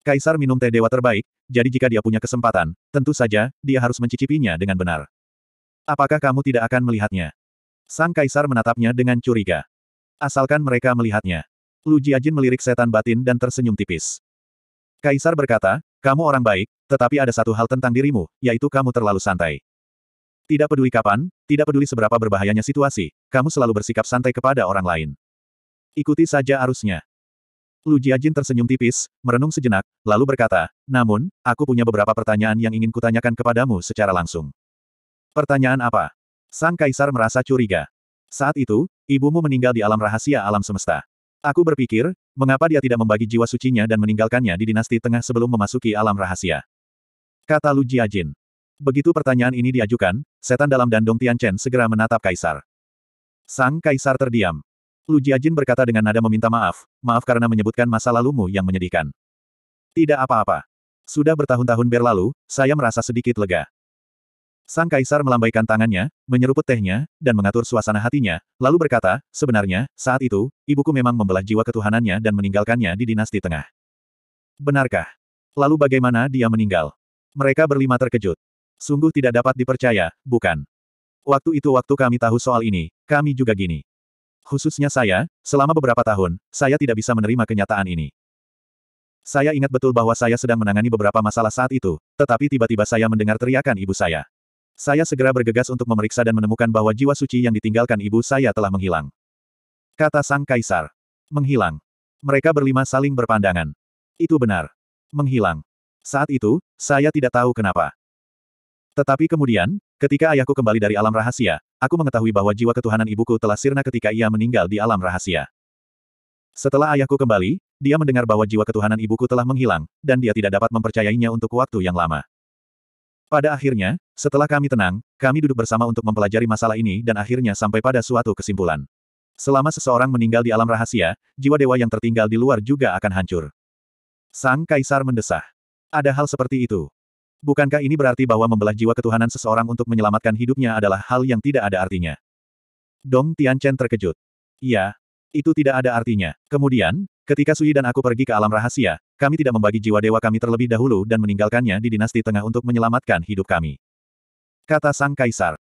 Kaisar minum teh dewa terbaik, jadi jika dia punya kesempatan, tentu saja, dia harus mencicipinya dengan benar. Apakah kamu tidak akan melihatnya? Sang Kaisar menatapnya dengan curiga. Asalkan mereka melihatnya. Lu Jiajin melirik setan batin dan tersenyum tipis. Kaisar berkata, kamu orang baik, tetapi ada satu hal tentang dirimu, yaitu kamu terlalu santai. Tidak peduli kapan, tidak peduli seberapa berbahayanya situasi, kamu selalu bersikap santai kepada orang lain. Ikuti saja arusnya. Lu Jiajin tersenyum tipis, merenung sejenak, lalu berkata, namun, aku punya beberapa pertanyaan yang ingin kutanyakan kepadamu secara langsung. Pertanyaan apa? Sang Kaisar merasa curiga. Saat itu, ibumu meninggal di alam rahasia alam semesta. Aku berpikir, mengapa dia tidak membagi jiwa sucinya dan meninggalkannya di dinasti tengah sebelum memasuki alam rahasia? Kata Lu Jiajin. Begitu pertanyaan ini diajukan, setan dalam dandong Tian Chen segera menatap Kaisar. Sang Kaisar terdiam. Lu Jiajin berkata dengan nada meminta maaf, maaf karena menyebutkan masa lalumu yang menyedihkan. Tidak apa-apa. Sudah bertahun-tahun berlalu, saya merasa sedikit lega. Sang kaisar melambaikan tangannya, menyeruput tehnya, dan mengatur suasana hatinya, lalu berkata, sebenarnya, saat itu, ibuku memang membelah jiwa ketuhanannya dan meninggalkannya di dinasti tengah. Benarkah? Lalu bagaimana dia meninggal? Mereka berlima terkejut. Sungguh tidak dapat dipercaya, bukan? Waktu itu waktu kami tahu soal ini, kami juga gini khususnya saya, selama beberapa tahun, saya tidak bisa menerima kenyataan ini. Saya ingat betul bahwa saya sedang menangani beberapa masalah saat itu, tetapi tiba-tiba saya mendengar teriakan ibu saya. Saya segera bergegas untuk memeriksa dan menemukan bahwa jiwa suci yang ditinggalkan ibu saya telah menghilang. Kata sang kaisar. Menghilang. Mereka berlima saling berpandangan. Itu benar. Menghilang. Saat itu, saya tidak tahu kenapa. Tetapi kemudian, ketika ayahku kembali dari alam rahasia, Aku mengetahui bahwa jiwa ketuhanan ibuku telah sirna ketika ia meninggal di alam rahasia. Setelah ayahku kembali, dia mendengar bahwa jiwa ketuhanan ibuku telah menghilang, dan dia tidak dapat mempercayainya untuk waktu yang lama. Pada akhirnya, setelah kami tenang, kami duduk bersama untuk mempelajari masalah ini dan akhirnya sampai pada suatu kesimpulan. Selama seseorang meninggal di alam rahasia, jiwa dewa yang tertinggal di luar juga akan hancur. Sang Kaisar mendesah. Ada hal seperti itu. Bukankah ini berarti bahwa membelah jiwa ketuhanan seseorang untuk menyelamatkan hidupnya adalah hal yang tidak ada artinya? Dong Tianchen terkejut. Iya, itu tidak ada artinya. Kemudian, ketika Sui dan aku pergi ke alam rahasia, kami tidak membagi jiwa dewa kami terlebih dahulu dan meninggalkannya di dinasti tengah untuk menyelamatkan hidup kami. Kata Sang Kaisar.